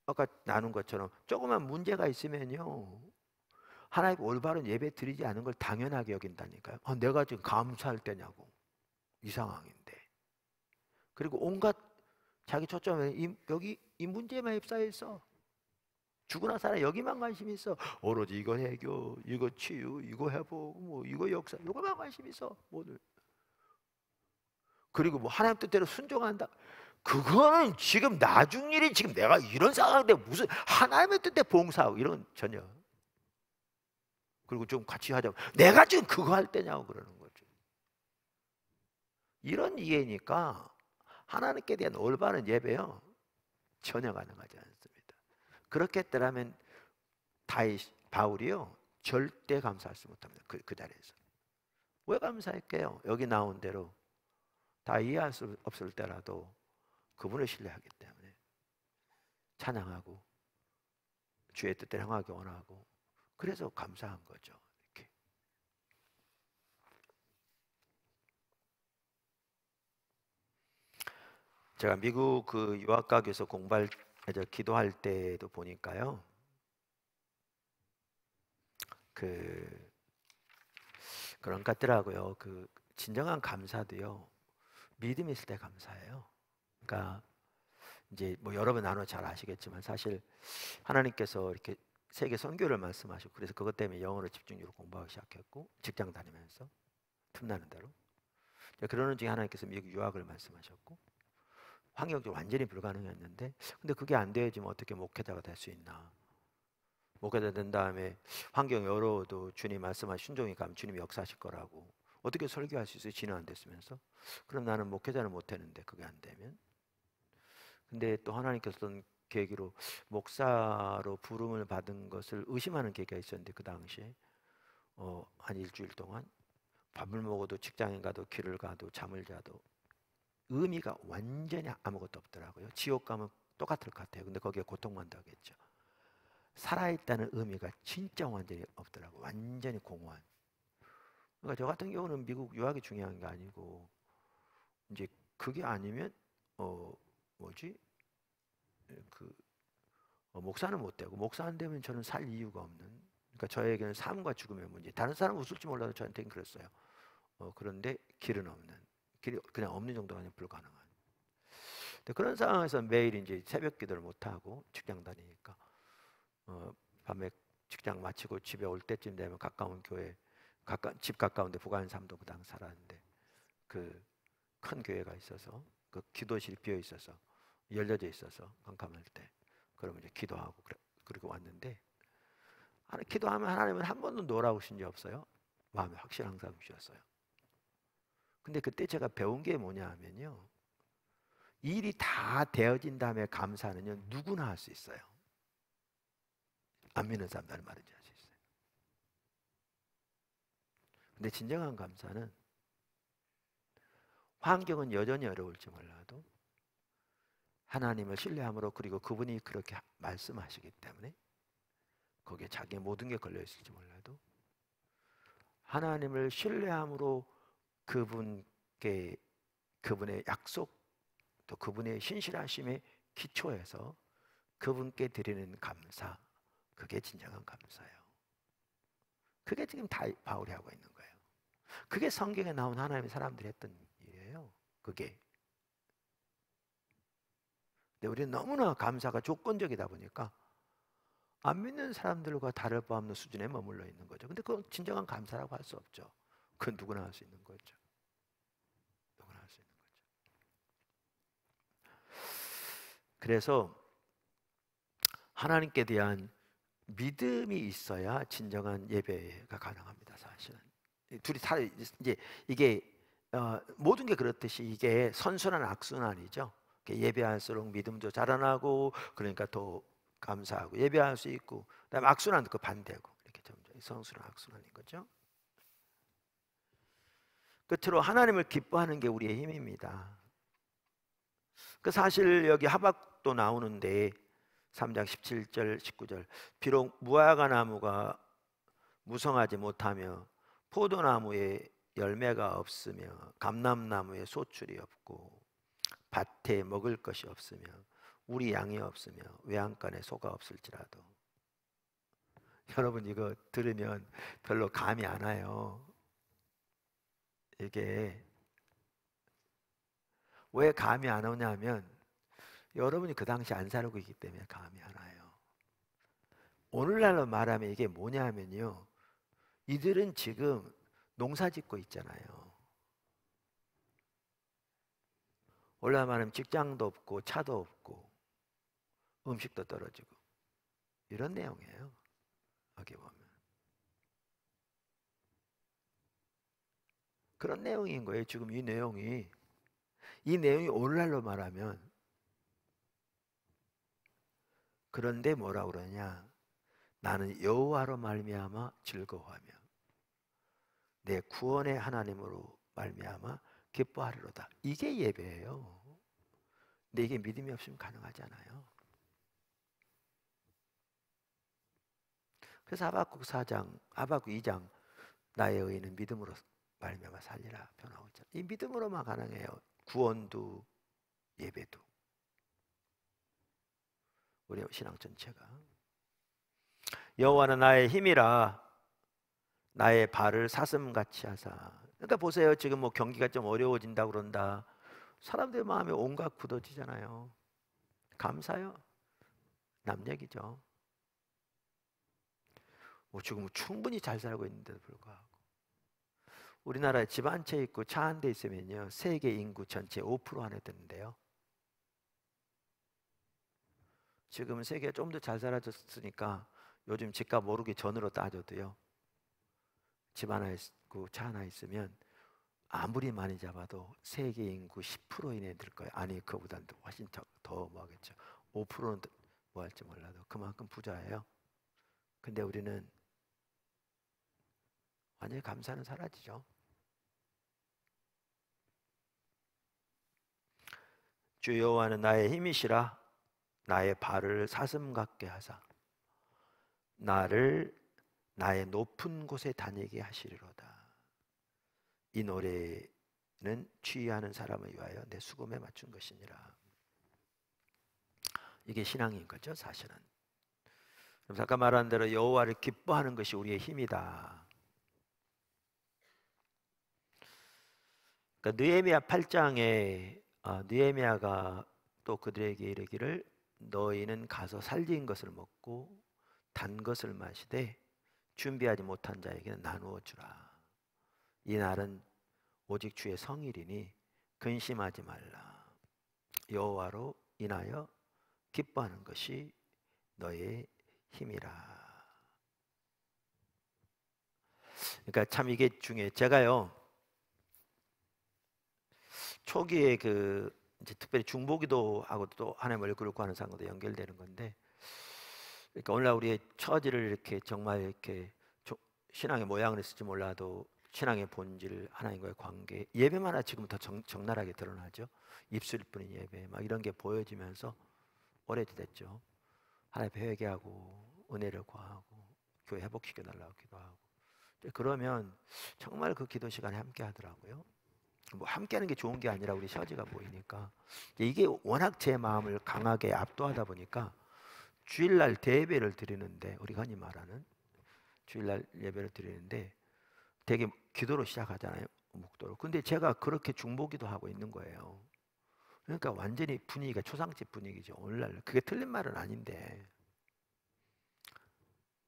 아까 나눈 것처럼 조그만 문제가 있으면요. 하나님 올바른 예배 드리지 않은 걸 당연하게 여긴다니까요. 아, 내가 지금 감사할 때냐고. 이 상황인데. 그리고 온갖 자기 초점은 여기 이 문제만 입사해서 죽으나 살아 여기만 관심 있어. 오로지 이거 해교, 이거 치유, 이거 회복, 뭐 이거 역사, 이거만 관심 있어. 모두. 그리고 뭐 하나님 뜻대로 순종한다. 그거는 지금 나중 일이 지금 내가 이런 상황인데 무슨 하나님의 뜻대 봉사하고 이런 전혀. 그리고 좀 같이 하자 내가 지금 그거 할 때냐고 그러는 거죠. 이런 이해니까 하나님께 대한 올바른 예배요 전혀 가능하지 않습니다. 그렇게 했더라면 다이 바울이요 절대 감사하지 못합니다. 그, 그 자리에서 왜 감사했게요? 여기 나온 대로 다 이해할 수 없을 때라도 그분을 신뢰하기 때문에 찬양하고 주의 뜻대로 행하기 원하고 그래서 감사한 거죠. 제가 미국 그 유학가교에서 공부할 저 기도할 때도 보니까요. 그 그런 것더라고요그 진정한 감사도요. 믿음 있을 때 감사해요. 그러니까 이제 뭐 여러분 나눠 잘 아시겠지만 사실 하나님께서 이렇게 세계 선교를 말씀하시고 그래서 그것 때문에 영어를 집중적으로 공부하기 시작했고 직장 다니면서 틈나는 대로 그러는 중에 하나님께서 미국 유학을 말씀하셨고 환경적으로 완전히 불가능했는데 근데 그게 안 되지면 어 어떻게 목회자가 될 수 있나? 목회자 된 다음에 환경이 어려워도 주님 말씀하신 순종이 가면 주님 역사하실 거라고 어떻게 설교할 수 있어요? 진화 안 됐으면서 그럼 나는 목회자는 못 되는데 그게 안 되면 근데 또 하나님께서 어 계기로 목사로 부름을 받은 것을 의심하는 계기가 있었는데 그 당시에 어, 한 일주일 동안 밥을 먹어도 직장에 가도 길을 가도 잠을 자도 의미가 완전히 아무것도 없더라고요. 지옥 가면 똑같을 것 같아요. 근데 거기에 고통만 더겠죠. 살아있다는 의미가 진짜 완전히 없더라고요. 완전히 공허한. 그러니까 저 같은 경우는 미국 유학이 중요한 게 아니고 이제 그게 아니면 어 뭐지 예, 그 어, 목사는 못 되고 목사 안 되면 저는 살 이유가 없는. 그러니까 저에게는 삶과 죽음의 문제. 다른 사람 웃을지 몰라도 저한테는 그랬어요. 어, 그런데 길은 없는. 길이 그냥 없는 정도가 아니라 불가능한. 데 그런 상황에서 매일 이제 새벽 기도를 못 하고 직장 다니니까 어, 밤에 직장 마치고 집에 올 때쯤 되면 가까운 교회 가까 집 가까운데 부가한 삼도 그당 살았는데 그 큰 교회가 있어서 그 기도실 비어 있어서 열려져 있어서 깜깜할 때 그러면 이제 기도하고 그래, 그리고 왔는데 기도하면 하나님은 한 번도 노라우신 적 없어요. 마음에 확실 한사람 주셨어요. 근데 그때 제가 배운 게 뭐냐 하면요. 일이 다 되어진 다음에 감사는요. 누구나 할 수 있어요. 안 믿는 사람 나를 말인지 할수 있어요. 근데 진정한 감사는 환경은 여전히 어려울지 몰라도 하나님을 신뢰함으로 그리고 그분이 그렇게 말씀하시기 때문에 거기에 자기의 모든 게 걸려 있을지 몰라도 하나님을 신뢰함으로 그분께 그분의 약속 또 그분의 신실하심의기초에서 그분께 드리는 감사 그게 진정한 감사예요. 그게 지금 다 바울이 하고 있는 거예요. 그게 성경에 나온 하나님의 사람들이 했던 일이에요. 그게. 근데 우리는 너무나 감사가 조건적이다 보니까 안 믿는 사람들과 다를 바 없는 수준에 머물러 있는 거죠. 근데 그건 진정한 감사라고 할 수 없죠. 그건 누구나 할 수 있는 거죠. 그래서 하나님께 대한 믿음이 있어야 진정한 예배가 가능합니다. 사실은 둘이 다 이제 이게 어, 모든 게 그렇듯이 이게 선순환 악순환이죠. 예배할수록 믿음도 자라나고 그러니까 더 감사하고 예배할 수 있고 그다음 악순환도 그 반대고 이렇게 점점 선순환 악순환인 거죠. 끝으로 하나님을 기뻐하는 게 우리의 힘입니다. 그 사실 여기 하박도 나오는데 3장 17절 19절 비록 무화과 나무가 무성하지 못하며 포도나무에 열매가 없으며 감람나무에 소출이 없고 밭에 먹을 것이 없으며 우리 양이 없으며 외양간에 소가 없을지라도 여러분 이거 들으면 별로 감이 안 와요. 이게 왜 감이 안 오냐면 여러분이 그 당시 안 살고 있기 때문에 감이 안 와요. 오늘날로 말하면 이게 뭐냐면요. 이들은 지금 농사 짓고 있잖아요. 올라 말하면 직장도 없고 차도 없고 음식도 떨어지고 이런 내용이에요. 여기 보면 그런 내용인 거예요. 지금 이 내용이 이 내용이 오늘날로 말하면 그런데 뭐라 그러냐? 나는 여호와로 말미암아 즐거워하며 내 구원의 하나님으로 말미암아 기뻐하리로다. 이게 예배예요. 근데 이게 믿음이 없으면 가능하지 않아요. 그래서 아바국 4장, 아바국 2장 나의 의는 믿음으로 말미암아 살리라 변하고 있잖아. 이 믿음으로만 가능해요. 구원도 예배도 우리 신앙 전체가 여호와는 나의 힘이라 나의 발을 사슴같이 하사 그러니까 보세요 지금 뭐 경기가 좀 어려워진다 그런다 사람들 마음이 온갖 굳어지잖아요 감사요 남 얘기죠 뭐 지금 충분히 잘 살고 있는데도 불구하고 우리나라에 집 한 채 있고 차 한 대 있으면요. 세계 인구 전체 5% 안에 드는데요. 지금은 세계가 좀더 잘 살아졌으니까 요즘 집값 모르기 전으로 따져도요. 집 하나 있고 차 하나 있으면 아무리 많이 잡아도 세계 인구 10%이내들 거예요. 아니 그보다는 훨씬 더뭐겠죠 5%는 뭐 할지 몰라도 그만큼 부자예요. 근데 우리는 완전히 감사는 사라지죠. 주 여호와는 나의 힘이시라 나의 발을 사슴 같게 하사 나를 나의 높은 곳에 다니게 하시리로다. 이 노래는 취하는 사람을 위하여 내 수금에 맞춘 것이니라. 이게 신앙인 거죠, 사실은. 그럼 아까 말한 대로 여호와를 기뻐하는 것이 우리의 힘이다. 그러니까 느헤미아 8장에 아, 느헤미야가 또 그들에게 이르기를 너희는 가서 살린 것을 먹고 단 것을 마시되 준비하지 못한 자에게는 나누어 주라. 이 날은 오직 주의 성일이니 근심하지 말라. 여호와로 인하여 기뻐하는 것이 너의 힘이라. 그러니까 참 이게 중요해. 제가요 초기에 그 이제 특별히 중보기도하고 또 하나님 얼굴을 구하는 상과도 연결되는 건데 그러니까 오늘날 우리의 처지를 이렇게 정말 이렇게 신앙의 모양을 쓸지 몰라도 신앙의 본질 하나님과의 관계 예배만 지금부터 정, 적나라하게 드러나죠 입술뿐인 예배 막 이런 게 보여지면서 오래됐죠 하나님 회개하고 은혜를 구하고 교회 회복시켜 달라고 기도하고 그러면 정말 그 기도 시간에 함께 하더라고요 뭐 함께하는 게 좋은 게 아니라 우리 셔지가 보이니까 이게 워낙 제 마음을 강하게 압도하다 보니까 주일날 대예배를 드리는데 우리가 흔 말하는 주일날 예배를 드리는데 되게 기도로 시작하잖아요 목도로 근데 제가 그렇게 중보기도 하고 있는 거예요 그러니까 완전히 분위기가 초상집 분위기죠 오늘날 그게 틀린 말은 아닌데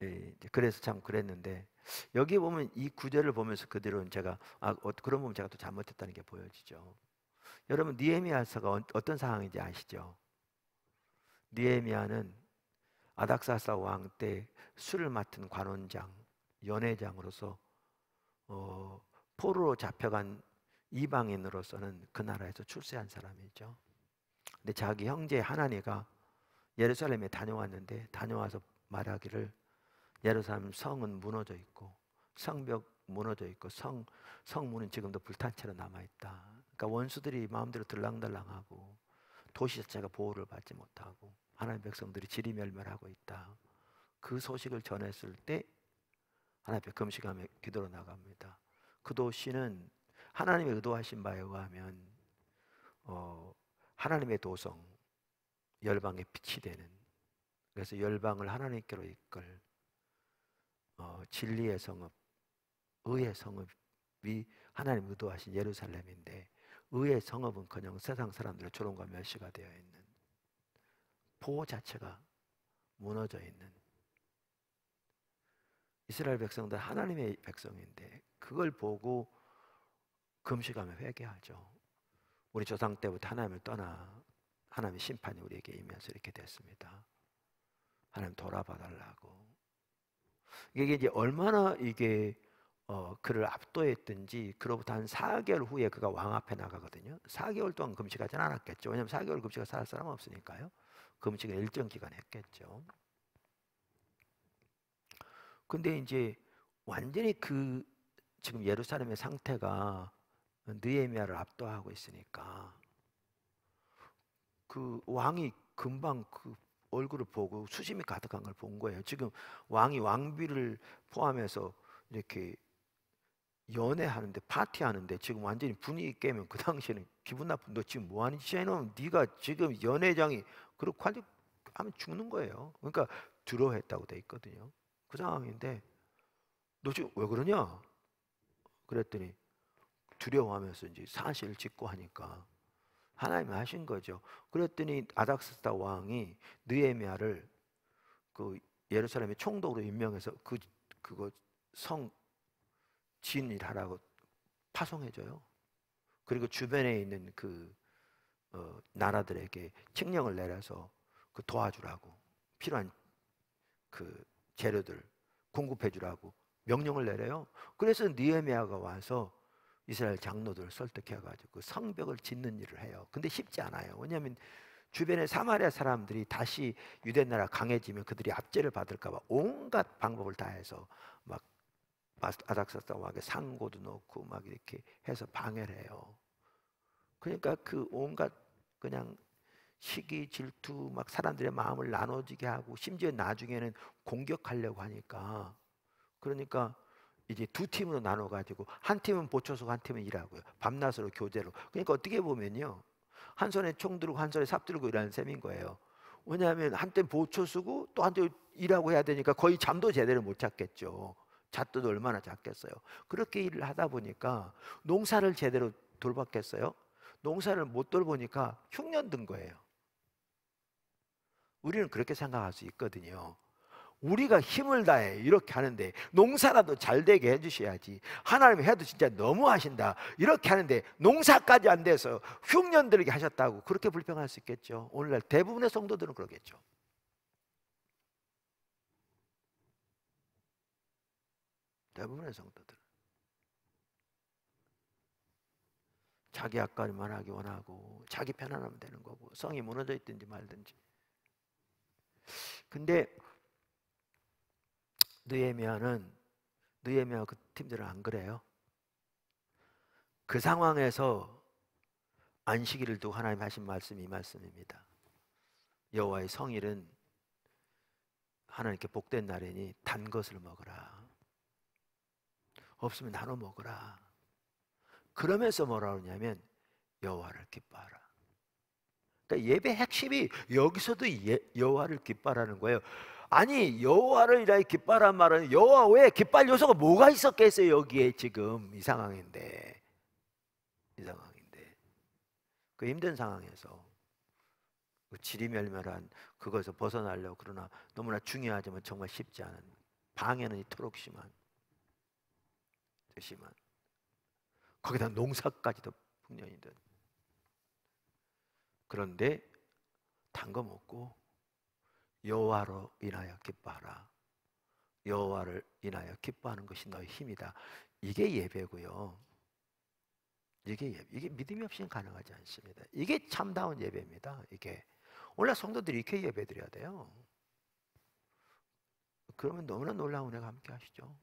예, 그래서 참 그랬는데 여기 보면 이 구절을 보면서 그대로 제가 아 어, 그런 부분 제가 또 잘못했다는 게 보여지죠. 여러분 니에미아서가 어떤 상황인지 아시죠? 니에미아는 아닥사사 왕때 술을 맡은 관원장, 연회장으로서 어, 포로로 잡혀간 이방인으로서는 그 나라에서 출세한 사람이죠. 근데 자기 형제 하나니가 예루살렘에 다녀왔는데 다녀와서 말하기를 예루살렘 성은 무너져 있고 성벽 무너져 있고 성 성문은 지금도 불탄 채로 남아 있다. 그러니까 원수들이 마음대로 들랑달랑하고 도시 자체가 보호를 받지 못하고 하나님 의 백성들이 지리멸멸하고 있다. 그 소식을 전했을 때 하나님 앞에 금식하며 기도로 나갑니다. 그 도시는 하나님의 의도하신 바에 의하면 어, 하나님의 도성 열방의 빛이 되는 그래서 열방을 하나님께로 이끌 어, 진리의 성읍, 의의 성읍이 하나님 의도하신 예루살렘인데 의의 성읍은 그냥 세상 사람들의 조롱과 멸시가 되어 있는 보호 자체가 무너져 있는 이스라엘 백성들 하나님의 백성인데 그걸 보고 금식하며 회개하죠. 우리 조상 때부터 하나님을 떠나 하나님의 심판이 우리에게 임해서 이렇게 됐습니다. 하나님 돌아봐 달라고. 이게 이제 얼마나 이게 어, 그를 압도했든지 그로부터 한 4개월 후에 그가 왕 앞에 나가거든요. 4개월 동안 금식하진 않았겠죠. 왜냐하면 4개월 금식을 살 사람 없으니까요. 금식을 일정 기간 했겠죠. 근데 이제 완전히 그 지금 예루살렘의 상태가 느헤미야를 압도하고 있으니까 그 왕이 금방 그 얼굴을 보고 수심이 가득한 걸 본 거예요. 지금 왕이 왕비를 포함해서 이렇게 연애하는데 파티하는데 지금 완전히 분위기 깨면 그 당시에는 기분 나쁜 너 지금 뭐 하는 짓이야 이놈 네가 지금 연회장이 그렇게 관리 하면 죽는 거예요. 그러니까 두려워했다고 돼 있거든요. 그 상황인데 너 지금 왜 그러냐? 그랬더니 두려워하면서 이제 사실 을 짓고 하니까 하나님이 하신 거죠. 그랬더니 아닥스다 왕이 느에미아를 그 예루살렘의 총독으로 임명해서 그 그거 성 진일하라고 파송해줘요. 그리고 주변에 있는 그 어, 나라들에게 칙령을 내려서 그 도와주라고 필요한 그 재료들 공급해주라고 명령을 내려요. 그래서 니에미아가 와서 이스라엘 장로들을 설득해가지고 성벽을 짓는 일을 해요. 근데 쉽지 않아요. 왜냐하면 주변의 사마리아 사람들이 다시 유대 나라 강해지면 그들이 압제를 받을까봐 온갖 방법을 다해서 막 아닥사닥하게 상고도 넣고 막 이렇게 해서 방해를 해요. 그러니까 그 온갖 그냥 시기 질투 막 사람들의 마음을 나눠지게 하고 심지어 나중에는 공격하려고 하니까 그러니까 이제 두 팀으로 나눠 가지고 한 팀은 보초소 한 팀은 일하고요. 밤낮으로 교제로. 그러니까 어떻게 보면요. 한 손에 총 들고 한 손에 삽 들고 일하는 셈인 거예요. 왜냐하면 한때 보초 수고또 한때 일하고 해야 되니까 거의 잠도 제대로 못 잤겠죠. 잣도 얼마나 잤겠어요. 그렇게 일을 하다 보니까 농사를 제대로 돌봤겠어요. 농사를 못 돌보니까 흉년 든 거예요. 우리는 그렇게 생각할 수 있거든요. 우리가 힘을 다해 이렇게 하는데 농사라도 잘 되게 해주셔야지 하나님 해도 진짜 너무 하신다 이렇게 하는데 농사까지 안 돼서 흉년 들게 하셨다고 그렇게 불평할 수 있겠죠 오늘날 대부분의 성도들은 그러겠죠 대부분의 성도들은 자기 약관만 하기 원하고 자기 편안하면 되는 거고 성이 무너져 있든지 말든지 근데 느에미아는 느에미아 그 팀들은 안 그래요. 그 상황에서 안식일을 두고 하나님 하신 말씀이 이 말씀입니다. 여호와의 성일은 하나님께 복된 날이니 단 것을 먹으라. 없으면 나눠 먹으라. 그러면서 뭐라 그러냐면 여호와를 기뻐하라. 그러니까 예배 핵심이 여기서도 예, 여호와를 기뻐하라는 거예요. 아니 여호와를 이라이 깃발한 말은 여호와 왜에 깃발 요소가 뭐가 있었겠어요 여기에 지금 이 상황인데 이 상황인데 그 힘든 상황에서 그 지리멸멸한 그것에서 벗어나려고 그러나 너무나 중요하지만 정말 쉽지 않은 방해는 이토록 심한 심한 거기다 농사까지도 풍년이든 그런데 단 거 먹고 여호와로 인하여 기뻐하라. 여호와를 인하여 기뻐하는 것이 너의 힘이다. 이게 예배고요. 이게 예배. 이게 믿음이 없이는 가능하지 않습니다. 이게 참다운 예배입니다. 이게 원래 성도들이 이렇게 예배드려야 돼요. 그러면 너무나 놀라운 애가 함께 하시죠.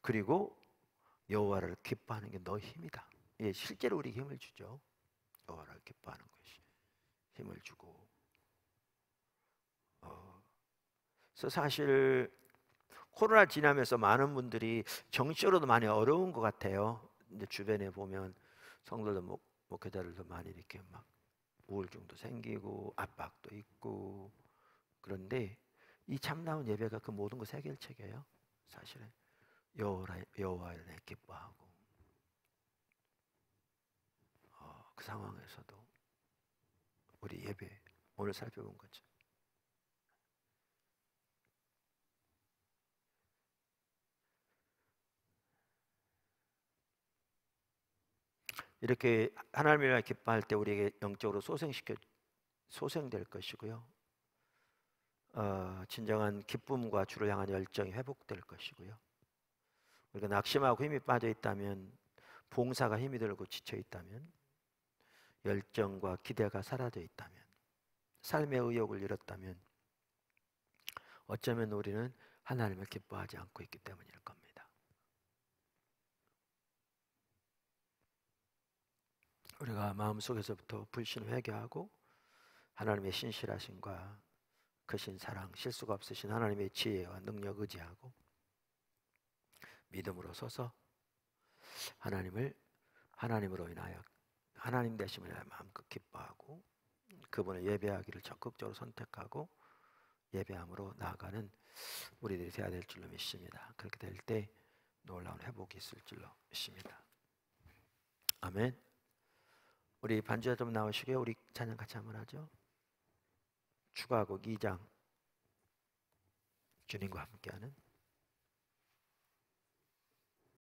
그리고 여호와를 기뻐하는 게 너의 힘이다. 예, 실제로 우리 힘을 주죠. 여호와를 기뻐하는 것이 힘을 주고 그래서 사실 코로나 지나면서 많은 분들이 정치로도 적으 많이 어려운 것 같아요. 근데 주변에 보면 성도들 목, 목회자들도 많이 이렇게 막 우울증도 생기고 압박도 있고 그런데 이 참나온 예배가 그 모든 것 해결책이에요. 사실은 여호와를 기뻐하고 어, 그 상황에서도 우리 예배 오늘 살펴본 거죠. 이렇게 하나님을 기뻐할 때 우리에게 영적으로 소생시켜 소생될 것이고요. 어, 진정한 기쁨과 주를 향한 열정이 회복될 것이고요. 우리가 낙심하고 힘이 빠져 있다면 봉사가 힘이 들고 지쳐 있다면 열정과 기대가 사라져 있다면 삶의 의욕을 잃었다면 어쩌면 우리는 하나님을 기뻐하지 않고 있기 때문일 겁니다. 우리가 마음속에서부터 불신을 회개하고 하나님의 신실하신과 크신 사랑, 실수가 없으신 하나님의 지혜와 능력 의지하고 믿음으로 서서 하나님을 하나님으로 인하여 하나님 되심을 마음껏 기뻐하고 그분을 예배하기를 적극적으로 선택하고 예배함으로 나아가는 우리들이 되어야 될 줄로 믿습니다. 그렇게 될 때 놀라운 회복이 있을 줄로 믿습니다. 아멘. 우리 반주자들 나오시고요. 우리 찬양 같이 한번 하죠. 추가곡 2장 주님과 함께하는